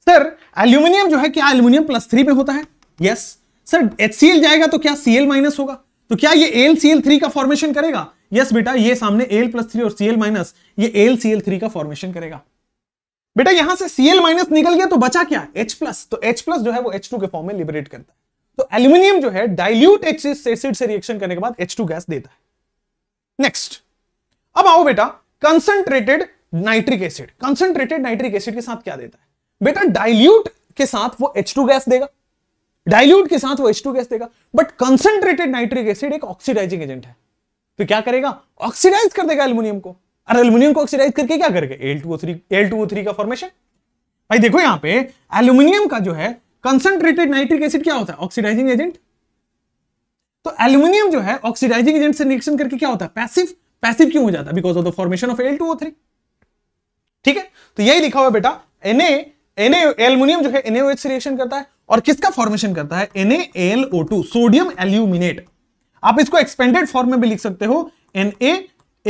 sir aluminium जो है क्या एल्यूमिनियम प्लस थ्री में होता है यस सर एचसीएल जाएगा तो क्या सीएल माइनस होगा तो क्या ये एल सी एल थ्री का फॉर्मेशन करेगा यस बेटा ये सामने एल प्लस थ्री और सी एल माइनस ये एल सी एल थ्री का फॉर्मेशन करेगा बेटा यहां से सी एल माइनस निकल गया तो बचा क्या एच प्लस तो एच प्लस जो है वो एच टू के फॉर्म में लिबरेट करता है तो एल्यूमिनियम जो है डाइल्यूट एसिड से रिएक्शन करने के बाद एच गैस देता है नेक्स्ट अब आओ बेटा concentrated nitric acid concentrated nitric acid के साथ क्या देता है बेटा डाइल्यूट के साथ वो एच गैस देगा डाइल्यूट के साथ वो एच गैस देगा बट कंसंट्रेटेड नाइट्रिक एसिड एक ऑक्सीडाइजिंग एजेंट है तो क्या करेगा ऑक्सीडाइज कर देगा एल्यूमिनियम को और एल्यूमिनियम को ऑक्सीडाइज करके क्या करेगा L two O three L two O three का फॉर्मेशन भाई देखो यहां पे एल्यूमिनियम का जो है कंसंट्रेटेड नाइट्रिक एसिड क्या होता है ऑक्सीडाइजिंग एजेंट तो एल्यूमिनियम जो है ऑक्सीडाइजिंग एजेंट से रिएक्शन करके क्या होता है पैसिव पैसिव क्यों हो जाता है because of the formation of L ठीक है तो यही लिखा हुआ बेटा एनए एनए एल्यूमिनियम जो है एनएओएच से रिएक्शन करता है और किसका फॉर्मेशन करता है एनएएलओ2 सोडियम एल्यूमिनेट आप इसको एक्सपेंडेड फॉर्म में भी लिख सकते हो NA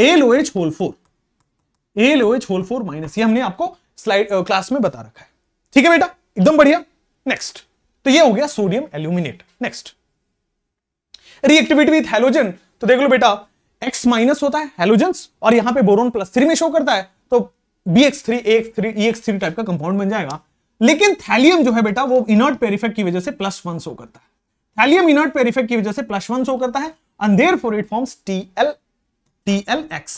LOH whole four LOH whole four minus ये हमने आपको स्लाइड क्लास में बता रखा है ठीक है बेटा एकदम बढ़िया नेक्स्ट तो ये हो गया sodium aluminate next reactivity with halogen तो देख लो बेटा X माइनस होता है हेलोजन और यहां पे बोरोन प्लस थ्री में शो करता है तो B X three X three X three type का कंपाउंड बन जाएगा लेकिन थैलियम जो है बेटा वो इनर्ट पेरिफेक्ट की वजह से प्लस वन शो करता है थैलियम इनर्ट पेरिफेक्ट की वजह से प्लस वन शो करता है अंधेर there for it forms T L T L X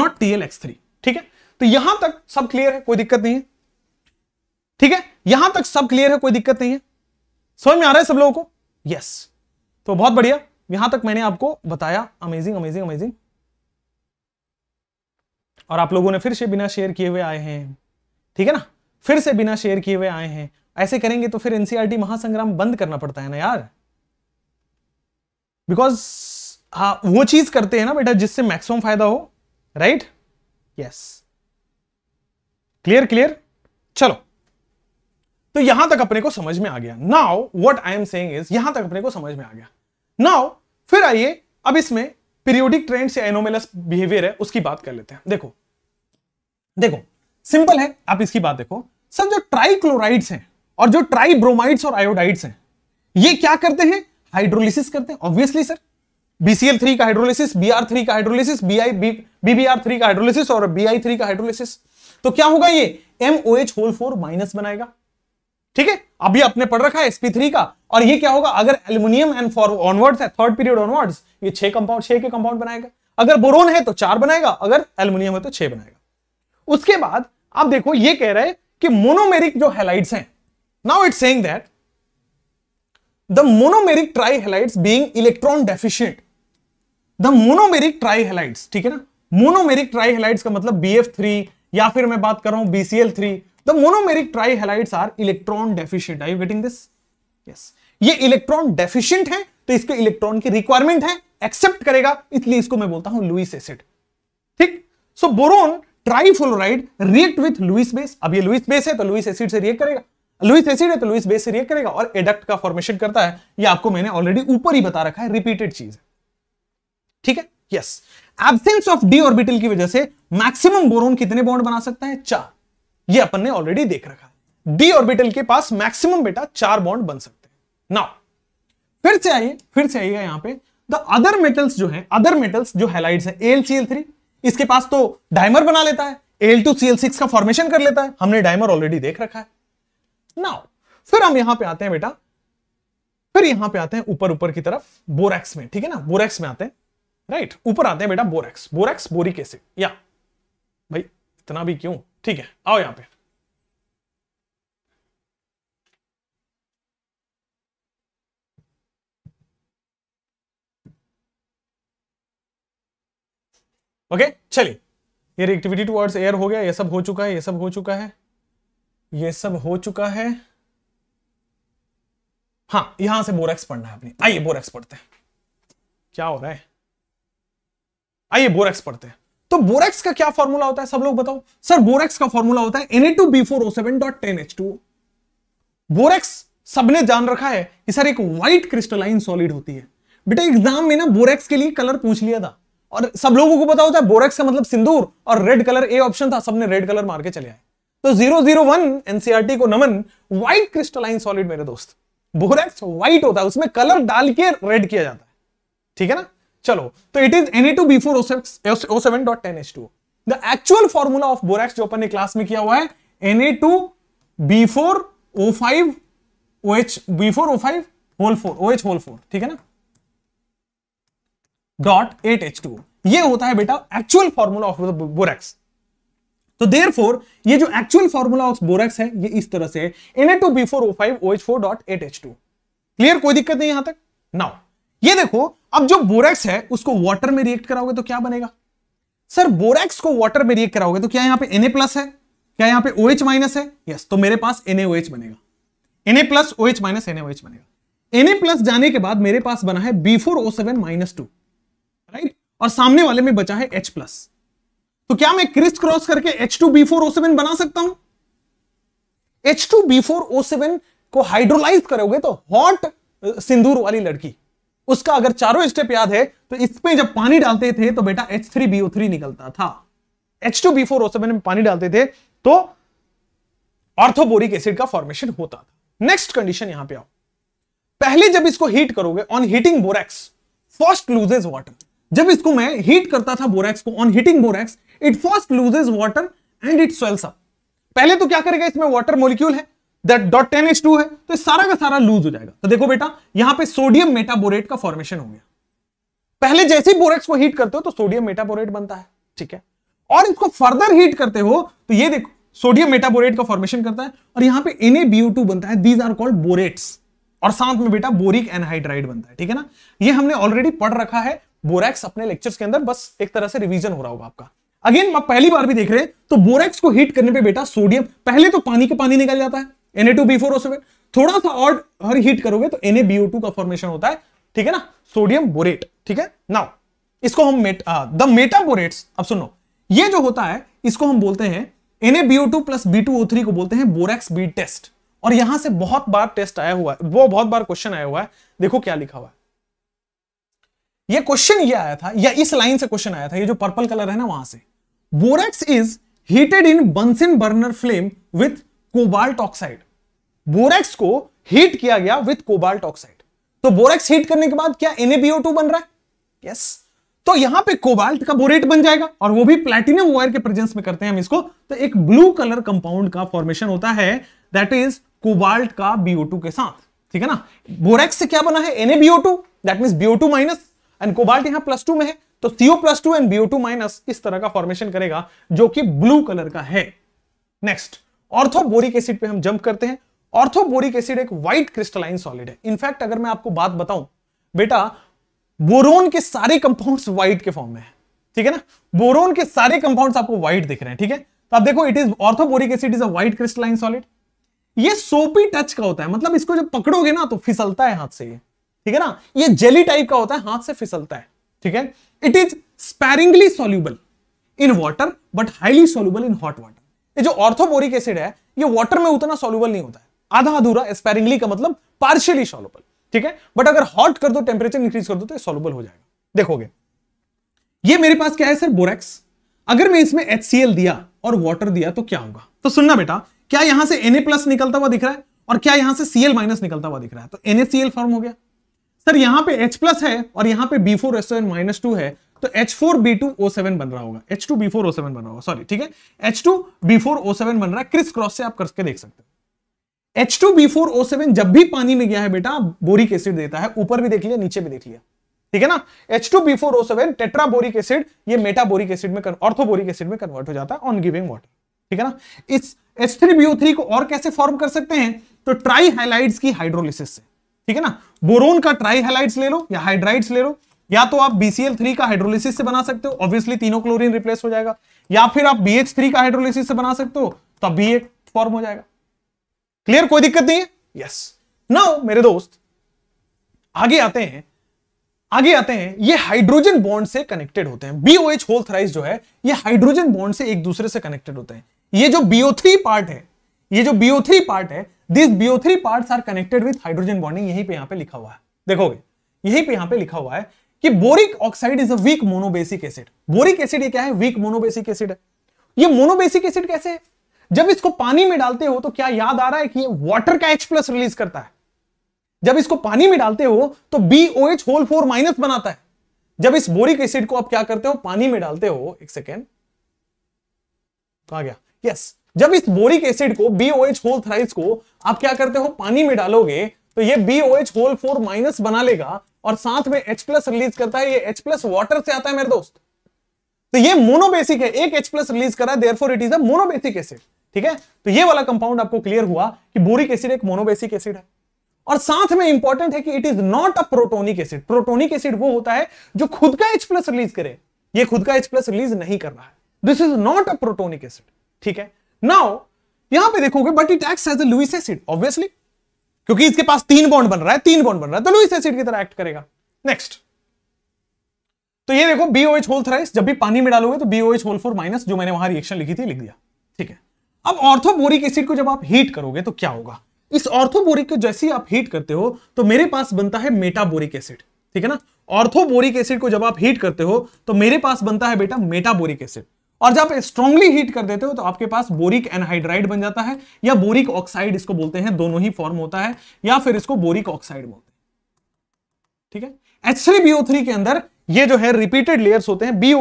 not T L X three ठीक है तो यहां तक सब क्लियर है कोई दिक्कत नहीं है ठीक है यहां तक सब क्लियर है कोई दिक्कत नहीं है समझ में आ रहा है सब लोगों को यस तो बहुत बढ़िया यहां तक मैंने आपको बताया अमेजिंग अमेजिंग अमेजिंग और आप लोगों ने फिर से बिना शेयर किए हुए आए हैं ठीक है ना फिर से बिना शेयर किए हुए आए हैं ऐसे करेंगे तो फिर एनसीआरटी e महासंग्राम बंद करना पड़ता है ना यार बिकॉज हाँ वो चीज करते हैं ना बेटा जिससे मैक्सिमम फायदा हो राइट यस क्लियर क्लियर चलो तो यहां तक अपने को समझ में आ गया now what I am saying is यहां तक अपने को समझ में आ गया नाउ फिर आइए अब इसमें पीरियोडिक ट्रेंड से एनोमेलस बिहेवियर है उसकी बात कर लेते हैं देखो देखो सिंपल है आप इसकी बात देखो सर जो ट्राइक्लोराइड्स हैं और जो ट्राइब्रोमाइड्स और आयोडाइड्स हैं ये क्या करते हैं हाइड्रोलिसिस करते हैं ऑब्वियसली सर BCL3 का हाइड्रोलिसिस बीआर थ्री का हाइड्रोलिसिस BI बीबीआर का हाइड्रोलिसिस और BI3 का हाइड्रोलिसिस तो क्या होगा ये MOH होल फोर माइनस बनाएगा ठीक है अभी आपने पढ़ रखा है sp3 का और ये क्या होगा अगर एल्यूमिनियम एंड फॉर ऑनवर्ड्स है थर्ड पीरियड ऑनवर्ड्स ये छह कंपाउंड छह के कंपाउंड बनाएगा अगर बोरोन है तो चार बनाएगा अगर एल्यूमिनियम है तो छह बनाएगा उसके बाद आप देखो ये कह रहे हैं कि मोनोमेरिक जो हेलाइट्स हैं now it's saying that the monomeric trihalides being electron deficient the monomeric trihalides ठीक है ना मोनोमेरिक ट्राई हेलाइट्स का मतलब BF3 या फिर मैं बात कर रहा हूं BCl3 the monomeric trihalides are electron deficient. Are you getting this? Yes. ये इलेक्ट्रॉन डेफिशियंट है तो इसके इलेक्ट्रॉन की रिक्वायरमेंट है एक्सेप्ट करेगा इसलिए इसको मैं बोलता हूं लुइस एसिड ठीक so boron trifluoride react with Lewis base अब ये लुइस बेस है तो लुइस एसिड से रिएक्ट करेगा लुइस एसिड है तो लुइस बेस से रिएक्ट करेगा और एडक्ट का फॉर्मेशन करता है ये आपको मैंने ऑलरेडी ऊपर ही बता रखा है रिपीटेड चीज है ठीक है yes absence of d orbital की वजह से मैक्सिमम बोरोन कितने बॉन्ड बना सकता है चार ये अपन ने ऑलरेडी देख रखा है डी ऑर्बिटल के पास मैक्सिमम बेटा चार बॉन्ड बन सकते हैं नाउ फिर से आइए फिर से आइएगा यहां पे द अदर मेटल्स जो है अदर मेटल्स जो हेलाइड्स है एल इसके पास तो डायमर बना लेता है L two C L six का फॉर्मेशन कर लेता है हमने डायमर ऑलरेडी देख रखा है नाउ फिर हम यहां पे आते हैं बेटा फिर यहां पे आते हैं ऊपर ऊपर की तरफ बोरेक्स में ठीक है ना बोरेक्स में आते हैं राइट right? ऊपर आते हैं बेटा बोरेक्स बोरेक्स बोरिक एसिड या भाई इतना भी क्यों ठीक है आओ यहां पे ओके चलिए ये रिएक्टिविटी टुवर्ड्स एयर हो गया ये सब हो चुका है ये सब हो चुका है ये सब हो चुका है हाँ यहां से बोरेक्स पढ़ना है अपने आइए बोरेक्स पढ़ते हैं क्या हो रहा है आइए बोरेक्स पढ़ते हैं तो बोरेक्स का क्या फॉर्मूला होता है सब लोग बताओ सर बोरेक्स का फॉर्मूला होता है NA two B four O seven dot ten H two borax सबने जान रखा है कि सर एक व्हाइट क्रिस्टलाइन सॉलिड होती है बेटा एग्जाम में ना बोरेक्स के लिए कलर पूछ लिया था और सब लोगों को पता होता है बोरेक्स का मतलब सिंदूर और रेड कलर ए ऑप्शन था सबने रेड कलर मार के चले आए तो जीरो जीरो वन एनसीआरटी को नमन व्हाइट क्रिस्टलाइन सॉलिड मेरे दोस्त बोरेक्स व्हाइट होता है उसमें कलर डाल के रेड किया जाता है ठीक है ना चलो तो it is NA two B four O seven dot ten H two the actual formula of borax जो अपन ने क्लास में किया हुआ है N A two B four O five O H B four O five whole four O H whole four ठीक है ना डॉट एट एच टू ये होता है बेटा एक्चुअल फॉर्मूला ऑफ बोरेक्स तो देर फोर ये जो एक्चुअल फॉर्मूला ऑफ बोरेक्स है ये इस तरह से N A two B four O five O H four dot eight H two clear कोई दिक्कत नहीं यहां तक नाउ ये देखो अब जो बोरेक्स है उसको वाटर में रिएक्ट कराओगे तो क्या बनेगा सर बोरेक्स को वाटर में रिएक्ट कराओगे तो क्या यहां पे Na प्लस है क्या यहां पे OH माइनस है यस yes, तो मेरे पास NaOH बनेगा Na plus OH minus NaOH बनेगा Na प्लस जाने के बाद मेरे पास बना है B4O7 माइनस टू राइट और सामने वाले में बचा है H प्लस तो क्या मैं क्रिस्ट क्रॉस करके H2B4O7 बना सकता हूं H2B4O7 को हाइड्रोलाइज करोगे तो हॉट सिंदूर वाली लड़की उसका अगर चारों स्टेप याद है तो इसमें जब पानी डालते थे तो बेटा एच थ्री बीओ थ्री निकलता था H two B four O seven में पानी डालते थे तो ऑर्थोबोरिक एसिड का फॉर्मेशन होता था नेक्स्ट कंडीशन यहां पे आओ पहले जब इसको हीट करोगे on heating borax first loses water जब इसको मैं हीट करता था बोरेक्स को on heating borax it first loses water and it swells up पहले तो क्या करेगा इसमें वाटर मोलिक्यूल है that dot ten H two है तो सारा का सारा लूज हो जाएगा तो देखो बेटा यहां पे सोडियम मेटाबोरेट का फॉर्मेशन हो गया पहले जैसे ही बोरेट्स को हीट करते हो तो सोडियम मेटाबोरेट बनता है ठीक है और इसको फर्दर हीट करते हो तो ये देखो सोडियम मेटाबोरेट का फॉर्मेशन करता है और यहां पे NaBO2 बनता है दीज आर कॉल्ड बोरेट्स और साथ में बेटा बोरिक एनहाइड्राइड बनता है ठीक है ना ये हमने ऑलरेडी पढ़ रखा है बोरेक्स अपने लेक्चर्स के अंदर बस एक तरह से रिवीजन हो रहा होगा आपका अगेन पहली बार भी देख रहे हैं तो बोरेक्स को हीट करने पे बेटा सोडियम पहले तो पानी के पानी निकल जाता है Na2B4O7 थोड़ा सा और हर हीट करोगे तो NaBO2 का फॉर्मेशन होता है ठीक है ना सोडियम बोरेट ठीक है नाउ इसको हम मेट, द मेटाबोरेट्स अब सुनो ये जो होता है इसको हम बोलते हैं NaBO2 प्लस B2O3 को बोलते हैं बोरेक्स बी टेस्ट और यहां से बहुत बार टेस्ट आया हुआ है वो बहुत बार क्वेश्चन आया हुआ है देखो क्या लिखा हुआ है ये क्वेश्चन ये आया था या इस लाइन से क्वेश्चन आया था ये जो पर्पल कलर है ना वहां से borax is heated in Bunsen burner flame with cobalt oxide borax को हीट किया गया विथ कोबाल्ट ऑक्साइड तो बोरेक्स हीट करने के बाद क्या NaBO2 बन रहा है यस yes. तो यहां पे कोबाल्ट का बोरेट बन जाएगा और वो भी प्लेटिनम वायर के प्रेजेंस में करते हैं हम इसको तो एक ब्लू कलर कंपाउंड का फॉर्मेशन होता है दैट इज कोबाल्ट का BO2 के साथ ठीक है ना बोरेक्स से क्या बना है NaBO2 that means BO2 minus and cobalt यहां प्लस टू में है तो CO plus two and BO2 minus इस तरह का फॉर्मेशन करेगा जो कि ब्लू कलर का है नेक्स्ट ऑर्थो बोरिक एसिड पे हम जंप करते हैं ऑर्थोबोरिक एसिड एक व्हाइट क्रिस्टलाइन सॉलिड है इनफैक्ट अगर मैं आपको बात बताऊं बेटा बोरोन के सारे कंपाउंड्स व्हाइट के फॉर्म में है ठीक है ना बोरोन के सारे कंपाउंड्स आपको व्हाइट दिख रहे हैं ठीक है तो आप देखो it is orthoboric acid is a white crystalline solid ये सोपी टच का होता है मतलब इसको जब पकड़ोगे ना तो फिसलता है हाथ से ये ठीक है ना ये जेली टाइप का होता है हाथ से फिसलता है ठीक है it is sparingly soluble in water but highly soluble in hot water ये जो ऑर्थोबोरिक एसिड है ये वाटर में उतना सोल्यूबल नहीं होता आधा अधूरा एस्पैरिंगली का मतलब पार्शियली सॉल्युबल ठीक है बट अगर हॉट कर दो टेम्परेचर इंक्रीज कर दो तो सॉल्युबल हो जाएगा देखोगे ये मेरे पास क्या है सर बोरेक्स अगर मैं इसमें एच दिया और वॉटर दिया तो क्या होगा तो सुनना बेटा क्या यहां से एनए प्लस निकलता हुआ दिख रहा है और क्या यहां से सीएल माइनस निकलता हुआ दिख रहा है तो NaCl फॉर्म हो गया सर यहां पे H प्लस है और यहां पे बी B4S7 माइनस टू है तो H four B two O seven बन रहा होगा H two B four O seven बन रहा होगा सॉरी ठीक है H two B four O seven बन रहा है क्रिस क्रॉस से आप करके देख सकते हैं H two B four O seven जब भी पानी में गया है बेटा बोरिक एसिड देता है ऊपर भी देख लिया नीचे भी देख लिया ठीक है ना H two B four O seven tetraboric acid ये मेटाबोरिक एसिड में ऑर्थोबोरिक एसिड में कन्वर्ट हो जाता है ऑन गिविंग वाटर ठीक है ना इस H three B O three को और कैसे फॉर्म कर सकते हैं तो ट्राई हाइलाइड्स की हाइड्रोलिसिस से ठीक है ना बोरोन का ट्राई हाइलाइड्स ले लो या हाइड्राइड्स ले लो या तो आप BCl3 का हाइड्रोलिसिस से बना सकते हो ऑब्वियसली तीनों क्लोरीन रिप्लेस हो जाएगा या फिर आप BH3 का हाइड्रोलिसिस से बना सकते हो तो BH फॉर्म हो जाएगा क्लियर कोई दिक्कत नहीं है यस नाउ मेरे दोस्त आगे आते हैं आगे आते हैं ये हाइड्रोजन बॉन्ड से कनेक्टेड होते हैं बीओएच होल थ्राइस जो है ये हाइड्रोजन बॉन्ड से एक दूसरे से कनेक्टेड होते हैं ये जो बीओ थ्री पार्ट है ये जो बीओ थ्री पार्ट है this BO three part are connected with hydrogen bonding यहीं पे यहां पे लिखा हुआ है देखोगे यहीं पे यहां पे लिखा हुआ है कि boric oxide is a weak monobasic acid boric acid ये क्या है वीक मोनोबेसिक एसिड है ये मोनोबेसिक एसिड कैसे है जब इसको पानी में डालते हो तो क्या याद आ रहा है कि ये वाटर का एच प्लस रिलीज करता है जब इसको पानी में डालते हो तो एच होल फोर माइनस बनाता है जब इस बोरिक एसिड को आप क्या करते हो पानी में डालते हो एक सेकेंड कहा गया यस जब इस बोरिक एसिड को BOH होल थ्राइस को आप क्या करते हो पानी में डालोगे तो ये एच होल फोर माइनस बना लेगा और साथ में एच प्लस रिलीज करता है ये एच प्लस वाटर से आता है मेरे दोस्त तो ये मोनोबेसिक है एक एच प्लस रिलीज करा therefore it is a monobasic acid ठीक है तो ये वाला कंपाउंड आपको क्लियर हुआ कि बोरिक एसिड एक मोनोबेसिक एसिड है और साथ में इंपॉर्टेंट है कि it is not a protonic acid protonic acid वो होता है जो खुद का एच प्लस रिलीज करे ये खुद का एच प्लस रिलीज नहीं कर रहा है this is not a protonic acid ठीक है नाउ यहां पे देखोगे but it act as Lewis acid obviously क्योंकि इसके पास तीन बॉन्ड बन रहा है तीन बॉन्ड बन रहा है तो लुइस एसिड की तरह एक्ट करेगा नेक्स्ट तो ये देखो बीओएच होल थ्राइस जब भी पानी में डालोगे तो बीओएच होल फोर माइनस जो मैंने वहां रिएक्शन लिखी थी लिख दिया ठीक है अब ऑर्थोबोरिक एसिड को जब आप हीट करोगे तो क्या होगा इस ऑर्थोबोरिक को जैसे ही आप हीट करते हो तो मेरे पास बनता है मेटाबोरिक एसिड ठीक है ना ऑर्थोबोरिक एसिड को जब आप हीट करते हो तो मेरे पास बनता है बेटा मेटाबोरिक एसिड और जब आप स्ट्रॉन्गली हीट कर देते हो तो आपके पास बोरिक एनहाइड्राइड बन जाता है या बोरिक ऑक्साइड इसको बोलते हैं दोनों ही फॉर्म होता है या फिर इसको बोरिक ऑक्साइड बोलते हैं ठीक है एच के अंदर ये जो है रिपीटेड लेयर्स होते हैं बी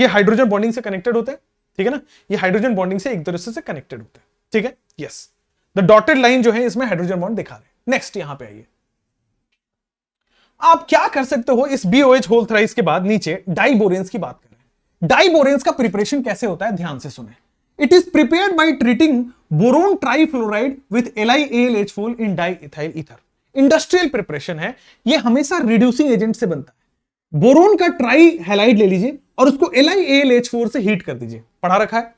ये हाइड्रोजन बॉन्डिंग से कनेक्टेड होते हैं ठीक है ना ये हाइड्रोजन बॉन्डिंग से एक दूसरे से कनेक्टेड होते हैं ठीक है यस द डॉटेड लाइन जो है इसमें हाइड्रोजन बॉन्ड दिखा रहे नेक्स्ट यहां पर आइए आप क्या कर सकते हो इस B O H whole thrice के बाद नीचे डाइबोरेंस की बात करें डाइबोरेंस का प्रिपरेशन कैसे होता है ध्यान से सुने it is prepare by treating boron trifluoride H फोल in diethyl ether industrial preparation है ये हमेशा रिड्यूसिंग एजेंट से बनता है बोरोन का ट्राई हेलाइड ले लीजिए और उसको L I L H four से हीट कर दीजिए पढ़ा रखा है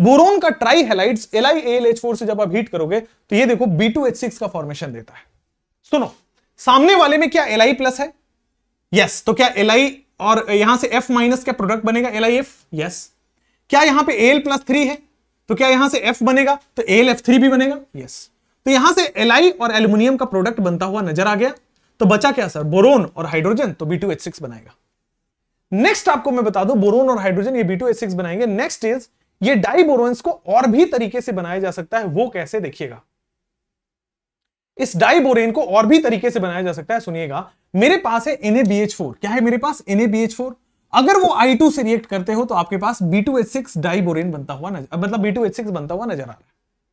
बोरोन का trihalide L I L H four से जब आप हीट करोगे तो ये देखो बी टू एच सिक्स का फॉर्मेशन देता है सुनो सामने वाले में क्या एल आई प्लस है यस yes, तो क्या एल आई और यहां से एफ माइनस का प्रोडक्ट बनेगा एल आई एफ यस क्या यहां पे एल प्लस थ्री है तो क्या यहां से एफ बनेगा तो एल एफ थ्री भी बनेगा यस तो यहां से एल आई और एल्यूमिनियम का प्रोडक्ट बनता हुआ नजर आ गया तो बचा क्या सर बोरोन और हाइड्रोजन तो बी टू एच सिक्स बनाएगा नेक्स्ट आपको मैं बता दू बोरोन और हाइड्रोजन ये बी टू बनाएंगे नेक्स्ट इज ये डाइबोरोन्स को और भी तरीके से बनाया जा सकता है वो कैसे देखिएगा इस डाइबोरेन को और भी तरीके से बनाया जा सकता है सुनिएगा मेरे पास है NaBH4 क्या है मेरे पास NaBH4 अगर वो I2 से रिएक्ट करते हो तो आपके पास B2H6 डाइबोरेन बनता हुआ नजर मतलब B2H6 बनता हुआ नजर आ रहा है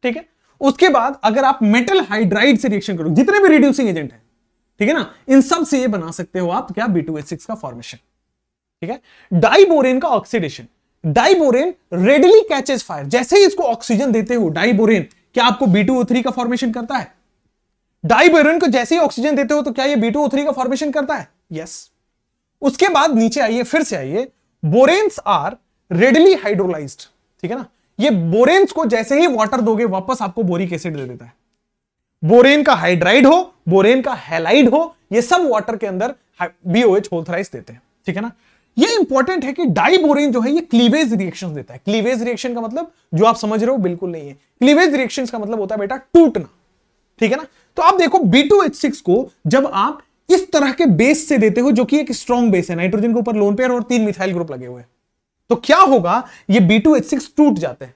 ठीक है उसके बाद अगर आप मेटल हाइड्राइड से रिएक्शन करो जितने भी रिड्यूसिंग एजेंट है ठीक है ना इन सब से ये बना सकते हो आप क्या बी का फॉर्मेशन ठीक है डाइबोरेन का oxidation diborane readily catches fire जैसे ही इसको ऑक्सीजन देते हो डाइबोरेन क्या आपको बी का फॉर्मेशन करता है डाइबोरेन को जैसे ही ऑक्सीजन देते हो तो क्या ये बी का फॉर्मेशन करता है यस yes. उसके बाद नीचे आइए फिर से आइए बोरेन्स आर रेडली हाइड्रोलाइज ठीक है ना ये बोरेन्स को जैसे ही वाटर दोगे वापस आपको बोरिक एसिड दे देता है बोरेन का हाइड्राइड हो बोरेन का हेलाइड हो ये सब वाटर के अंदर बीओएच होल्थराइज देते हैं ठीक है ना ये इंपॉर्टेंट है कि डाइबोरेन जो है ये क्लीवेज रिएक्शन देता है क्लीवेज रिएक्शन का मतलब जो आप समझ रहे हो बिल्कुल नहीं है क्लीवेज रिएक्शन का मतलब होता है बेटा टूटना ठीक है ना तो आप देखो बी को जब आप इस तरह के बेस से देते हो जो कि एक स्ट्रॉन्ग बेस है नाइट्रोजन के ऊपर लोन पेयर और तीन मिथाइल ग्रुप लगे हुए हैं तो क्या होगा ये बी टू एच सिक्स टूट जाते हैं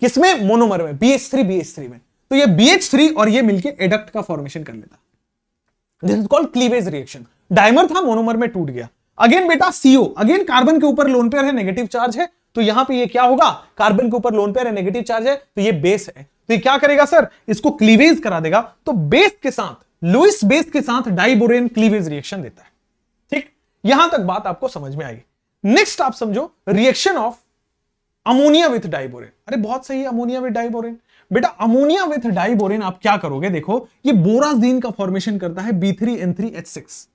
किसमें मोनोमर में B B three H three में तो ये थ्री और ये मिलकर एडक्ट का फॉर्मेशन कर लेता this is called cleavage reaction dimer था मोनोमर में टूट गया अगेन बेटा सीओ अगेन कार्बन के ऊपर लोन पेयर है नेगेटिव चार्ज है तो यहां पे ये क्या होगा कार्बन के ऊपर लोन पेयर है नेगेटिव चार्ज है तो ये बेस है तो ये क्या करेगा सर इसको क्लीवेज करा देगा तो बेस के साथ लुइस बेस के साथ डाइबोरेन क्लीवेज रिएक्शन देता है ठीक यहां तक बात आपको समझ में आएगी नेक्स्ट आप समझो reaction of ammonia with diborane अरे बहुत सही है अमोनिया विथ डाइबोरेन बेटा अमोनिया विथ डाइबोरेन आप क्या करोगे देखो ये बोराजीन का फॉर्मेशन करता है B three N three H six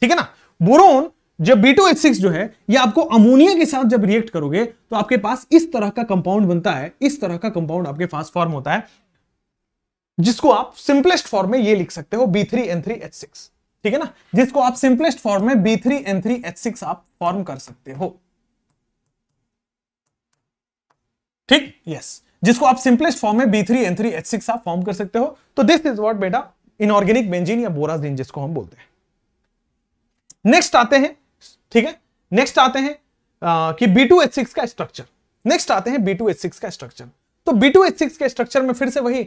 ठीक है ना बोरोन जब बी टू एच सिक्स जो है ये आपको अमोनिया के साथ जब रिएक्ट करोगे तो आपके पास इस तरह का कंपाउंड बनता है इस तरह का कंपाउंड आपके पास फॉर्म होता है जिसको आप सिंपलेस्ट फॉर्म में ये लिख सकते हो B three N three H six ठीक है ना जिसको आप सिंपलेस्ट फॉर्म में B three N three H six आप फॉर्म कर सकते हो ठीक यस yes. जिसको आप सिंपलेस्ट फॉर्म में B three N three H six आप फॉर्म कर सकते हो तो दिस इज वॉट बेटा इनऑर्गेनिक बेंजीन या बोराजिन जिसको हम बोलते हैं नेक्स्ट आते हैं ठीक है नेक्स्ट आते हैं आ, कि सिक्स का स्ट्रक्चर नेक्स्ट आते हैं बी टू एच सिक्स का स्ट्रक्चर तो बी टू एच सिक्स के स्ट्रक्चर में फिर से वही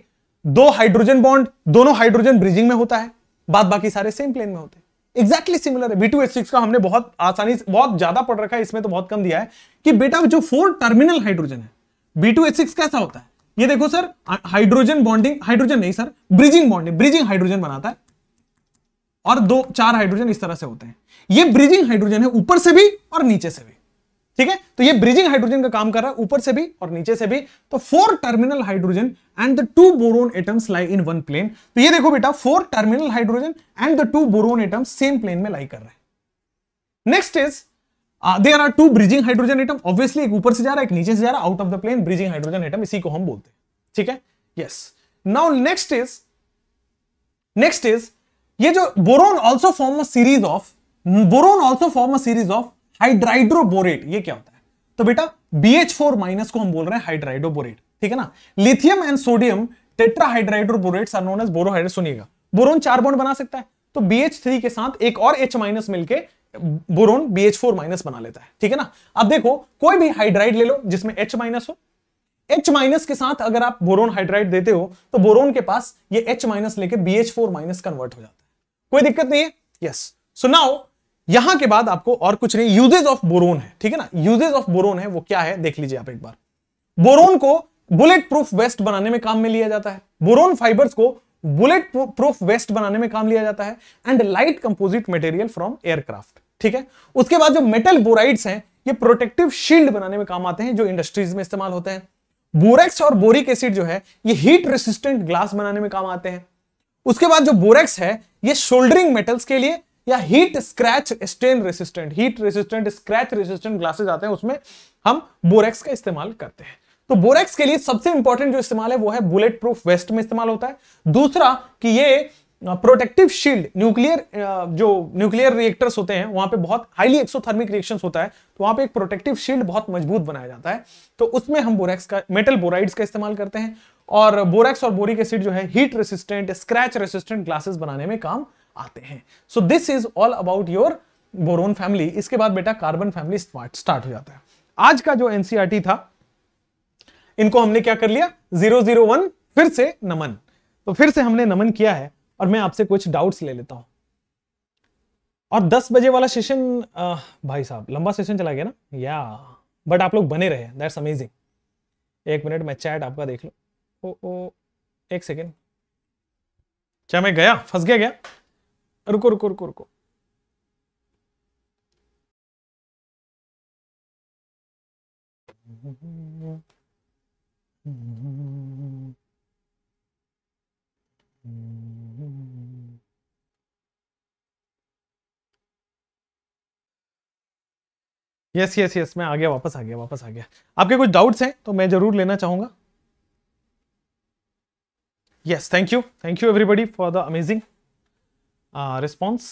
दो हाइड्रोजन बॉन्ड दोनों हाइड्रोजन ब्रिजिंग में होता है बाद बाकी सारे सेम प्लेन में होते हैं एग्जैक्टली सिमिलर है बी का हमने बहुत आसानी से बहुत ज्यादा पढ़ रखा है इसमें तो बहुत कम दिया है कि बेटा जो फोर टर्मिनल हाइड्रोजन है बी टू एच सिक्स कैसा होता है ये देखो सर हाइड्रोजन बॉन्डिंग हाइड्रोजन नहीं sir bridging bonding bridging hydrogen बनाता है और दो चार हाइड्रोजन इस तरह से होते हैं ये ब्रिजिंग हाइड्रोजन है ऊपर से भी और नीचे से भी ठीक है तो ये ब्रिजिंग हाइड्रोजन का काम कर रहा है ऊपर से भी और नीचे से भी तो four terminal hydrogen and the two boron atoms lie in one plane तो ये देखो बेटा four terminal hydrogen and the two boron atoms same plane में लाई कर रहे हैं next is there are two bridging hydrogen atom obviously एक ऊपर से जा रहा है एक नीचे से जा रहा है out of the plane bridging hydrogen atom इसी को हम बोलते हैं ठीक है yes now next is next is ये जो boron also form a series of boron also form a series of hydridoborate ये क्या होता है तो बेटा बी एच फोर माइनस को हम बोल रहे हैं हाइड्राइड्रोबोरेट ठीक है ना lithium and sodium tetrahydridoborate are known as borohydrate सुनिएगा बोरोन चार बॉन्ड बना सकता है तो बी एच थ्री के साथ एक और एच माइनस मिलकर boron B H four minus बना लेता है ठीक है ना अब देखो कोई भी हाइड्राइड ले लो जिसमें एच माइनस हो एच माइनस के साथ अगर आप बोरोन हाइड्राइड देते हो तो बोरोन के पास ये एच माइनस लेके B H four minus convert हो जाता है कोई दिक्कत नहीं है यस सो नाउ यहां के बाद आपको और कुछ नहीं यूजेज ऑफ बोरोन है ठीक है ना यूजेज ऑफ बोरोन है वो क्या है देख लीजिए आप एक बार बोरोन को बुलेट प्रूफ वेस्ट बनाने में काम में लिया जाता है बोरोन फाइबर्स को बुलेट प्रूफ वेस्ट बनाने में काम लिया जाता है and light composite material from aircraft ठीक है उसके बाद जो मेटल बोराइड्स हैं ये प्रोटेक्टिव शील्ड बनाने में काम आते हैं जो इंडस्ट्रीज में इस्तेमाल होते हैं बोरेक्स और बोरिक एसिड जो है ये हीट रेसिस्टेंट ग्लास बनाने में काम आते हैं उसके बाद जो बोरेक्स है ये शोल्डरिंग मेटल्स के लिए या heat scratch stain resistant heat resistant scratch resistant glasses आते हैं उसमें हम बोरेक्स का इस्तेमाल करते हैं तो बोरेक्स के लिए सबसे इंपॉर्टेंट जो इस्तेमाल है वो है बुलेट प्रूफ वेस्ट में इस्तेमाल होता है दूसरा कि ये प्रोटेक्टिव शील्ड न्यूक्लियर जो न्यूक्लियर रिएक्टर्स होते हैं वहां पे बहुत हाईली एक्सोथर्मिक रिएक्शन होता है तो वहां पे एक प्रोटेक्टिव शील्ड बहुत मजबूत बनाया जाता है तो उसमें हम बोरेक्स का मेटल बोराइड्स का इस्तेमाल करते हैं और बोरेक्स और बोरिक एसिड जो है heat resistant scratch resistant glasses बनाने में काम आते हैं so this is all about your boron family इसके बाद बेटा कार्बन फैमिली स्टार्ट हो जाता है आज का जो एनसीआरटी e था इनको हमने क्या कर लिया जीरो जीरो वन फिर से नमन तो फिर से हमने नमन किया है और मैं आपसे कुछ डाउट्स ले लेता हूं और 10 बजे वाला सेशन भाई साहब लंबा सेशन चला गया ना या बट आप लोग बने रहे दैट्स अमेजिंग एक मिनट मैं चैट आपका देख लो ओ ओ एक सेकेंड क्या मैं गया फंस गया क्या रुको रुको रुको रुको Mm-hmm. यस यस यस मैं आ गया वापस आ गया वापस आ गया आपके कुछ डाउट्स हैं तो मैं जरूर लेना चाहूंगा yes thank you thank you everybody for the amazing response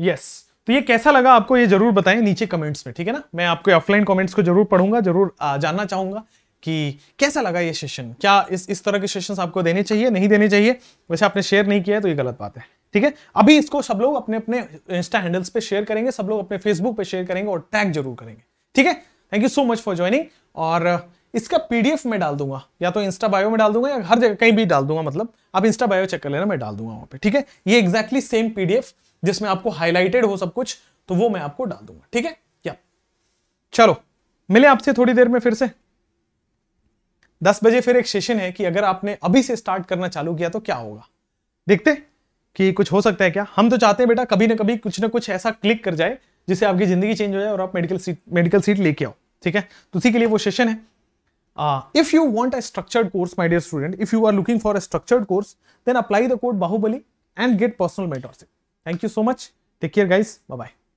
yes तो ये कैसा लगा आपको ये जरूर बताएं नीचे कमेंट्स में ठीक है ना मैं आपके ऑफलाइन कमेंट्स को जरूर पढ़ूंगा जरूर uh, जानना चाहूंगा कि कैसा लगा ये सेशन क्या इस इस तरह के सेशंस आपको देने चाहिए नहीं देने चाहिए वैसे आपने शेयर नहीं किया है तो ये गलत बात है ठीक है अभी इसको सब लोग अपने अपने इंस्टा हैंडल्स पे शेयर करेंगे सब लोग अपने फेसबुक पे शेयर करेंगे और टैग जरूर करेंगे ठीक है thank you so much for joining और इसका पीडीएफ मैं डाल दूंगा या तो इंस्टा बायो में डाल दूंगा या हर जगह कहीं भी डाल दूंगा मतलब आप इंस्टा बायो चेक कर लेना मैं डाल दूंगा वहां पे ठीक है ये एक्जैक्टली सेम पीडीएफ जिसमें आपको हाईलाइटेड हो सब कुछ तो वो मैं आपको डाल दूंगा ठीक है या चलो मिले आपसे थोड़ी देर में फिर से दस बजे फिर एक सेशन है कि अगर आपने अभी से स्टार्ट करना चालू किया तो क्या होगा देखते कि कुछ हो सकता है क्या हम तो चाहते हैं बेटा कभी ना कभी कुछ ना कुछ ऐसा क्लिक कर जाए जिससे आपकी जिंदगी चेंज हो जाए और आप मेडिकल सीट मेडिकल सीट लेके आओ ठीक है तो उसी के लिए वो सेशन है if you want a structured course my dear student if you are looking for a structured course then apply the code Baahubali and get personal mentorship thank you so much take care guys bye